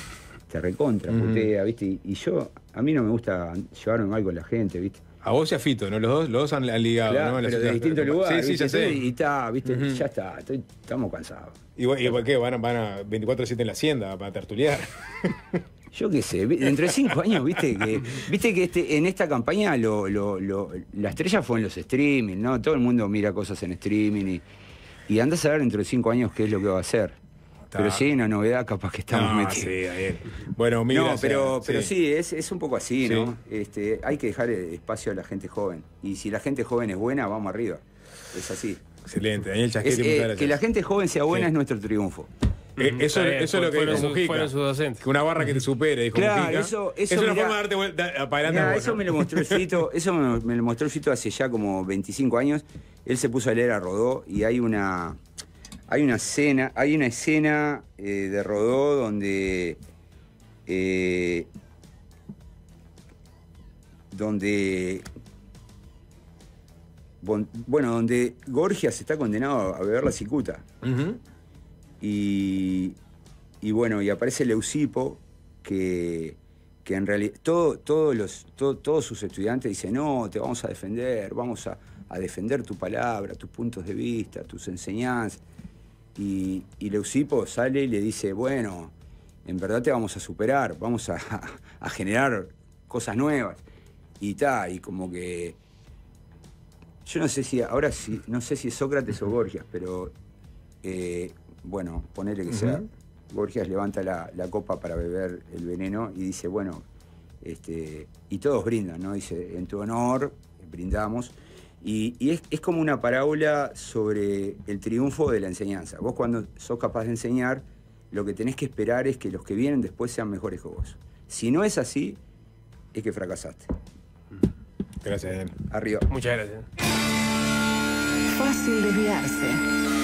te recontra viste, y, yo, a mí no me gusta llevarme mal con la gente, viste. A vos y a Fito, ¿no? Los dos, los dos han, ligado, ¿no? pero de distintos lugares. Sí, sí, ya sé. Y está, viste, ya está, estamos cansados. ¿Y, por qué? Van, van a 24-7 en la hacienda para tertuliar. Yo qué sé, dentro de cinco años, viste que, viste que este, en esta campaña lo, lo, la estrella fue en los streaming, ¿no? Todo el mundo mira cosas en streaming y, y a ver dentro de cinco años qué es lo que va a hacer. Pero sí, una novedad capaz que estamos metidos. Sí, ahí. Bueno, mira. No, pero, pero sí, es, es, un poco así, ¿no? Este, hay que dejar espacio a la gente joven. Y si la gente joven es buena, vamos arriba. Es así. Excelente, Daniel eh, Que la gente joven sea buena es nuestro triunfo. Eh, mm, eso, eso es lo que fueron dijo Mujica. Fueron sus docentes. Una barra que te supere, dijo claro, Mujica. Eso, eso, es una forma de darte vuelta, eso me lo mostró Fito, eso me, lo mostró hace ya como 25 años. Él se puso a leer a Rodó y hay una hay una escena, hay una escena eh, de Rodó donde. Eh, donde. bueno, donde Gorgias está condenado a beber la cicuta. y, bueno, y aparece Leucipo, que, en realidad. todos, los, todos sus estudiantes dicen: No, te vamos a defender, vamos a defender tu palabra, tus puntos de vista, tus enseñanzas y, Leucipo sale y le dice, bueno, en verdad te vamos a superar, vamos a, generar cosas nuevas. Y tal, y como que... Yo no sé si, ahora sí, no sé si es Sócrates o Gorgias, pero eh, bueno, ponerle que sea, Gorgias levanta la, copa para beber el veneno y dice, bueno, este, y todos brindan, ¿no? Dice, en tu honor, brindamos, y, es, como una parábola sobre el triunfo de la enseñanza. Vos cuando sos capaz de enseñar, lo que tenés que esperar es que los que vienen después sean mejores que vos. Si no es así, es que fracasaste. Gracias, Daniel. Arriba. Muchas gracias. Fácil desviarse.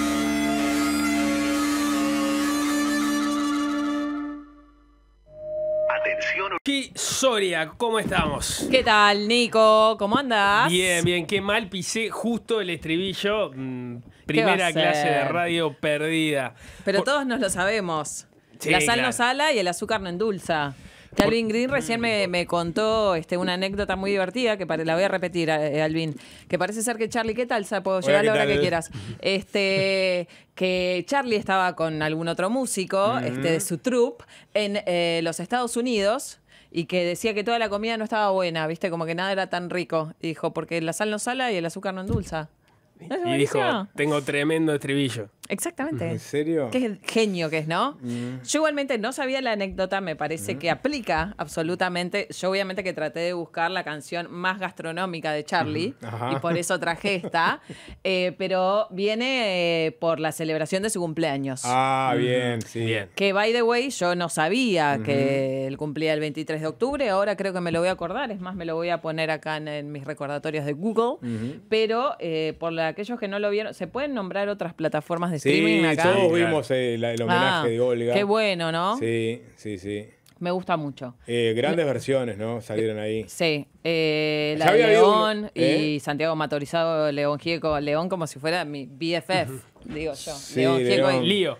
Ki Soria, ¿cómo estamos? ¿Qué tal, Nico? ¿Cómo andas? Bien, bien, qué mal pisé justo el estribillo. Mm, primera clase de radio perdida. Pero todos nos lo sabemos. la sal no sala y el azúcar no endulza. Calvin Green recién me, mm. contó este, una anécdota muy divertida que la voy a repetir, eh, eh, Alvin. Que parece ser que Charlie, ¿qué tal? Puedo llegar a la hora que quieras. Este, que Charlie estaba con algún otro músico este, de su troupe en eh, los Estados Unidos y que decía que toda la comida no estaba buena, ¿viste? Como que nada era tan rico. dijo, porque la sal no sala y el azúcar no endulza. y dijo, tengo tremendo estribillo. Exactamente. ¿En serio? Qué genio que es, ¿no? Mm. Yo igualmente no sabía la anécdota, me parece mm. que aplica absolutamente. Yo obviamente que traté de buscar la canción más gastronómica de Charlie y por eso traje esta, eh, pero viene eh, por la celebración de su cumpleaños. Ah, bien, sí. Bien. Que, by the way, yo no sabía que él cumplía el 23 de octubre, ahora creo que me lo voy a acordar, es más, me lo voy a poner acá en, mis recordatorios de Google, pero eh, por aquellos que no lo vieron, ¿se pueden nombrar otras plataformas de Sí, Todos vimos el, ah, homenaje de Olga. Qué bueno, ¿no? Sí, sí, sí. Me gusta mucho. Eh, grandes versiones, ¿no? Salieron ahí. Sí. Eh, la de León y ¿eh? Santiago Matorizado, León Gieco. León como si fuera mi BFF, digo yo. Sí, León Gieco y Lío.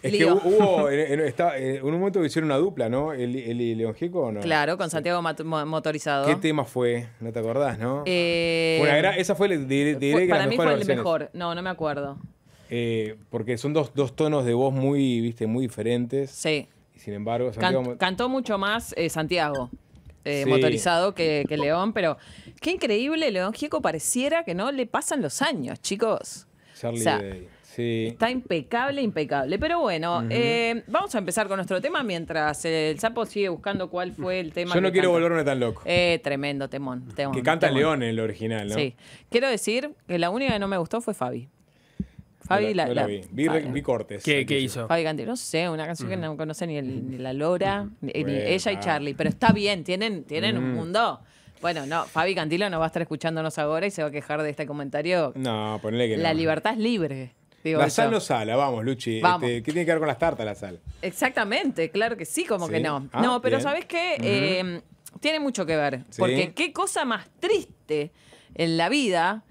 Es que hubo, en, un momento hicieron una dupla, ¿no? El, León Gieco, ¿o no? Claro, con Santiago Motorizado. ¿Qué tema fue? No te acordás, ¿no? Eh, esa fue, de, de, para mí fue el mejor. No, no me acuerdo. Eh, porque son dos, tonos de voz muy, viste, muy diferentes. Sí. sin embargo, cantó mucho más eh, Santiago. Eh, motorizado que, León, pero qué increíble, León Gieco pareciera que no le pasan los años, chicos. Charlie Sí. Está impecable, impecable. Pero bueno, vamos a empezar con nuestro tema mientras el sapo sigue buscando cuál fue el tema. Yo no quiero volverme tan loco. Eh, tremendo, temón. que canta León en el original, ¿no? Sí. Quiero decir que la única que no me gustó fue Fabi. Fabi, la, vi. Vi, cortes. ¿Qué, hizo? Fabi Cantilo, no sé, una canción que mm. no conoce ni, la Lora, ni, ella y ah. Charlie, pero está bien, tienen, tienen un mm. mundo. Bueno, no, Fabi Cantilo no va a estar escuchándonos ahora y se va a quejar de este comentario. No, ponle que no. La libertad es libre. La sal no sala, vamos, Luchi. Este, vamos. ¿Qué tiene que ver con las tartas la sal? Exactamente, claro que sí, como que no. Ah, no, pero ¿sabés ¿sabes qué? Em, tiene mucho que ver. Porque qué cosa más triste en la vida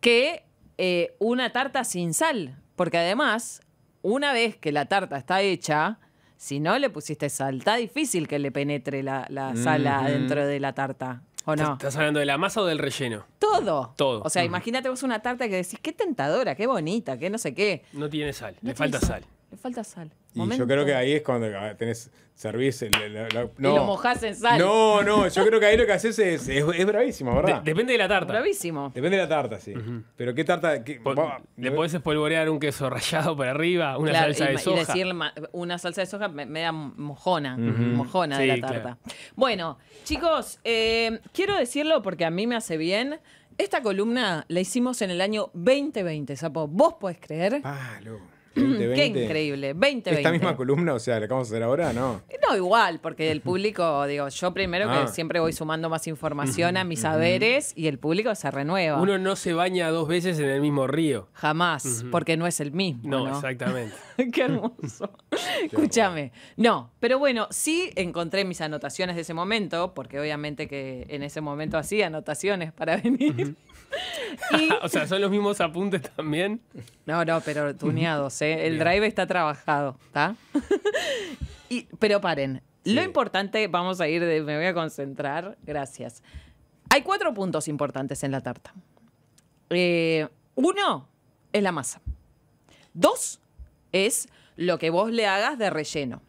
que eh, una tarta sin sal, porque además, una vez que la tarta está hecha, si no le pusiste sal, está difícil que le penetre la, sal dentro de la tarta. ¿O no? ¿Estás hablando de la masa o del relleno? Todo. Todo. O sea, imagínate vos una tarta que decís, qué tentadora, qué bonita, qué no sé qué. No tiene sal, le falta sal. Le falta sal. Y yo creo que ahí es cuando tenés, servís. El, no. Y lo mojás en sal. No, no, yo creo que ahí lo que haces es, es, bravísimo, ¿verdad? depende de la tarta. Bravísimo. Depende de la tarta, sí. Pero qué tarta. le podés espolvorear un queso rallado por arriba, una salsa de soja. Y una salsa de soja me da mojona, mojona de la tarta. Bueno, chicos, eh, quiero decirlo porque a mí me hace bien. Esta columna la hicimos en el año 2020, Sapo. ¿Vos podés creer? Palo. Qué increíble. 2020. Esta misma columna, o sea, la vamos a hacer ahora, ¿no? No, igual, porque el público, digo, yo primero que ah. siempre voy sumando más información a mis saberes y el público se renueva. Uno no se baña dos veces en el mismo río. Jamás, porque no es el mismo. No, exactamente. Qué hermoso. Escúchame. No, pero bueno, sí encontré mis anotaciones de ese momento, porque obviamente que en ese momento hacía anotaciones para venir. o sea, son los mismos apuntes también. No, no, pero tuneados, ¿eh? El drive está trabajado, ¿está? pero paren. Lo importante, vamos a ir, me voy a concentrar, gracias. Hay cuatro puntos importantes en la tarta. Eh, uno es la masa. Dos es lo que vos le hagas de relleno.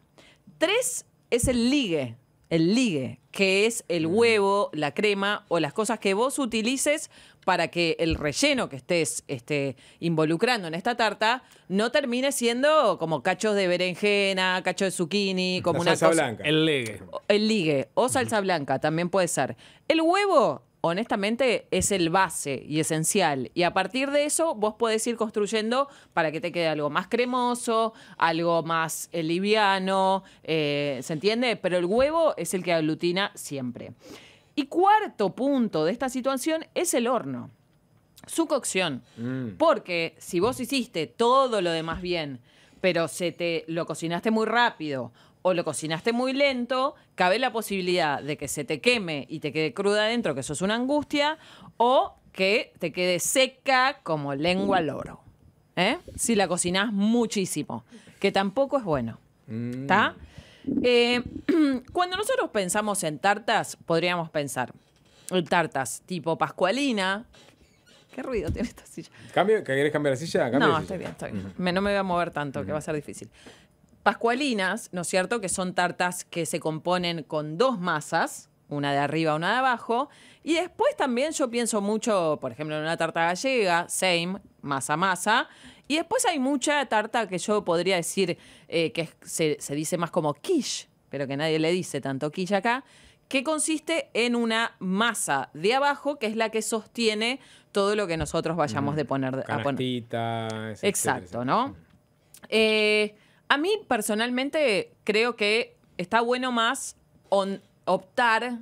Tres es el ligue, el ligue, que es el mm. huevo, la crema o las cosas que vos utilices para que el relleno que estés este, involucrando en esta tarta no termine siendo como cachos de berenjena, cachos de zucchini, como una salsa blanca. El ligue. El ligue o salsa blanca también puede ser. El huevo honestamente es el base y esencial. Y a partir de eso vos podés ir construyendo para que te quede algo más cremoso, algo más eh, liviano, eh, ¿se entiende? Pero el huevo es el que aglutina siempre. Y cuarto punto de esta situación es el horno. Su cocción. Mm. Porque si vos hiciste todo lo demás bien, pero se te lo cocinaste muy rápido o lo cocinaste muy lento, cabe la posibilidad de que se te queme y te quede cruda adentro, que eso es una angustia, o que te quede seca como lengua al oro. ¿Eh? Si la cocinás muchísimo, que tampoco es bueno. Mm. ¿Está? Eh, cuando nosotros pensamos en tartas, podríamos pensar en tartas tipo pascualina. ¿Qué ruido tiene esta silla? ¿Cambio? cambiar la silla? no, estoy bien, estoy bien. no me voy a mover tanto, que va a ser difícil. Pascualinas, ¿no es cierto? Que son tartas que se componen con dos masas, una de arriba, una de abajo. Y después también yo pienso mucho, por ejemplo, en una tarta gallega, same, masa, masa. Y después hay mucha tarta que yo podría decir eh, que se, dice más como quiche, pero que nadie le dice tanto quiche acá, que consiste en una masa de abajo que es la que sostiene todo lo que nosotros vayamos de poner a poner. Exacto, ¿no? Eh, a mí personalmente creo que está bueno más optar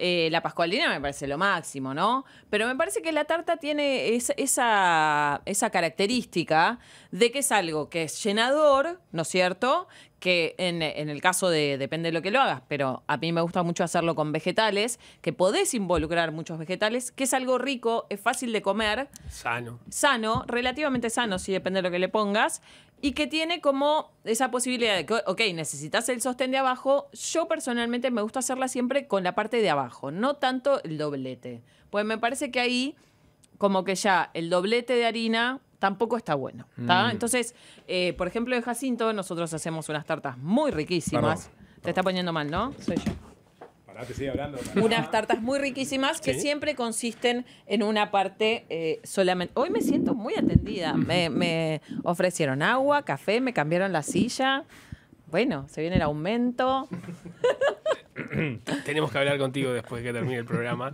eh, la pascualina me parece lo máximo, ¿no? Pero me parece que la tarta tiene esa, característica de que es algo que es llenador, ¿no es cierto? que en, en, el caso de, depende de lo que lo hagas, pero a mí me gusta mucho hacerlo con vegetales, que podés involucrar muchos vegetales, que es algo rico, es fácil de comer. Sano. Sano, relativamente sano, si depende de lo que le pongas y que tiene como esa posibilidad de que, ok, necesitas el sostén de abajo. Yo personalmente me gusta hacerla siempre con la parte de abajo, no tanto el doblete. Pues me parece que ahí, como que ya el doblete de harina tampoco está bueno. Mm. Entonces, eh, por ejemplo, en Jacinto nosotros hacemos unas tartas muy riquísimas. Te está poniendo mal, ¿no? Soy yo. Unas tartas muy riquísimas que siempre consisten en una parte eh, solamente. Hoy me siento muy atendida. Me, ofrecieron agua, café, me cambiaron la silla. Bueno, se viene el aumento. Tenemos que hablar contigo después que termine el programa.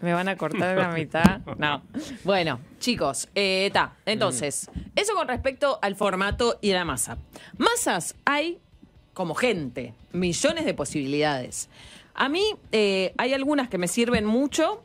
Me van a cortar la mitad. No. Bueno, chicos, eh, Entonces, mm. eso con respecto al formato y a la masa. Masas hay como gente, millones de posibilidades. A mí eh, hay algunas que me sirven mucho,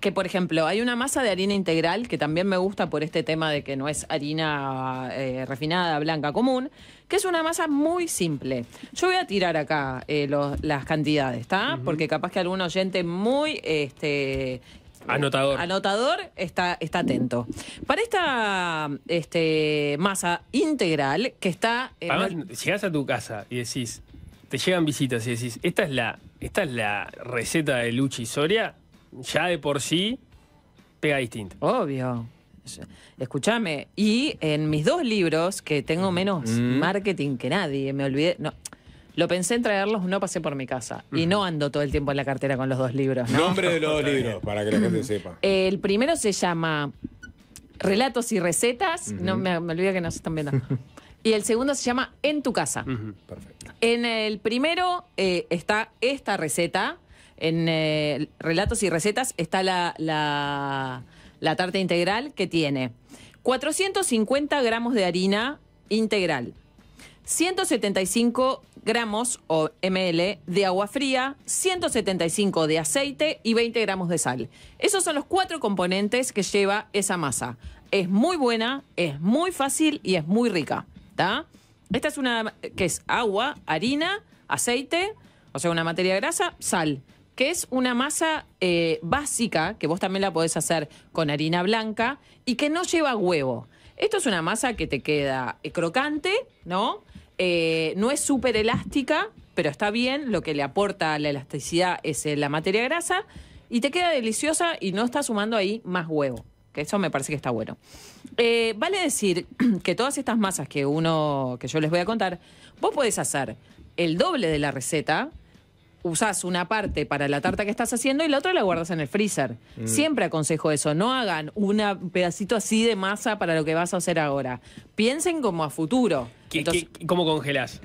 que por ejemplo hay una masa de harina integral que también me gusta por este tema de que no es harina eh, refinada, blanca, común, que es una masa muy simple. Yo voy a tirar acá eh, las cantidades, ¿está? Porque capaz que algún oyente muy... Este, Anotador. Anotador está, está atento. Para esta este, masa integral que está... llegas a tu casa y decís, te llegan visitas y decís, esta es la, esta es la receta de Luchi Soria, ya de por sí pega distinto. Obvio. Escúchame, y en mis dos libros, que tengo menos mm. marketing que nadie, me olvidé, no, lo pensé en traerlos, no pasé por mi casa. Y no ando todo el tiempo en la cartera con los dos libros. Nombre de los dos libros, para que la gente sepa. El primero se llama Relatos y Recetas. No me, me olvidé que se están viendo. Y el segundo se llama En tu casa. Perfecto. En el primero eh, está esta receta. En eh, Relatos y Recetas está la, la, la tarta integral que tiene 450 gramos de harina integral, 175 gramos o ml de agua fría, 175 de aceite y 20 gramos de sal. Esos son los cuatro componentes que lleva esa masa. Es muy buena, es muy fácil y es muy rica. Esta es una que es agua, harina, aceite, o sea, una materia grasa, sal, que es una masa eh, básica, que vos también la podés hacer con harina blanca y que no lleva huevo. Esto es una masa que te queda eh, crocante, ¿no? Eh, no es súper elástica, pero está bien, lo que le aporta la elasticidad es la materia grasa y te queda deliciosa y no está sumando ahí más huevo que eso me parece que está bueno. Eh, vale decir que todas estas masas que uno, que yo les voy a contar, vos podés hacer el doble de la receta, usás una parte para la tarta que estás haciendo y la otra la guardas en el freezer. Mm. Siempre aconsejo eso, no hagan un pedacito así de masa para lo que vas a hacer ahora. Piensen como a futuro. ¿Y ¿Cómo congelás?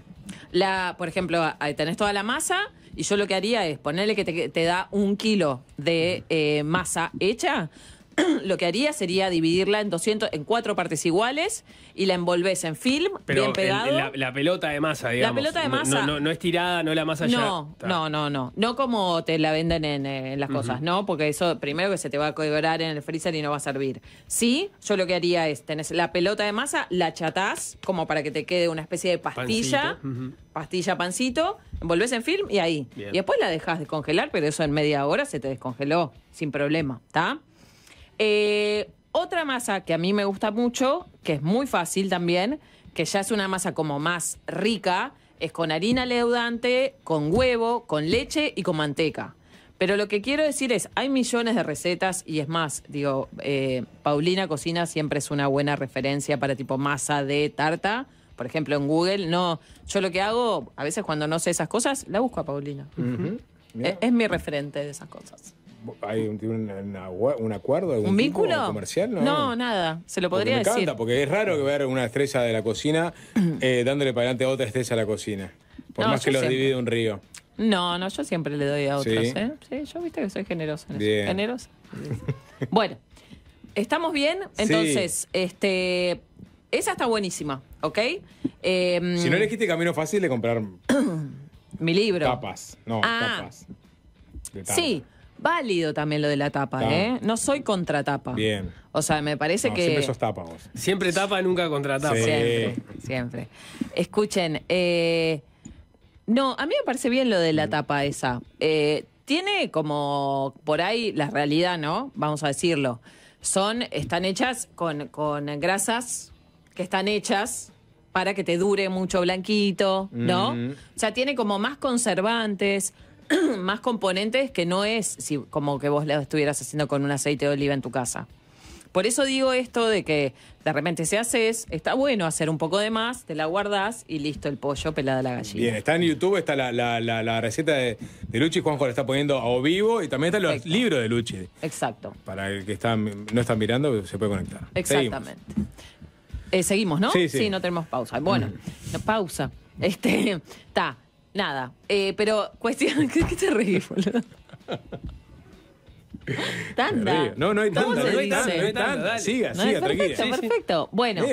La, por ejemplo, tenés toda la masa y yo lo que haría es ponerle que te, da un kilo de eh, masa hecha lo que haría sería dividirla en 200, en cuatro partes iguales y la envolves en film, bien pegado. la, pelota de masa, digamos. La pelota de masa. No, no, es tirada, no la masa no, No, no, no. No como te la venden en, eh, las cosas, ¿no? Porque eso, primero que se te va a cobrar en el freezer y no va a servir. Sí, yo lo que haría es, tenés la pelota de masa, la chatás como para que te quede una especie de pastilla. Pastilla, pancito, envolves en film y ahí. Y después la dejas descongelar, pero eso en media hora se te descongeló sin problema, ¿está? Eh, otra masa que a mí me gusta mucho, que es muy fácil también, que ya es una masa como más rica, es con harina leudante, con huevo, con leche y con manteca. Pero lo que quiero decir es, hay millones de recetas y es más, digo, eh, Paulina Cocina siempre es una buena referencia para tipo masa de tarta. Por ejemplo, en Google, no. Yo lo que hago, a veces cuando no sé esas cosas, la busco a Paulina. es mi referente de esas cosas. ¿Hay un, acuerdo? ¿Un vínculo? ¿Comercial? No. nada. Se lo podría decir. Me encanta, porque es raro que ver una estrella de la cocina eh, dándole para adelante a otra estrella de la cocina. Por más que los divide un río. No, no, yo siempre le doy a otros. ¿eh? sí yo viste que soy generoso. Generoso. bueno, ¿estamos bien? Entonces, este. Esa está buenísima, ¿ok? Em, si no elegiste camino fácil de comprar. mi libro. Tapas, no, ah. tapas. Sí, válido también lo de la tapa, ¿eh? No soy contra tapa. Bien. O sea, me parece que. Siempre sos tapa vos. Siempre tapa, nunca contra tapa. Siempre, siempre. Escuchen, eh, no, a mí me parece bien lo de la tapa esa. Eh, tiene como por ahí la realidad, ¿no? Vamos a decirlo. Son, están hechas con, grasas que están hechas para que te dure mucho blanquito, ¿no? O sea, tiene como más conservantes. más componentes que no es si, como que vos lo estuvieras haciendo con un aceite de oliva en tu casa. Por eso digo esto de que de repente se haces, está bueno hacer un poco de más, te la guardás y listo el pollo pelada la gallina. Bien, está en YouTube, está la, receta de, de, Luchi, Juanjo la está poniendo a vivo y también está los libros de Luchi. Exacto. Para el que no está mirando, se puede conectar. Exactamente. Seguimos, eh, ¿no? Sí, no tenemos pausa. Bueno, mm. pausa. Este, está. Nada. Eh, pero cuestión, ¿qué, te ríes, boludo? Tanda. No, no hay tanda, no hay tanda, Siga, siga, perfecto, perfecto. Bueno,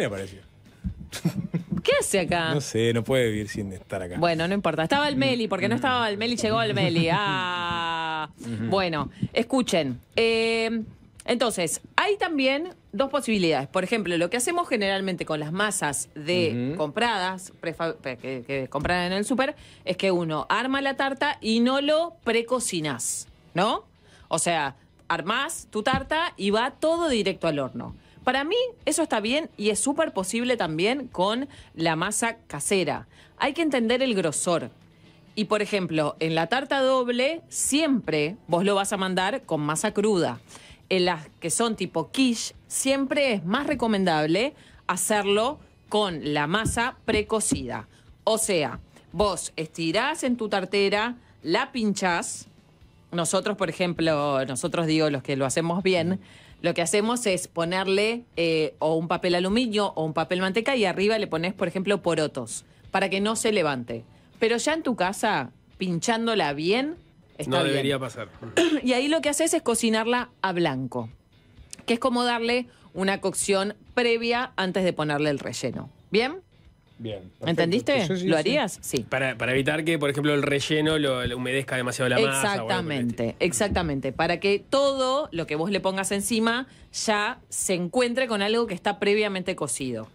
¿qué hace acá? No sé, no puede vivir sin estar acá. Bueno, no importa. Estaba el Meli, porque no estaba el Meli, llegó el Meli. Ah. Bueno, escuchen. Eh, entonces, hay también dos posibilidades. Por ejemplo, lo que hacemos generalmente con las masas de compradas, que, que compran en el súper, es que uno arma la tarta y no lo precocinas, ¿no? O sea, armás tu tarta y va todo directo al horno. Para mí eso está bien y es súper posible también con la masa casera. Hay que entender el grosor. Y por ejemplo, en la tarta doble siempre vos lo vas a mandar con masa cruda en las que son tipo quiche, siempre es más recomendable hacerlo con la masa precocida. O sea, vos estirás en tu tartera, la pinchás. Nosotros, por ejemplo, nosotros digo los que lo hacemos bien, lo que hacemos es ponerle eh, o un papel aluminio o un papel manteca y arriba le pones, por ejemplo, porotos para que no se levante. Pero ya en tu casa, pinchándola bien, no debería pasar. Y ahí lo que haces es cocinarla a blanco, que es como darle una cocción previa antes de ponerle el relleno. ¿Bien? Bien. ¿Entendiste? ¿Lo harías? Sí. Para, evitar que, por ejemplo, el relleno lo, humedezca demasiado la masa. Exactamente, exactamente. Para que todo lo que vos le pongas encima ya se encuentre con algo que está previamente cocido.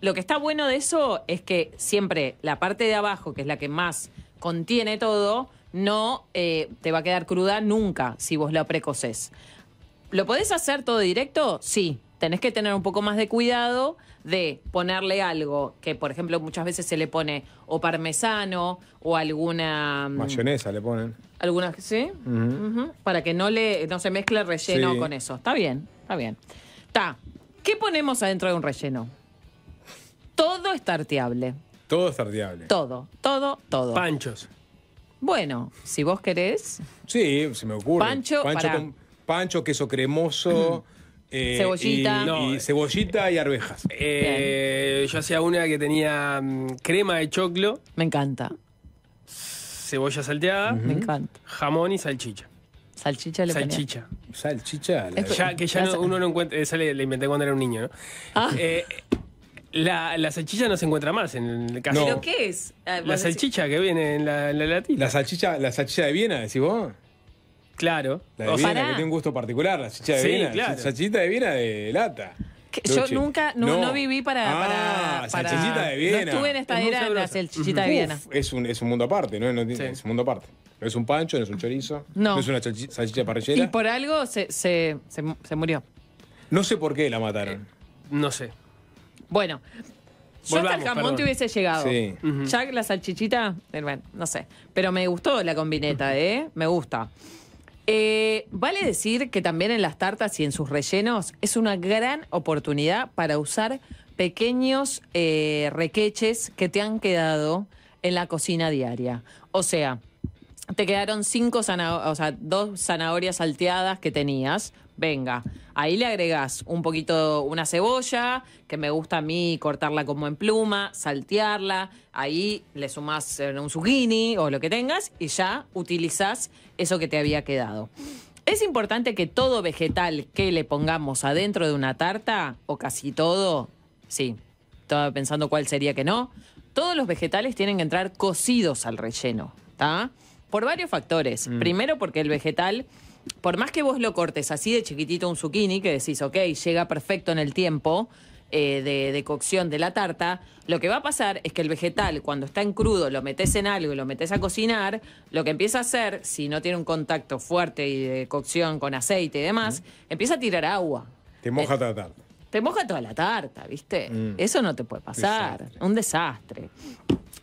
Lo que está bueno de eso es que siempre la parte de abajo, que es la que más contiene todo, no eh, te va a quedar cruda nunca si vos la precoces. ¿Lo podés hacer todo directo? Sí. Tenés que tener un poco más de cuidado de ponerle algo que, por ejemplo, muchas veces se le pone o parmesano o alguna. Mm, Mayonesa le ponen. Algunas, ¿sí? Para que no, le, no se mezcle el relleno con eso. Está bien, está bien. ¿Qué ponemos adentro de un relleno? Todo es tarteable. Todo es tarteable. Todo, todo, todo. Panchos. Bueno, si vos querés. Sí, se me ocurre. Pancho, Pancho, pancho queso cremoso. Eh, cebollita. Y, eh, cebollita y arvejas. Eh, yo hacía una que tenía mm, crema de choclo. Me encanta. Cebolla salteada. Me encanta. Jamón y salchicha. Salchicha le Salchicha. Salchicha. Ya, que ya uno no encuentra. Esa le, inventé cuando era un niño, ¿no? Ah. La, la, salchicha no se encuentra más en el caso. ¿Pero qué es? Ah, la salchicha que viene en la, la latita. La salchicha, la salchicha de Viena, decís vos. Claro. La de Viena, que tiene un gusto particular, la salchicha de Viena. Claro. Salchichita de Viena de lata. Yo nunca, no, viví para, ah, Salchichita de Viena. No estuve en esta era la salchichita de Viena. es, un, es un mundo aparte, ¿no? Es un mundo aparte. No es un pancho, no es un chorizo. No. no es una salchicha parrillera. Y por algo se, se, se, murió. No sé por qué la mataron. Eh, no sé. Bueno, yo hasta el jamón te hubiese llegado. Sí. Ya la salchichita, eh, no sé. Pero me gustó la combineta, ¿eh? Me gusta. Eh, vale decir que también en las tartas y en sus rellenos es una gran oportunidad para usar pequeños eh, requeches que te han quedado en la cocina diaria. O sea, te quedaron cinco zanahorias, o sea, dos zanahorias salteadas que tenías. Venga, ahí le agregás un poquito, una cebolla, que me gusta a mí cortarla como en pluma, saltearla, ahí le sumás eh, un zucchini o lo que tengas y ya utilizás eso que te había quedado. Es importante que todo vegetal que le pongamos adentro de una tarta, o casi todo, sí, estaba pensando cuál sería que no, todos los vegetales tienen que entrar cocidos al relleno, ¿está? Por varios factores. Mm. Primero porque el vegetal, por más que vos lo cortes así de chiquitito un zucchini, que decís, ok, llega perfecto en el tiempo, eh, de, cocción de la tarta, lo que va a pasar es que el vegetal, cuando está en crudo, lo metes en algo y lo metes a cocinar, lo que empieza a hacer, si no tiene un contacto fuerte y de cocción con aceite y demás, mm. empieza a tirar agua. Te moja eh, toda la tarta. Te moja toda la tarta, ¿viste? Mm. Eso no te puede pasar. Un desastre.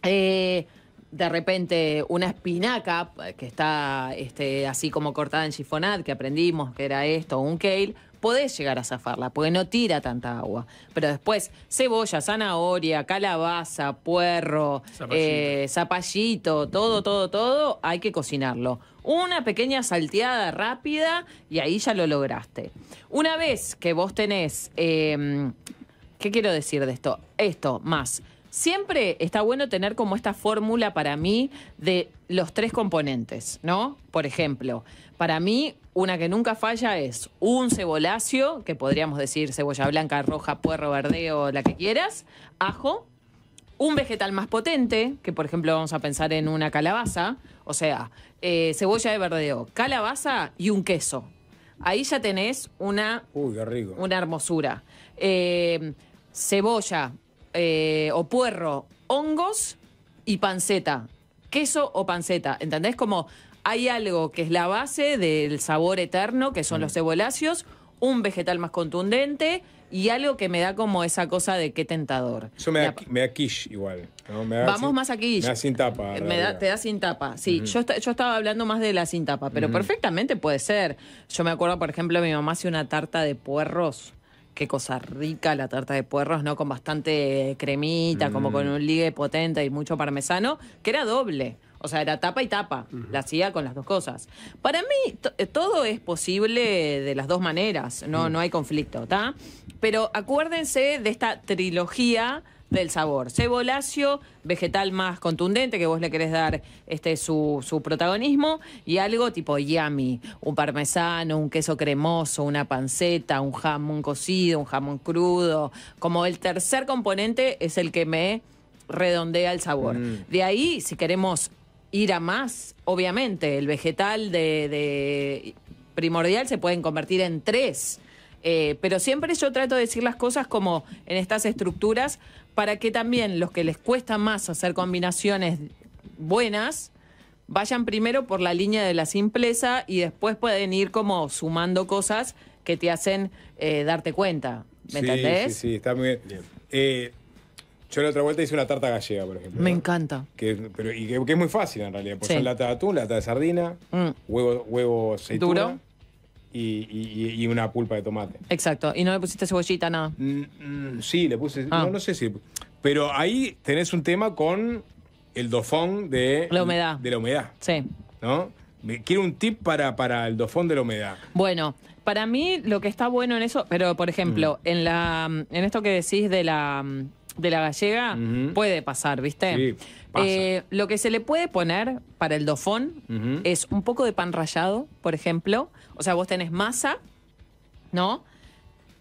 Eh, de repente una espinaca que está este, así como cortada en chifonad que aprendimos que era esto, un kale, podés llegar a zafarla, porque no tira tanta agua. Pero después, cebolla, zanahoria, calabaza, puerro, zapallito, eh, todo, todo, todo, hay que cocinarlo. Una pequeña salteada rápida y ahí ya lo lograste. Una vez que vos tenés, em, ¿qué quiero decir de esto? Esto más Siempre está bueno tener como esta fórmula para mí de los tres componentes, ¿no? Por ejemplo, para mí una que nunca falla es un cebolacio, que podríamos decir cebolla blanca, roja, puerro, verdeo, la que quieras, ajo, un vegetal más potente, que por ejemplo vamos a pensar en una calabaza, o sea, eh, cebolla de verdeo, calabaza y un queso. Ahí ya tenés una, una hermosura. Eh, cebolla, eh, o puerro, hongos y panceta. Queso o panceta. ¿Entendés? Como hay algo que es la base del sabor eterno, que son mm. los ceboláceos, un vegetal más contundente y algo que me da como esa cosa de qué tentador. Eso me da, me quiche igual. Vamos más a quiche. Me da sin tapa. te da sin tapa, sí. yo, estaba hablando más de la sin tapa, pero perfectamente puede ser. Yo me acuerdo, por ejemplo, mi mamá hace una tarta de puerros qué cosa rica la tarta de puerros, ¿no? Con bastante cremita, como con mm. un ligue potente y mucho parmesano, que era doble. O sea, era tapa y tapa. La hacía con las dos cosas. Para mí, eh, todo es posible de las dos maneras. No, mm. no hay conflicto, ¿está? Pero acuérdense de esta trilogía del sabor. Ceboláceo, vegetal más contundente que vos le querés dar este su, protagonismo, y algo tipo yami, un parmesano, un queso cremoso, una panceta, un jamón cocido, un jamón crudo. Como el tercer componente es el que me redondea el sabor. Mm. De ahí, si queremos ir a más, obviamente, el vegetal de, primordial se pueden convertir en tres. Eh, pero siempre yo trato de decir las cosas como en estas estructuras para que también los que les cuesta más hacer combinaciones buenas, vayan primero por la línea de la simpleza y después pueden ir como sumando cosas que te hacen eh, darte cuenta. ¿Me entendés? Sí, sí, está muy bien. Eh, yo la otra vuelta hice una tarta gallega, por ejemplo. Me encanta. Que, y que, es muy fácil en realidad, porque son lata de atún, lata de sardina, mm. huevo, huevo Duro y, una pulpa de tomate. Exacto. ¿Y no le pusiste cebollita, nada? Mm, mm, sí, le puse. Ah. No, no sé si. Pero ahí tenés un tema con el dofón de. La humedad. De la humedad. Sí. ¿No? Quiero un tip para, para el dofón de la humedad. Bueno, para mí lo que está bueno en eso, pero por ejemplo, mm. en la en esto que decís de la de la gallega, puede pasar, ¿viste? Sí, eh, lo que se le puede poner para el dofón es un poco de pan rallado, por ejemplo, o sea, vos tenés masa, ¿no?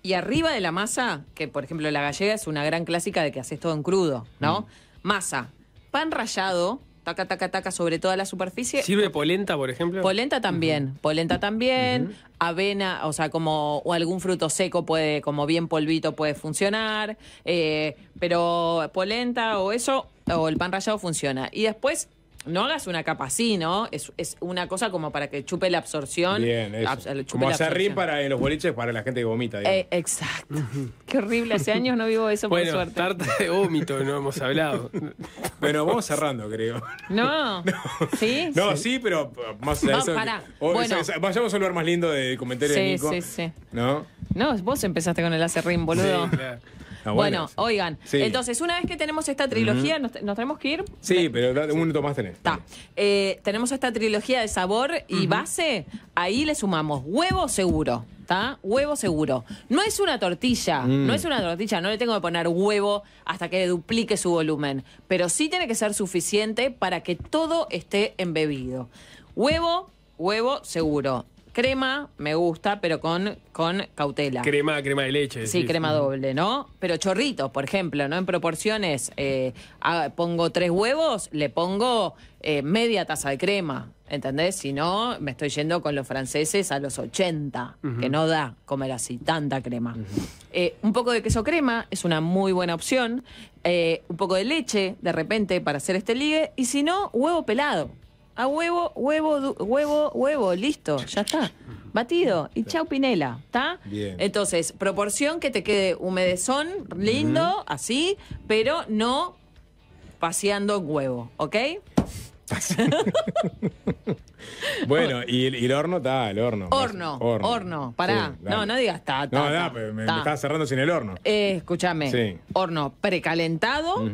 Y arriba de la masa, que por ejemplo la gallega es una gran clásica de que haces todo en crudo, ¿no? Mm. Masa, pan rallado, taca, taca, taca sobre toda la superficie. ¿Sirve polenta, por ejemplo? Polenta también, polenta también, avena, o sea, como o algún fruto seco puede, como bien polvito puede funcionar, eh, pero polenta o eso, o el pan rallado funciona. Y después no hagas una capa así, ¿no? Es, es, una cosa como para que chupe la absorción. Bien, eso. como acerrín para los boliches para la gente que vomita. Eh, exacto. Qué horrible. Hace años no vivo eso, por suerte. tarta de vómito, no hemos hablado. bueno, vamos cerrando, creo. No. ¿Sí? No, sí, pero más allá Para. bueno. vayamos a un lugar más lindo de comentarios de Nico. Sí, sí, sí. ¿No? No, vos empezaste con el acerrín, boludo. Sí, claro. Ah, bueno, oigan. Entonces, una vez que tenemos esta trilogía, nos, tenemos que ir. Sí, pero un minuto más tenés. Está. Eh, tenemos esta trilogía de sabor y base. Ahí le sumamos huevo seguro. ¿Está? Huevo seguro. No es una tortilla, mm. no es una tortilla, no le tengo que poner huevo hasta que le duplique su volumen, pero sí tiene que ser suficiente para que todo esté embebido. Huevo, huevo seguro crema me gusta, pero con, con cautela. Crema, crema de leche. Sí, crema doble, ¿no? Pero chorritos, por ejemplo, ¿no? En proporciones, eh, ah, pongo tres huevos, le pongo eh, media taza de crema, ¿entendés? Si no, me estoy yendo con los franceses a los 80, que no da comer así tanta crema. Eh, un poco de queso crema es una muy buena opción. un poco de leche, de repente, para hacer este ligue. Y si no, huevo pelado a huevo, huevo, huevo, huevo, listo, ya está. Batido y chau pinela, ¿está? Bien. Entonces, proporción que te quede humedezón, lindo, así, pero no paseando huevo, ¿ok? bueno, y el, horno está, el horno. Horno, horno, pará. no, no digas está. No, pues, me, estaba cerrando sin el horno. Eh, escúchame. Horno precalentado.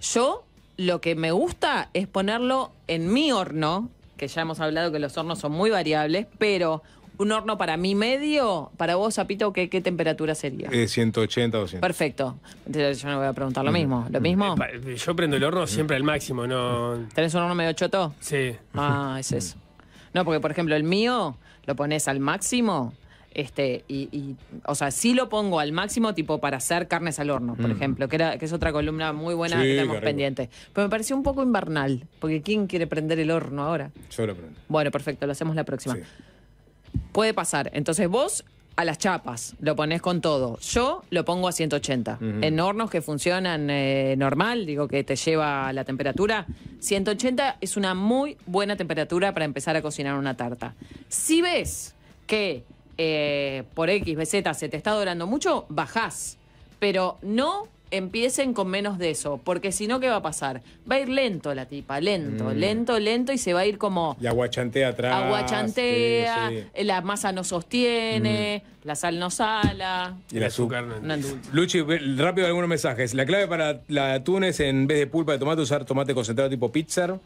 Yo lo que me gusta es ponerlo en mi horno, que ya hemos hablado que los hornos son muy variables, pero un horno para mi medio, para vos, apito, ¿qué, qué temperatura sería? Eh, 180, 200. Perfecto. Entonces, yo no voy a preguntar lo mismo. ¿Lo mismo? Eh, yo prendo el horno siempre al máximo, ¿no? ¿Tenés un horno medio choto? Sí. Ah, es eso. No, porque por ejemplo el mío lo pones al máximo este, y, o sea, si lo pongo al máximo, tipo para hacer carnes al horno, por mm. ejemplo, que, era, que es otra columna muy buena que tenemos pendiente. Pero me pareció un poco invernal, porque ¿quién quiere prender el horno ahora? Yo lo prendo. Bueno, perfecto, lo hacemos la próxima. Puede pasar. Entonces vos a las chapas, lo pones con todo. Yo lo pongo a 180. En hornos que funcionan eh, normal, digo que te lleva a la temperatura, 180 es una muy buena temperatura para empezar a cocinar una tarta. Si ves que eh, por X, B, se te está dorando mucho, bajás. Pero no empiecen con menos de eso, porque si no, ¿qué va a pasar? Va a ir lento la tipa, lento, mm. lento, lento, y se va a ir como... Y aguachantea atrás. Aguachantea, la masa no sostiene, mm. la sal no sala. Y el azúcar no Luchi, rápido algunos mensajes. La clave para la atún es, en vez de pulpa de tomate, usar tomate concentrado tipo pizza.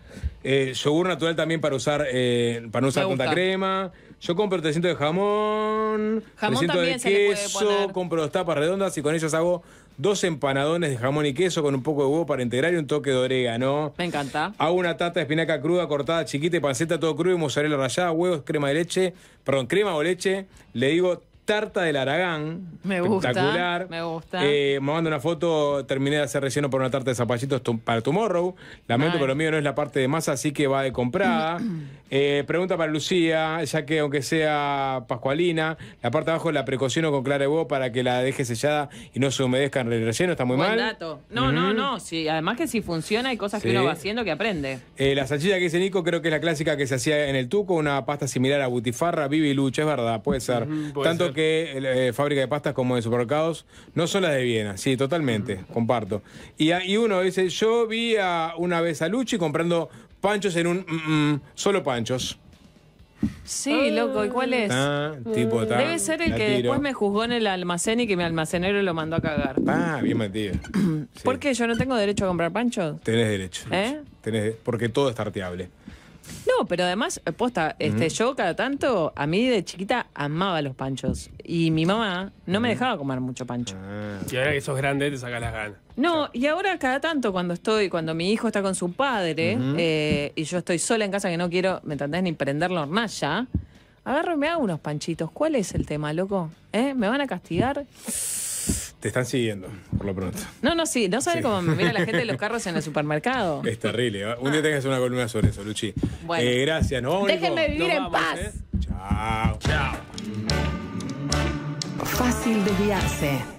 Eh, yogur natural también para usar, eh, para no usar tanta crema. Yo compro 300 de jamón, jamón 300 de queso, compro dos tapas redondas y con ellas hago dos empanadones de jamón y queso con un poco de huevo para integrar y un toque de ¿no? Me encanta. Hago una tarta de espinaca cruda, cortada chiquita y panceta todo crudo y mozzarella rallada, huevos, crema de leche, perdón, crema o leche. Le digo tarta del Aragán. Me gusta. Espectacular. Me gusta. Eh, me manda una foto, terminé de hacer relleno por una tarta de zapallitos para Tomorrow. Lamento, pero lo mío no es la parte de masa, así que va de comprada. Eh, pregunta para Lucía, ya que aunque sea pascualina, la parte de abajo la precociono con clarevó para que la deje sellada y no se humedezca en el relleno, está muy mal. dato. No, no, no, sí, además que si funciona hay cosas que uno va haciendo que aprende. Eh, la salchicha que dice Nico creo que es la clásica que se hacía en el Tuco, una pasta similar a butifarra, bibi lucha, es verdad, puede ser. Tanto que eh, fábrica de pastas como de supermercados no son las de Viena, sí, totalmente, comparto. Ah, y, uno dice, yo vi una vez a Luchi comprando Panchos en un mm, mm, solo Panchos. Sí, loco, ¿y cuál es? Debe ser el que después me juzgó en el almacén y que mi almacenero lo mandó a cagar. Ah, bien mentido. ¿Por qué? ¿Yo no tengo derecho a comprar panchos? Tenés derecho. ¿Eh? porque todo es tarteable. No, pero además, eh, posta, este, yo cada tanto, a mí de chiquita amaba los panchos. Y mi mamá no me dejaba comer mucho pancho. Ah. Y ahora que sos grande te sacas las ganas. No, y ahora cada tanto cuando estoy, cuando mi hijo está con su padre eh, y yo estoy sola en casa que no quiero, ¿me entendés? Ni prender la hornalla, agarro y me hago unos panchitos. ¿Cuál es el tema, loco? ¿Eh? ¿Me van a castigar? Te están siguiendo, por lo pronto. No, no, sí. No sabes cómo me mira la gente de los carros en el supermercado. Es terrible. Un día tengas una columna sobre eso, Luchi. Bueno. Eh, gracias. ¿no? Déjenme vivir en paz. ¿eh? Chao. Chao. Fácil desviarse.